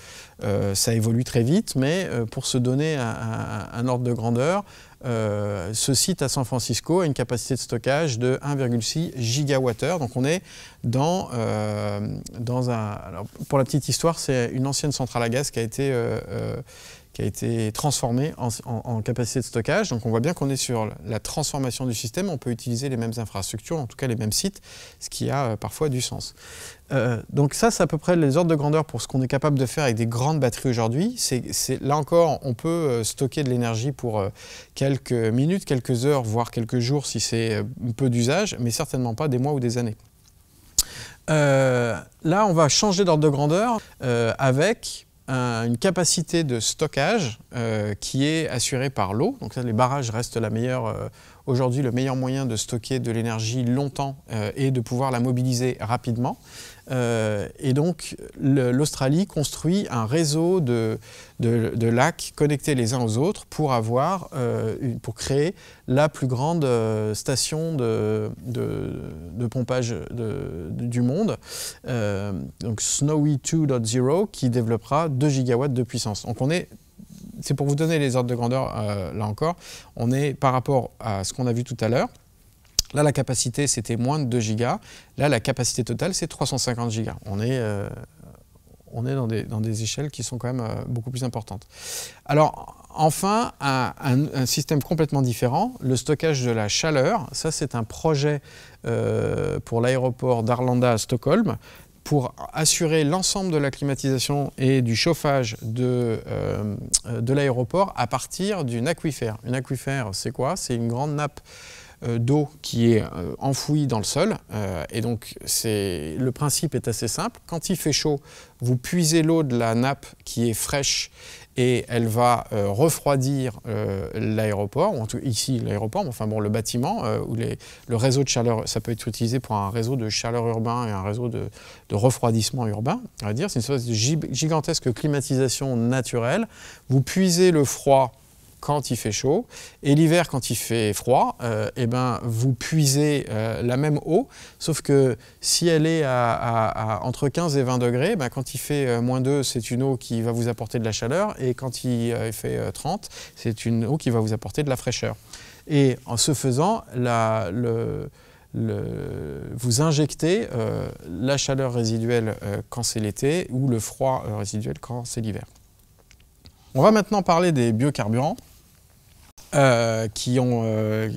ça évolue très vite, mais pour se donner un, ordre de grandeur, ce site à San Francisco a une capacité de stockage de 1,6 gigawattheure. Donc on est dans, dans un... Alors pour la petite histoire, c'est une ancienne centrale à gaz qui a été qui a été transformé en, capacité de stockage. Donc on voit bien qu'on est sur la transformation du système, on peut utiliser les mêmes infrastructures, en tout cas les mêmes sites, ce qui a euh, parfois du sens. Euh, donc ça, c'est à peu près les ordres de grandeur pour ce qu'on est capable de faire avec des grandes batteries aujourd'hui. là encore, on peut euh, stocker de l'énergie pour quelques minutes, quelques heures, voire quelques jours si c'est peu d'usage, mais certainement pas des mois ou des années. là, on va changer d'ordre de grandeur avec une capacité de stockage euh, qui est assurée par l'eau. Donc les barrages restent euh, aujourd'hui le meilleur moyen de stocker de l'énergie longtemps euh, et de pouvoir la mobiliser rapidement. Euh, et donc, l'Australie construit un réseau de, de, lacs connectés les uns aux autres pour, avoir, euh, pour créer la plus grande euh, station de, de pompage du monde, donc Snowy 2.0, qui développera 2 gigawatts de puissance. Donc, on est c'est pour vous donner les ordres de grandeur, là encore, on est par rapport à ce qu'on a vu tout à l'heure, Là, la capacité, c'était moins de 2 gigas. Là, la capacité totale, c'est 350 gigas. On est, euh, on est dans, des, échelles qui sont quand même euh, beaucoup plus importantes. Alors, enfin, un, système complètement différent, le stockage de la chaleur. Ça, c'est un projet euh, pour l'aéroport d'Arlanda à Stockholm pour assurer l'ensemble de la climatisation et du chauffage de, de l'aéroport à partir d'une aquifère. Une aquifère, c'est quoi C'est une grande nappe euh, d'eau qui est euh, enfouie dans le sol. Euh, et donc le principe est assez simple. Quand il fait chaud, vous puisez l'eau de la nappe qui est fraîche et elle va refroidir l'aéroport, ou en tout, ici l'aéroport, mais enfin bon, le bâtiment, ou le réseau de chaleur, ça peut être utilisé pour un réseau de chaleur urbain et un réseau de, de refroidissement urbain, à dire. C'est une sorte de gigantesque climatisation naturelle. Vous puisez le froid quand il fait chaud et l'hiver quand il fait froid, euh, eh ben, vous puisez euh, la même eau, sauf que si elle est à, entre 15 et 20 degrés, ben, quand il fait euh, moins 2, c'est une eau qui va vous apporter de la chaleur et quand il fait 30, c'est une eau qui va vous apporter de la fraîcheur. Et en ce faisant, vous injectez la chaleur résiduelle quand c'est l'été ou le froid résiduel quand c'est l'hiver. On va maintenant parler des biocarburants. Euh, qui, ont, euh,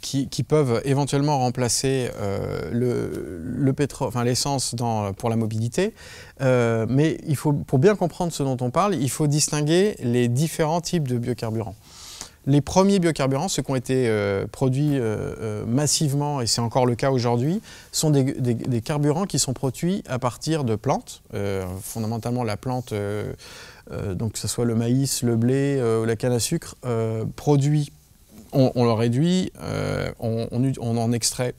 qui, peuvent éventuellement remplacer euh, le, le pétrole, enfin l'essence pour la mobilité. mais il faut, pour bien comprendre ce dont on parle, il faut distinguer les différents types de biocarburants. Les premiers biocarburants, ceux qui ont été euh, produits euh, euh, massivement, et c'est encore le cas aujourd'hui, sont des, carburants qui sont produits à partir de plantes, fondamentalement la plante, donc que ce soit le maïs, le blé ou la canne à sucre, produit, on, le réduit, on en extrait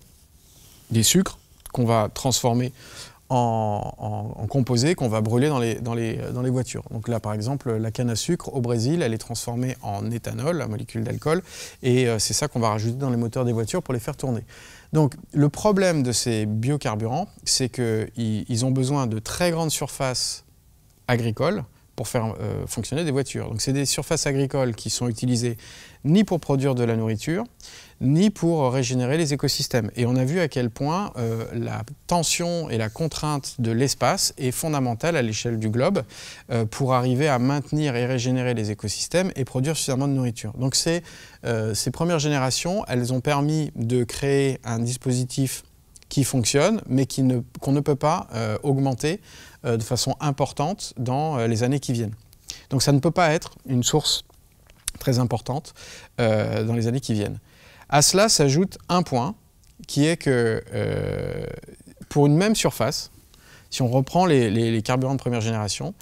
des sucres qu'on va transformer en, composé qu'on va brûler dans les, voitures. Donc là, par exemple, la canne à sucre au Brésil, elle est transformée en éthanol, la molécule d'alcool, et euh, c'est ça qu'on va rajouter dans les moteurs des voitures pour les faire tourner. Donc le problème de ces biocarburants, c'est qu'ils ont besoin de très grandes surfaces agricoles pour faire euh, fonctionner des voitures. Donc c'est des surfaces agricoles qui sont utilisées ni pour produire de la nourriture, ni pour régénérer les écosystèmes. Et on a vu à quel point euh, la tension et la contrainte de l'espace est fondamentale à l'échelle du globe euh, pour arriver à maintenir et régénérer les écosystèmes et produire suffisamment de nourriture. Donc euh, ces, premières générations, elles ont permis de créer un dispositif qui fonctionne, mais qu'on ne, peut pas augmenter de façon importante dans les années qui viennent. Donc ça ne peut pas être une source très importante dans les années qui viennent. À cela s'ajoute un point qui est que euh, pour une même surface, si on reprend les, carburants de première génération,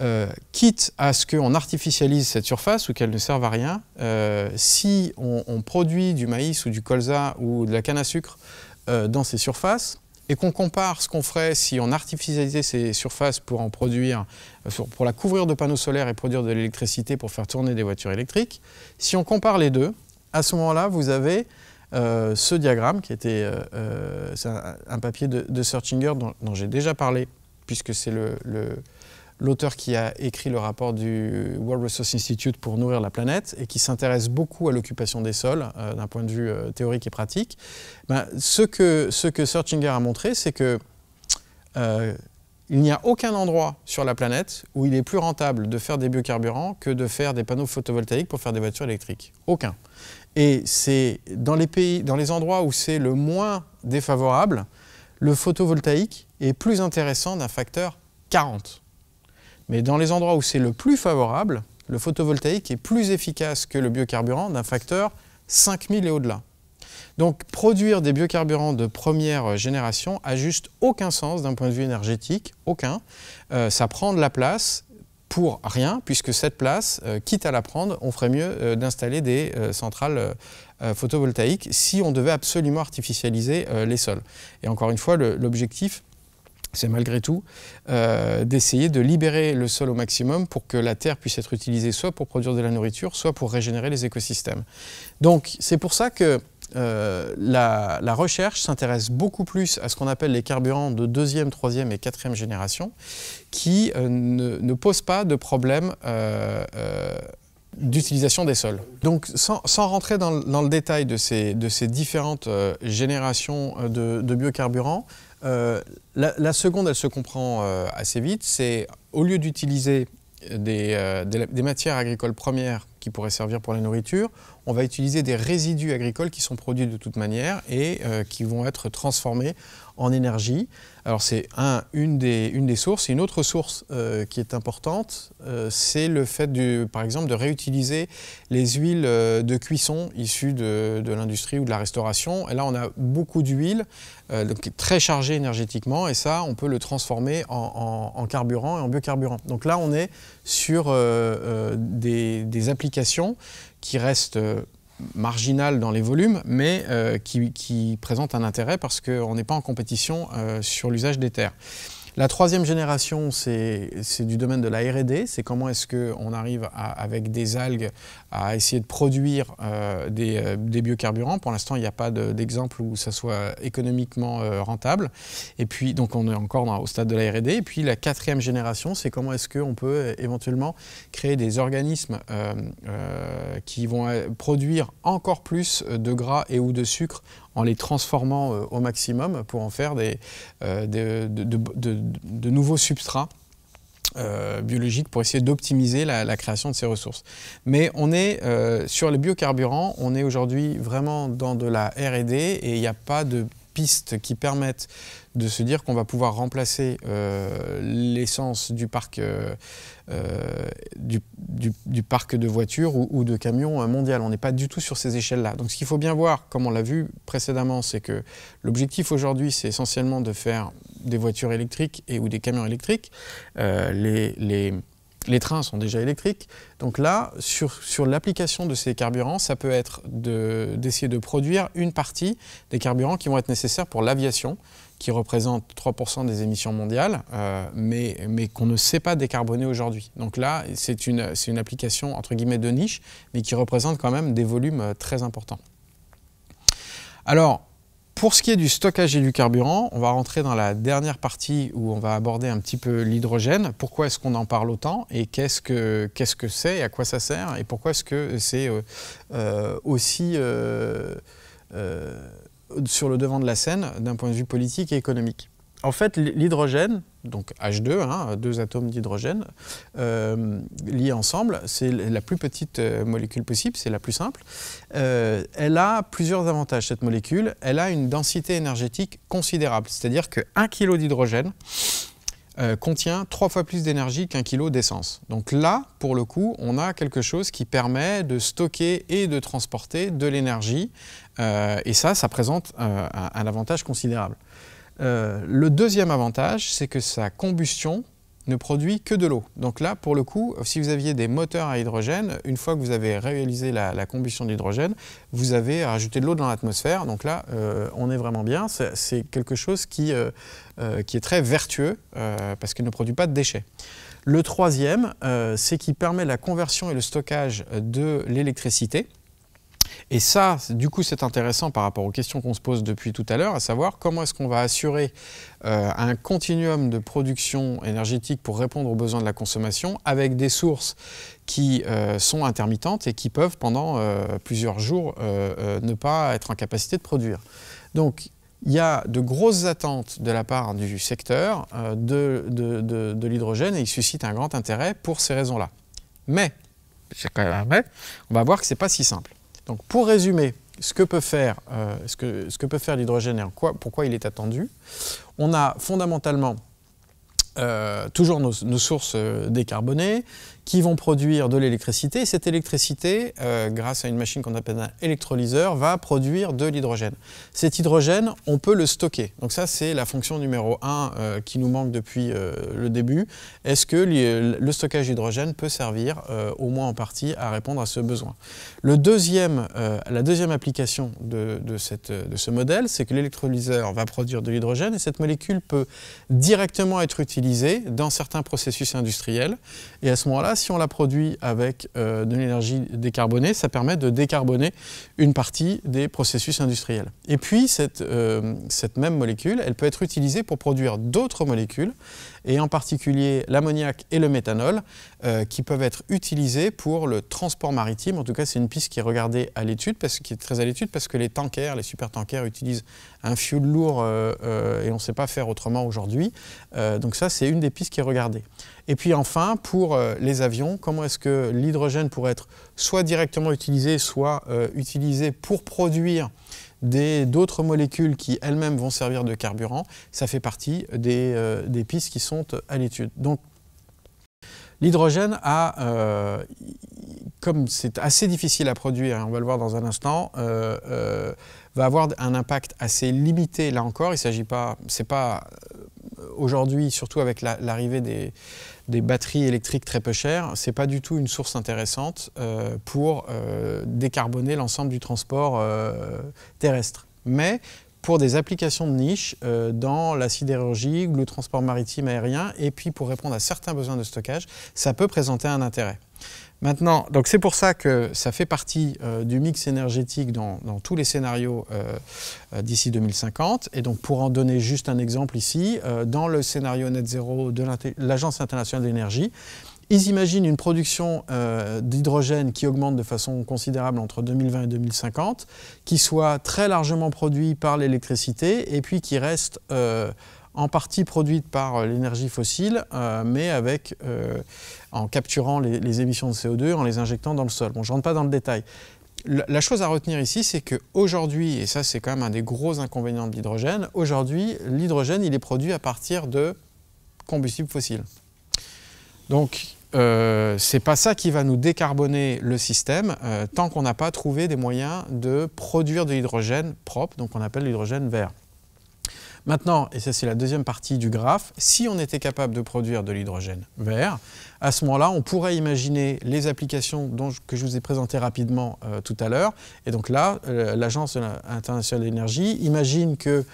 euh, quitte à ce qu'on artificialise cette surface ou qu'elle ne serve à rien, euh, si on, produit du maïs ou du colza ou de la canne à sucre dans ces surfaces, et qu'on compare ce qu'on ferait si on artificialisait ces surfaces pour en produire, pour la couvrir de panneaux solaires et produire de l'électricité pour faire tourner des voitures électriques, si on compare les deux, à ce moment-là, vous avez euh, ce diagramme qui était euh, euh, un, papier de, Searchinger dont, j'ai déjà parlé, puisque c'est l'auteur le, qui a écrit le rapport du World Resource Institute pour nourrir la planète et qui s'intéresse beaucoup à l'occupation des sols d'un point de vue théorique et pratique. Ben, ce, que, ce Searchinger a montré, c'est que il n'y a aucun endroit sur la planète où il est plus rentable de faire des biocarburants que de faire des panneaux photovoltaïques pour faire des voitures électriques. Aucun. Et c'est dans les pays, dans les endroits où c'est le moins défavorable, le photovoltaïque est plus intéressant d'un facteur 40. Mais dans les endroits où c'est le plus favorable, le photovoltaïque est plus efficace que le biocarburant d'un facteur 5000 et au-delà. Donc produire des biocarburants de première génération a juste aucun sens d'un point de vue énergétique, aucun. Euh, ça prend de la place pour rien, puisque cette place, euh, quitte à la prendre, on ferait mieux euh, d'installer des euh, centrales photovoltaïques si on devait absolument artificialiser les sols. Et encore une fois, l'objectif, c'est malgré tout d'essayer de libérer le sol au maximum pour que la terre puisse être utilisée soit pour produire de la nourriture, soit pour régénérer les écosystèmes. Donc c'est pour ça que la, la, recherche s'intéresse beaucoup plus à ce qu'on appelle les carburants de deuxième, troisième et quatrième génération qui euh, ne, ne, pose pas de problème euh, euh, d'utilisation des sols. Donc sans, rentrer dans, le détail de ces, différentes générations de, biocarburants, la, seconde, elle se comprend assez vite, c'est au lieu d'utiliser des, matières agricoles premières qui pourraient servir pour la nourriture, on va utiliser des résidus agricoles qui sont produits de toute manière et euh, qui vont être transformés en énergie. Alors c'est une, des, sources. une autre source euh, qui est importante, euh, c'est le fait, du, par exemple, de réutiliser les huiles de cuisson issues de, l'industrie ou de la restauration. Et là, on a beaucoup d'huile, donc très chargée énergétiquement, et ça, on peut le transformer en, carburant et en biocarburant. Donc là, on est sur des applications qui reste euh, marginal dans les volumes, mais euh, qui, présente un intérêt parce qu'on n'est pas en compétition euh, sur l'usage des terres. La troisième génération, c'est du domaine de la RD, c'est comment est-ce qu'on arrive avec des algues à essayer de produire euh, euh, des, biocarburants. Pour l'instant, il n'y a pas d'exemple où ça soit économiquement euh, rentable. Et puis, donc, on est encore au stade de la R&D. Et puis, la quatrième génération, c'est comment est-ce qu'on peut éventuellement créer des organismes qui vont produire encore plus de gras et ou de sucre en les transformant au maximum pour en faire des, de nouveaux substrats biologiques euh, biologique pour essayer d'optimiser la, création de ces ressources. Mais on est euh, sur les biocarburants, on est aujourd'hui vraiment dans de la R&D et il n'y a pas de pistes qui permettent de se dire qu'on va pouvoir remplacer euh, l'essence du parc euh, euh, du, parc de voitures ou, de camions mondial. On n'est pas du tout sur ces échelles-là. Donc ce qu'il faut bien voir, comme on l'a vu précédemment, c'est que l'objectif aujourd'hui, c'est essentiellement de faire des voitures électriques et ou des camions électriques. les, trains sont déjà électriques. Donc là, sur, l'application de ces carburants, ça peut être d'essayer de produire une partie des carburants qui vont être nécessaires pour l'aviation qui représente 3% des émissions mondiales, euh, mais, mais qu'on ne sait pas décarboner aujourd'hui. Donc là, c'est une, une application entre guillemets de niche, mais qui représente quand même des volumes euh, très importants. Alors, pour ce qui est du stockage et du carburant, on va rentrer dans la dernière partie où on va aborder un petit peu l'hydrogène. Pourquoi est-ce qu'on en parle autant et qu'est-ce que c'est et à quoi ça sert et pourquoi est-ce que c'est euh, aussi sur le devant de la scène d'un point de vue politique et économique. En fait, l'hydrogène, donc H2, hein, deux atomes d'hydrogène euh, liés ensemble, c'est la plus petite euh, molécule possible, c'est la plus simple. Euh, elle a plusieurs avantages, cette molécule. Elle a une densité énergétique considérable, c'est-à-dire que kilo kg d'hydrogène, euh, contient trois fois plus d'énergie qu'un kilo d'essence. Donc là, pour le coup, on a quelque chose qui permet de stocker et de transporter de l'énergie. Euh, et ça, ça présente euh, un avantage considérable. le deuxième avantage, c'est que sa combustion ne produit que de l'eau. Donc là, pour le coup, si vous aviez des moteurs à hydrogène, une fois que vous avez réalisé la, combustion d'hydrogène, vous avez rajouté de l'eau dans l'atmosphère. Donc là, euh, on est vraiment bien. C'est quelque chose qui, euh, euh, qui, est très vertueux parce qu'il ne produit pas de déchets. Le troisième, c'est qu'il permet la conversion et le stockage de l'électricité. Et ça, du coup, c'est intéressant par rapport aux questions qu'on se pose depuis tout à l'heure, à savoir comment est-ce qu'on va assurer euh, un continuum de production énergétique pour répondre aux besoins de la consommation avec des sources qui euh, sont intermittentes et qui peuvent pendant euh, plusieurs jours ne pas être en capacité de produire. Donc, il y a de grosses attentes de la part du secteur de, l'hydrogène et il suscite un grand intérêt pour ces raisons-là. Mais, mais, on va voir que ce n'est pas si simple. Donc pour résumer, ce que peut faire, euh, l'hydrogène et pourquoi il est attendu, on a fondamentalement euh, toujours nos, sources euh, décarbonées qui vont produire de l'électricité. cette électricité, euh, grâce à une machine qu'on appelle un électrolyseur, va produire de l'hydrogène. Cet hydrogène, on peut le stocker. Donc ça, c'est la fonction numéro 1 euh, qui nous manque depuis euh, le début. Est-ce que le stockage d'hydrogène peut servir, au moins en partie, à répondre à ce besoin le deuxième, La deuxième application de, de ce modèle, c'est que l'électrolyseur va produire de l'hydrogène et cette molécule peut directement être utilisée dans certains processus industriels. Et à ce moment-là, si on la produit avec euh, de l'énergie décarbonée, ça permet de décarboner une partie des processus industriels. Et puis, cette, euh, cette même molécule, elle peut être utilisée pour produire d'autres molécules et en particulier l'ammoniac et le méthanol, euh, qui peuvent être utilisés pour le transport maritime. En tout cas, c'est une piste qui est regardée à l'étude, parce qu'il est très à l'étude, parce que les tankers, les supertankers utilisent un fuel lourd euh, euh, et on ne sait pas faire autrement aujourd'hui. donc ça, c'est une des pistes qui est regardée. Et puis enfin, pour les avions, comment est-ce que l'hydrogène pourrait être soit directement utilisé, soit utilisé pour produire d'autres molécules qui elles-mêmes vont servir de carburant, ça fait partie des, euh, pistes qui sont à l'étude. Donc l'hydrogène a, euh, comme c'est assez difficile à produire, on va le voir dans un instant, euh, va avoir un impact assez limité là encore. Il s'agit pas, c'est pas aujourd'hui, surtout avec l'arrivée des, des batteries électriques très peu chères, c'est pas du tout une source intéressante euh, pour euh, décarboner l'ensemble du transport euh, terrestre. Mais pour des applications de niche dans la sidérurgie ou le transport maritime aérien, et puis pour répondre à certains besoins de stockage, ça peut présenter un intérêt. Maintenant, donc c'est pour ça que ça fait partie euh, du mix énergétique dans, tous les scénarios euh, euh, d'ici 2050. Et donc pour en donner juste un exemple ici, dans le scénario net zéro de l'Agence internationale de l'énergie, ils imaginent une production d'hydrogène qui augmente de façon considérable entre 2020 et 2050, qui soit très largement produit par l'électricité et puis qui reste en partie produite par euh, l'énergie fossile, euh, mais avec, euh, en capturant les, émissions de CO2, en les injectant dans le sol. je ne rentre pas dans le détail. La, chose à retenir ici, c'est qu'aujourd'hui, et ça c'est quand même un des gros inconvénients de l'hydrogène, aujourd'hui, l'hydrogène, il est produit à partir de combustibles fossiles. Donc, ce n'est pas ça qui va nous décarboner le système tant qu'on n'a pas trouvé des moyens de produire de l'hydrogène propre, donc on appelle l'hydrogène vert. Maintenant, et ça c'est la deuxième partie du graphe, si on était capable de produire de l'hydrogène vert, à ce moment-là, on pourrait imaginer les applications dont que je vous ai présentées rapidement euh, tout à l'heure. Et donc là, euh, l'Agence internationale de imagine que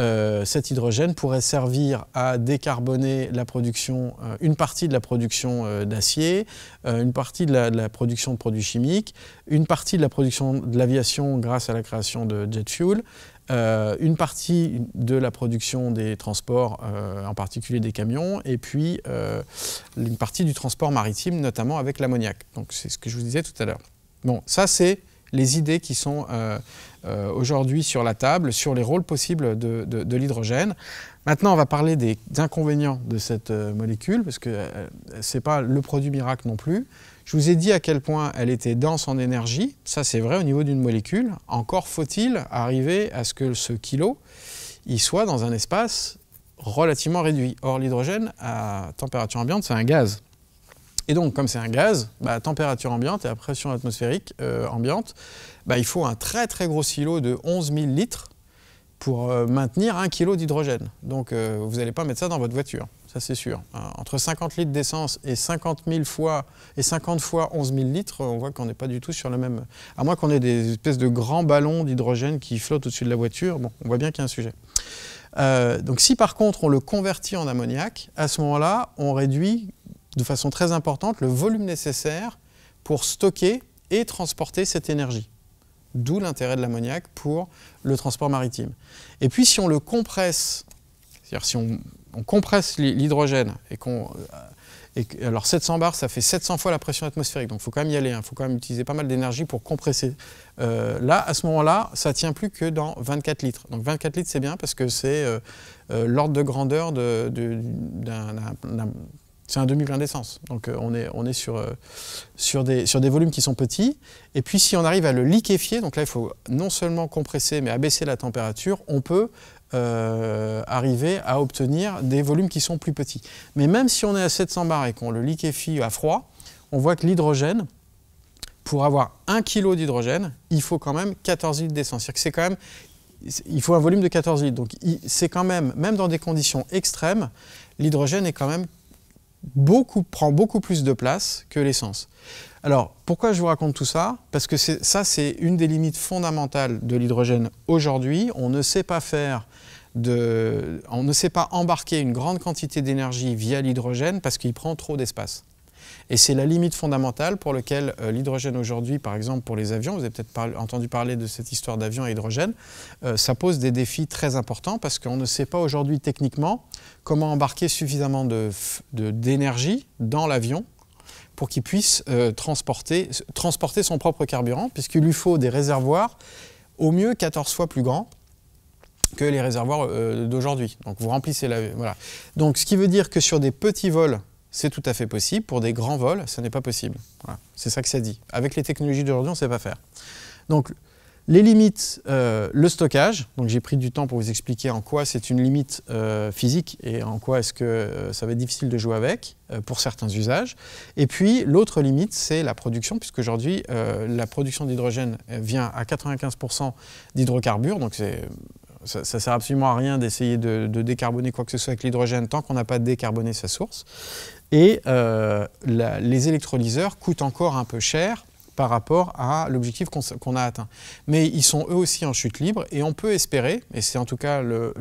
euh, cet hydrogène pourrait servir à décarboner la production, une partie de la production d'acier, une partie de la, production de produits chimiques, une partie de la production de l'aviation grâce à la création de jet fuel, euh, une partie de la production des transports, euh, en particulier des camions, et puis euh, une partie du transport maritime, notamment avec l'ammoniac. Donc c'est ce que je vous disais tout à l'heure. Bon, ça c'est les idées qui sont aujourd'hui sur la table, sur les rôles possibles de, de l'hydrogène. Maintenant, on va parler des inconvénients de cette molécule, parce que ce n'est pas le produit miracle non plus. Je vous ai dit à quel point elle était dense en énergie. Ça, c'est vrai au niveau d'une molécule. Encore faut-il arriver à ce que ce kilo, il soit dans un espace relativement réduit. Or, l'hydrogène, à température ambiante, c'est un gaz. Et donc, comme c'est un gaz, à bah, température ambiante et à pression atmosphérique euh, ambiante, bah, il faut un très très gros silo de 11 000 litres pour euh, maintenir un kilo d'hydrogène. Donc, euh, vous n'allez pas mettre ça dans votre voiture ça c'est sûr. Euh, entre 50 litres d'essence et 50 000 fois et 50 fois 11 000 litres, on voit qu'on n'est pas du tout sur le même. À moins qu'on ait des espèces de grands ballons d'hydrogène qui flottent au-dessus de la voiture, bon, on voit bien qu'il y a un sujet. Euh, donc si par contre on le convertit en ammoniac, à ce moment-là, on réduit de façon très importante le volume nécessaire pour stocker et transporter cette énergie. D'où l'intérêt de l'ammoniac pour le transport maritime. Et puis si on le compresse, c'est-à-dire si on, on compresse l'hydrogène et qu'on... Euh, alors 700 bars, ça fait 700 fois la pression atmosphérique, donc il faut quand même y aller, il hein. faut quand même utiliser pas mal d'énergie pour compresser. Euh, là, à ce moment-là, ça tient plus que dans 24 litres. Donc 24 litres, c'est bien parce que c'est euh, l'ordre de grandeur d'un... De, c'est un demi-plein d'essence. Donc on est, on est sur, sur, des, sur des volumes qui sont petits. Et puis si on arrive à le liquéfier, donc là il faut non seulement compresser mais abaisser la température, on peut euh, arriver à obtenir des volumes qui sont plus petits. Mais même si on est à 700 bar et qu'on le liquéfie à froid, on voit que l'hydrogène, pour avoir 1 kg d'hydrogène, il faut quand même 14 litres d'essence. C'est-à-dire quand même il faut un volume de 14 litres. Donc c'est quand même, même dans des conditions extrêmes, l'hydrogène est quand même beaucoup, prend beaucoup plus de place que l'essence. Alors pourquoi je vous raconte tout ça Parce que ça c'est une des limites fondamentales de l'hydrogène aujourd'hui. On ne sait pas faire on ne sait pas embarquer une grande quantité d'énergie via l'hydrogène parce qu'il prend trop d'espace. Et c'est la limite fondamentale pour laquelle euh, l'hydrogène aujourd'hui, par exemple pour les avions, vous avez peut-être entendu parler de cette histoire d'avion à hydrogène, euh, ça pose des défis très importants parce qu'on ne sait pas aujourd'hui techniquement comment embarquer suffisamment d'énergie de, dans l'avion pour qu'il puisse euh, transporter, transporter son propre carburant, puisqu'il lui faut des réservoirs au mieux 14 fois plus grands que les réservoirs euh, d'aujourd'hui. Donc vous remplissez la... Voilà. Donc ce qui veut dire que sur des petits vols, c'est tout à fait possible. Pour des grands vols, ce n'est pas possible. C'est ça que ça dit. Avec les technologies d'aujourd'hui, on ne sait pas faire. Donc les limites, euh, le stockage. Donc j'ai pris du temps pour vous expliquer en quoi c'est une limite euh, physique et en quoi est-ce que ça va être difficile de jouer avec pour certains usages. Et puis l'autre limite, c'est la production, puisque aujourd'hui, la production d'hydrogène vient à 95% d'hydrocarbures, donc c'est ça, ne sert absolument à rien d'essayer de, décarboner quoi que ce soit avec l'hydrogène tant qu'on n'a pas décarboné sa source. Et euh, les électrolyseurs coûtent encore un peu cher par rapport à l'objectif qu'on a atteint. Mais ils sont eux aussi en chute libre et on peut espérer, et c'est en tout cas le,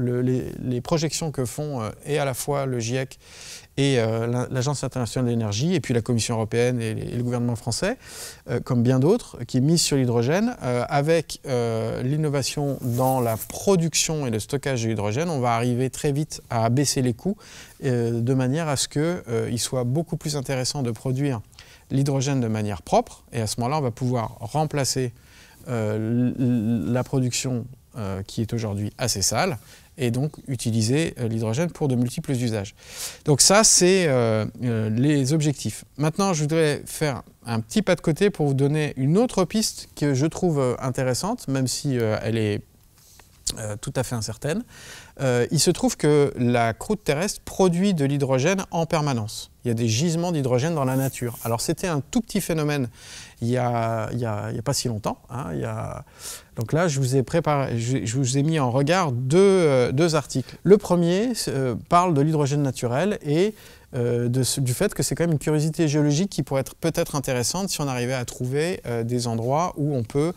les, projections que font euh, et à la fois le GIEC et euh, l'Agence internationale de l'énergie, et puis la Commission européenne et, le gouvernement français, euh, comme bien d'autres, qui misent sur l'hydrogène. Euh, avec l'innovation dans la production et le stockage de l'hydrogène, on va arriver très vite à baisser les coûts, de manière à ce qu'il soit beaucoup plus intéressant de produire l'hydrogène de manière propre, et à ce moment-là, on va pouvoir remplacer la production qui est aujourd'hui assez sale et donc utiliser euh, l'hydrogène pour de multiples usages. Donc ça, c'est euh, euh, les objectifs. Maintenant, je voudrais faire un petit pas de côté pour vous donner une autre piste que je trouve intéressante, même si elle est tout à fait incertaine. il se trouve que la croûte terrestre produit de l'hydrogène en permanence. Il y a des gisements d'hydrogène dans la nature. Alors c'était un tout petit phénomène il n'y a, a, a, pas si longtemps. Hein, il Donc là, je vous ai préparé, je, vous ai mis en regard deux, euh, articles. Le premier euh, parle de l'hydrogène naturel et euh, de du fait que c'est quand même une curiosité géologique qui pourrait être peut-être intéressante si on arrivait à trouver des endroits où on peut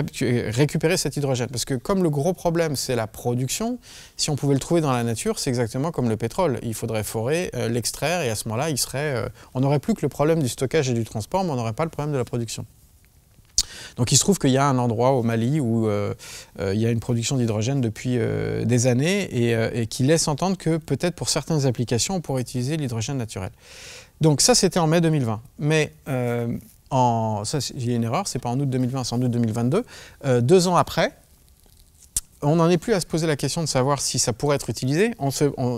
récupérer cet hydrogène. Parce que comme le gros problème, c'est la production, si on pouvait le trouver dans la nature, c'est exactement comme le pétrole. Il faudrait forer, euh, l'extraire, et à ce moment-là, il serait, euh, on n'aurait plus que le problème du stockage et du transport, mais on n'aurait pas le problème de la production. Donc il se trouve qu'il y a un endroit au Mali où euh, il y a une production d'hydrogène depuis des années et, et qui laisse entendre que peut-être pour certaines applications, on pourrait utiliser l'hydrogène naturel. Donc ça, c'était en mai 2020. Mais en, ça j'ai une erreur, c'est pas en août 2020, c'est en août 2022, euh, deux ans après, on n'en est plus à se poser la question de savoir si ça pourrait être utilisé.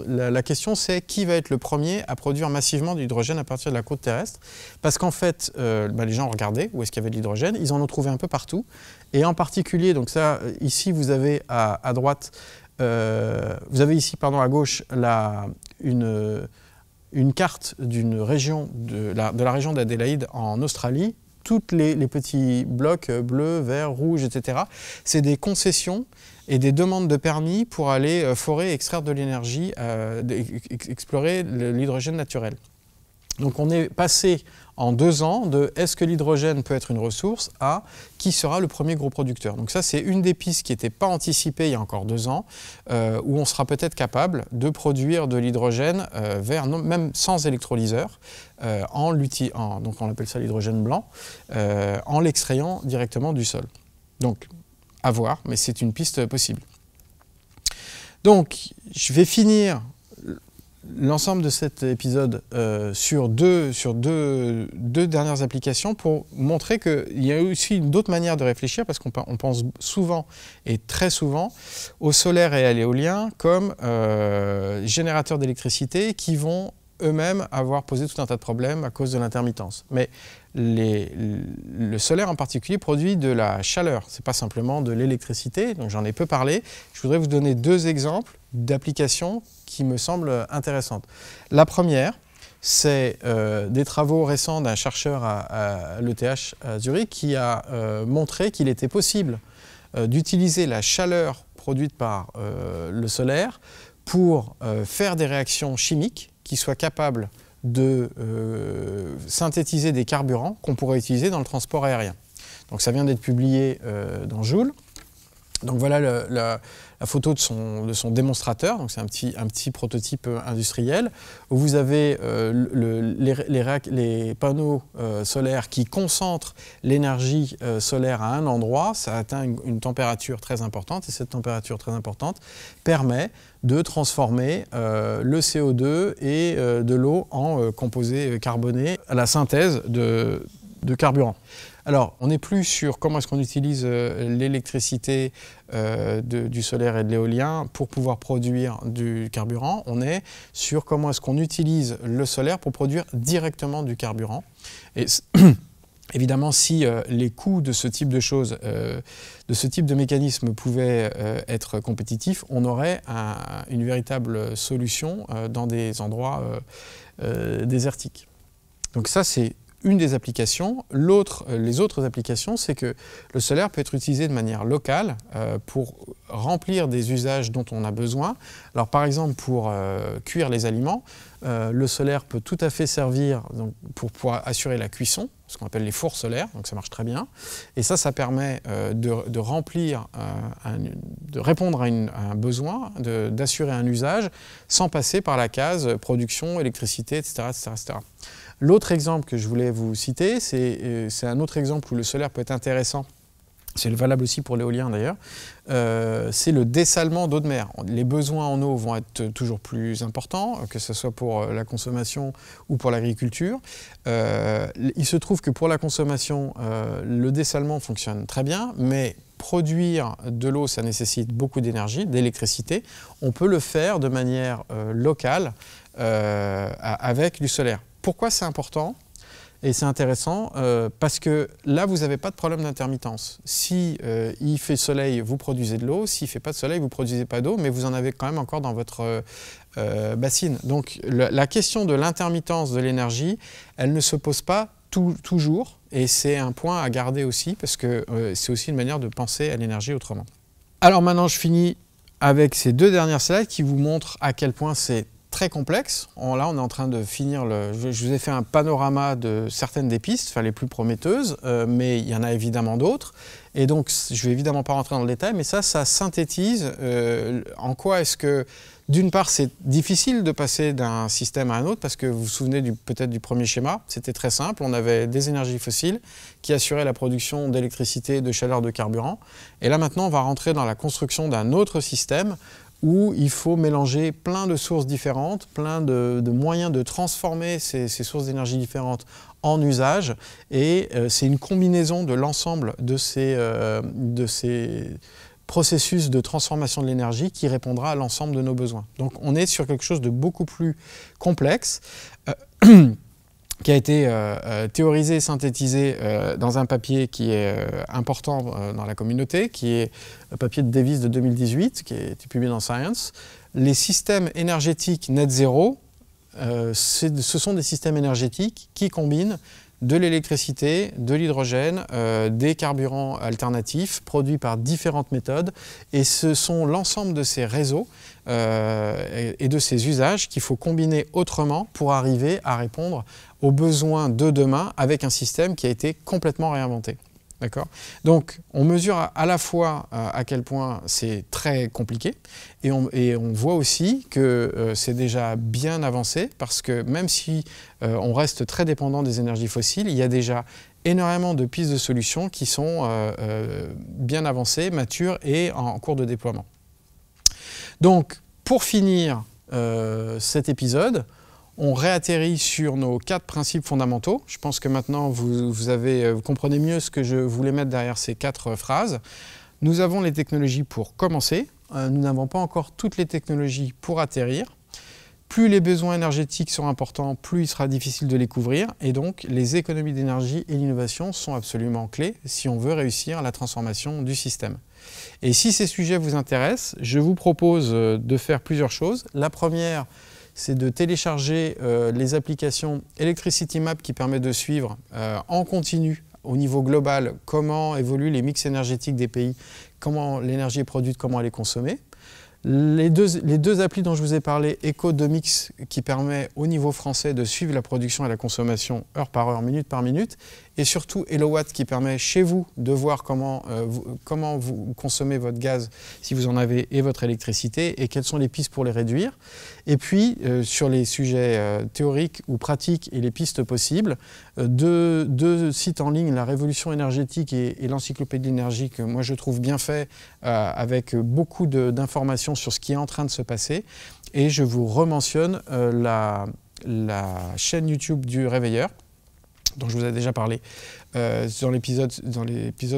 la, question, c'est qui va être le premier à produire massivement de l'hydrogène à partir de la côte terrestre Parce qu'en fait, euh, bah, les gens regardaient où est-ce qu'il y avait de l'hydrogène. Ils en ont trouvé un peu partout. Et en particulier, donc ça, ici, vous avez à, droite, euh, vous avez ici, pardon, à gauche, la, une une carte d'une région de la, région d'Adélaïde en Australie. Toutes les, petits blocs euh, bleus, verts, rouges, etc. C'est des concessions et des demandes de permis pour aller euh, forer, extraire de l'énergie, euh, explorer l'hydrogène naturel. Donc on est passé en deux ans de est-ce que l'hydrogène peut être une ressource à qui sera le premier gros producteur. Donc ça, c'est une des pistes qui n'était pas anticipée il y a encore deux ans, euh, où on sera peut-être capable de produire de l'hydrogène euh, même sans électrolyseur, euh, en, en, donc on appelle ça l'hydrogène blanc, euh, en l'extrayant directement du sol. Donc, à voir, mais c'est une piste possible. Donc, je vais finir l'ensemble de cet épisode euh, sur, deux, sur deux, dernières applications pour montrer qu'il y a aussi une autre manière de réfléchir parce qu'on pense souvent et très souvent au solaire et à l'éolien comme euh, générateurs d'électricité qui vont eux-mêmes avoir posé tout un tas de problèmes à cause de l'intermittence. Mais le solaire en particulier produit de la chaleur, n'est pas simplement de l'électricité, donc j'en ai peu parlé. Je voudrais vous donner deux exemples d'applications qui me semblent intéressantes. La première, c'est euh, des travaux récents d'un chercheur à, l'ETH à Zurich qui a euh, montré qu'il était possible euh, d'utiliser la chaleur produite par le solaire pour faire des réactions chimiques qui soient capables de euh, synthétiser des carburants qu'on pourrait utiliser dans le transport aérien. Donc ça vient d'être publié euh, dans Joule. Donc voilà le, la, la photo de son, démonstrateur, donc c'est un petit, prototype euh, industriel, où vous avez euh, les, panneaux euh, solaires qui concentrent l'énergie solaire à un endroit, ça atteint une, température très importante, et cette température très importante permet de transformer le CO2 et de l'eau en composés carbonés à la synthèse de, de carburant. Alors, on n'est plus sur comment est-ce qu'on utilise euh, l'électricité euh, du solaire et de l'éolien pour pouvoir produire du carburant. On est sur comment est-ce qu'on utilise le solaire pour produire directement du carburant. Et Évidemment, si euh, les coûts de ce type de choses, de ce type de mécanisme pouvaient être compétitifs, on aurait une véritable solution dans des endroits désertiques. Donc ça, c'est une des applications. L'autre, euh, les autres applications, c'est que le solaire peut être utilisé de manière locale euh, pour remplir des usages dont on a besoin. Alors par exemple pour euh, cuire les aliments, le solaire peut tout à fait servir donc, pour pouvoir assurer la cuisson, ce qu'on appelle les fours solaires, donc ça marche très bien. Et ça, ça permet de, de, remplir, de répondre à, à un besoin, d'assurer un usage sans passer par la case production, électricité, etc. etc., etc. L'autre exemple que je voulais vous citer, euh, c'est un autre exemple où le solaire peut être intéressant c'est valable aussi pour l'éolien d'ailleurs, euh, c'est le dessalement d'eau de mer. Les besoins en eau vont être toujours plus importants, euh, que ce soit pour la consommation ou pour l'agriculture. il se trouve que pour la consommation, le dessalement fonctionne très bien, mais produire de l'eau, ça nécessite beaucoup d'énergie, d'électricité. On peut le faire de manière locale avec du solaire pourquoi c'est important et c'est intéressant euh, parce que là, vous n'avez pas de problème d'intermittence. Si euh, il fait soleil, vous produisez de l'eau. S'il ne fait pas de soleil, vous ne produisez pas d'eau, mais vous en avez quand même encore dans votre euh, bassine. Donc la question de l'intermittence de l'énergie, elle ne se pose pas toujours. Et c'est un point à garder aussi parce que c'est aussi une manière de penser à l'énergie autrement. Alors maintenant, je finis avec ces deux dernières slides qui vous montrent à quel point c'est très complexe. là, on est en train de finir le... Je, vous ai fait un panorama de certaines des pistes, enfin les plus prometteuses, euh, mais il y en a évidemment d'autres. Et donc, je vais évidemment pas rentrer dans le détail, mais ça, ça synthétise euh, en quoi est-ce que... D'une part, c'est difficile de passer d'un système à un autre parce que vous vous souvenez peut-être du premier schéma, c'était très simple, on avait des énergies fossiles qui assuraient la production d'électricité, de chaleur, de carburant. Et là maintenant, on va rentrer dans la construction d'un autre système où il faut mélanger plein de sources différentes, plein de, moyens de transformer ces, sources d'énergie différentes en usage. Et euh, c'est une combinaison de l'ensemble euh, de ces, processus de transformation de l'énergie qui répondra à l'ensemble de nos besoins. Donc on est sur quelque chose de beaucoup plus complexe. Euh, qui a été euh, euh, théorisé et synthétisé euh, dans un papier qui est important dans la communauté, qui est le papier de Davis de 2018, qui a été publié dans Science. Les systèmes énergétiques net zéro, ce sont des systèmes énergétiques qui combinent de l'électricité, de l'hydrogène, des carburants alternatifs produits par différentes méthodes. Et ce sont l'ensemble de ces réseaux euh, et de ces usages qu'il faut combiner autrement pour arriver à répondre aux besoins de demain avec un système qui a été complètement réinventé. D'accord Donc, on mesure à la fois euh, à quel point c'est très compliqué et on, voit aussi que euh, c'est déjà bien avancé parce que même si on reste très dépendant des énergies fossiles, il y a déjà énormément de pistes de solutions qui sont bien avancées, matures et en cours de déploiement. Donc, pour finir euh, cet épisode, on réatterrit sur nos quatre principes fondamentaux. Je pense que maintenant, vous, euh, comprenez mieux ce que je voulais mettre derrière ces quatre euh, phrases. Nous avons les technologies pour commencer. nous n'avons pas encore toutes les technologies pour atterrir. Plus les besoins énergétiques sont importants, plus il sera difficile de les couvrir. Et donc, les économies d'énergie et l'innovation sont absolument clés si on veut réussir la transformation du système. Et si ces sujets vous intéressent, je vous propose euh, de faire plusieurs choses. La première, c'est de télécharger euh, les applications Electricity Map qui permet de suivre euh, en continu au niveau global comment évoluent les mix énergétiques des pays, comment l'énergie est produite, comment elle est consommée. Les deux, les deux applis dont je vous ai parlé, Eco de Mix, qui permet au niveau français de suivre la production et la consommation heure par heure, minute par minute, et surtout HelloWatt qui permet chez vous de voir comment, euh, vous, comment vous consommez votre gaz si vous en avez et votre électricité et quelles sont les pistes pour les réduire. Et puis euh, sur les sujets euh, théoriques ou pratiques et les pistes possibles, deux, sites en ligne, la Révolution énergétique et, l'Encyclopédie de l'énergie que moi je trouve bien fait avec beaucoup d'informations sur ce qui est en train de se passer. Et je vous rementionne la chaîne YouTube du Réveilleur dont je vous ai déjà parlé euh, dans l'épisode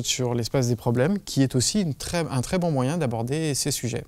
sur l'espace des problèmes, qui est aussi un très bon moyen d'aborder ces sujets.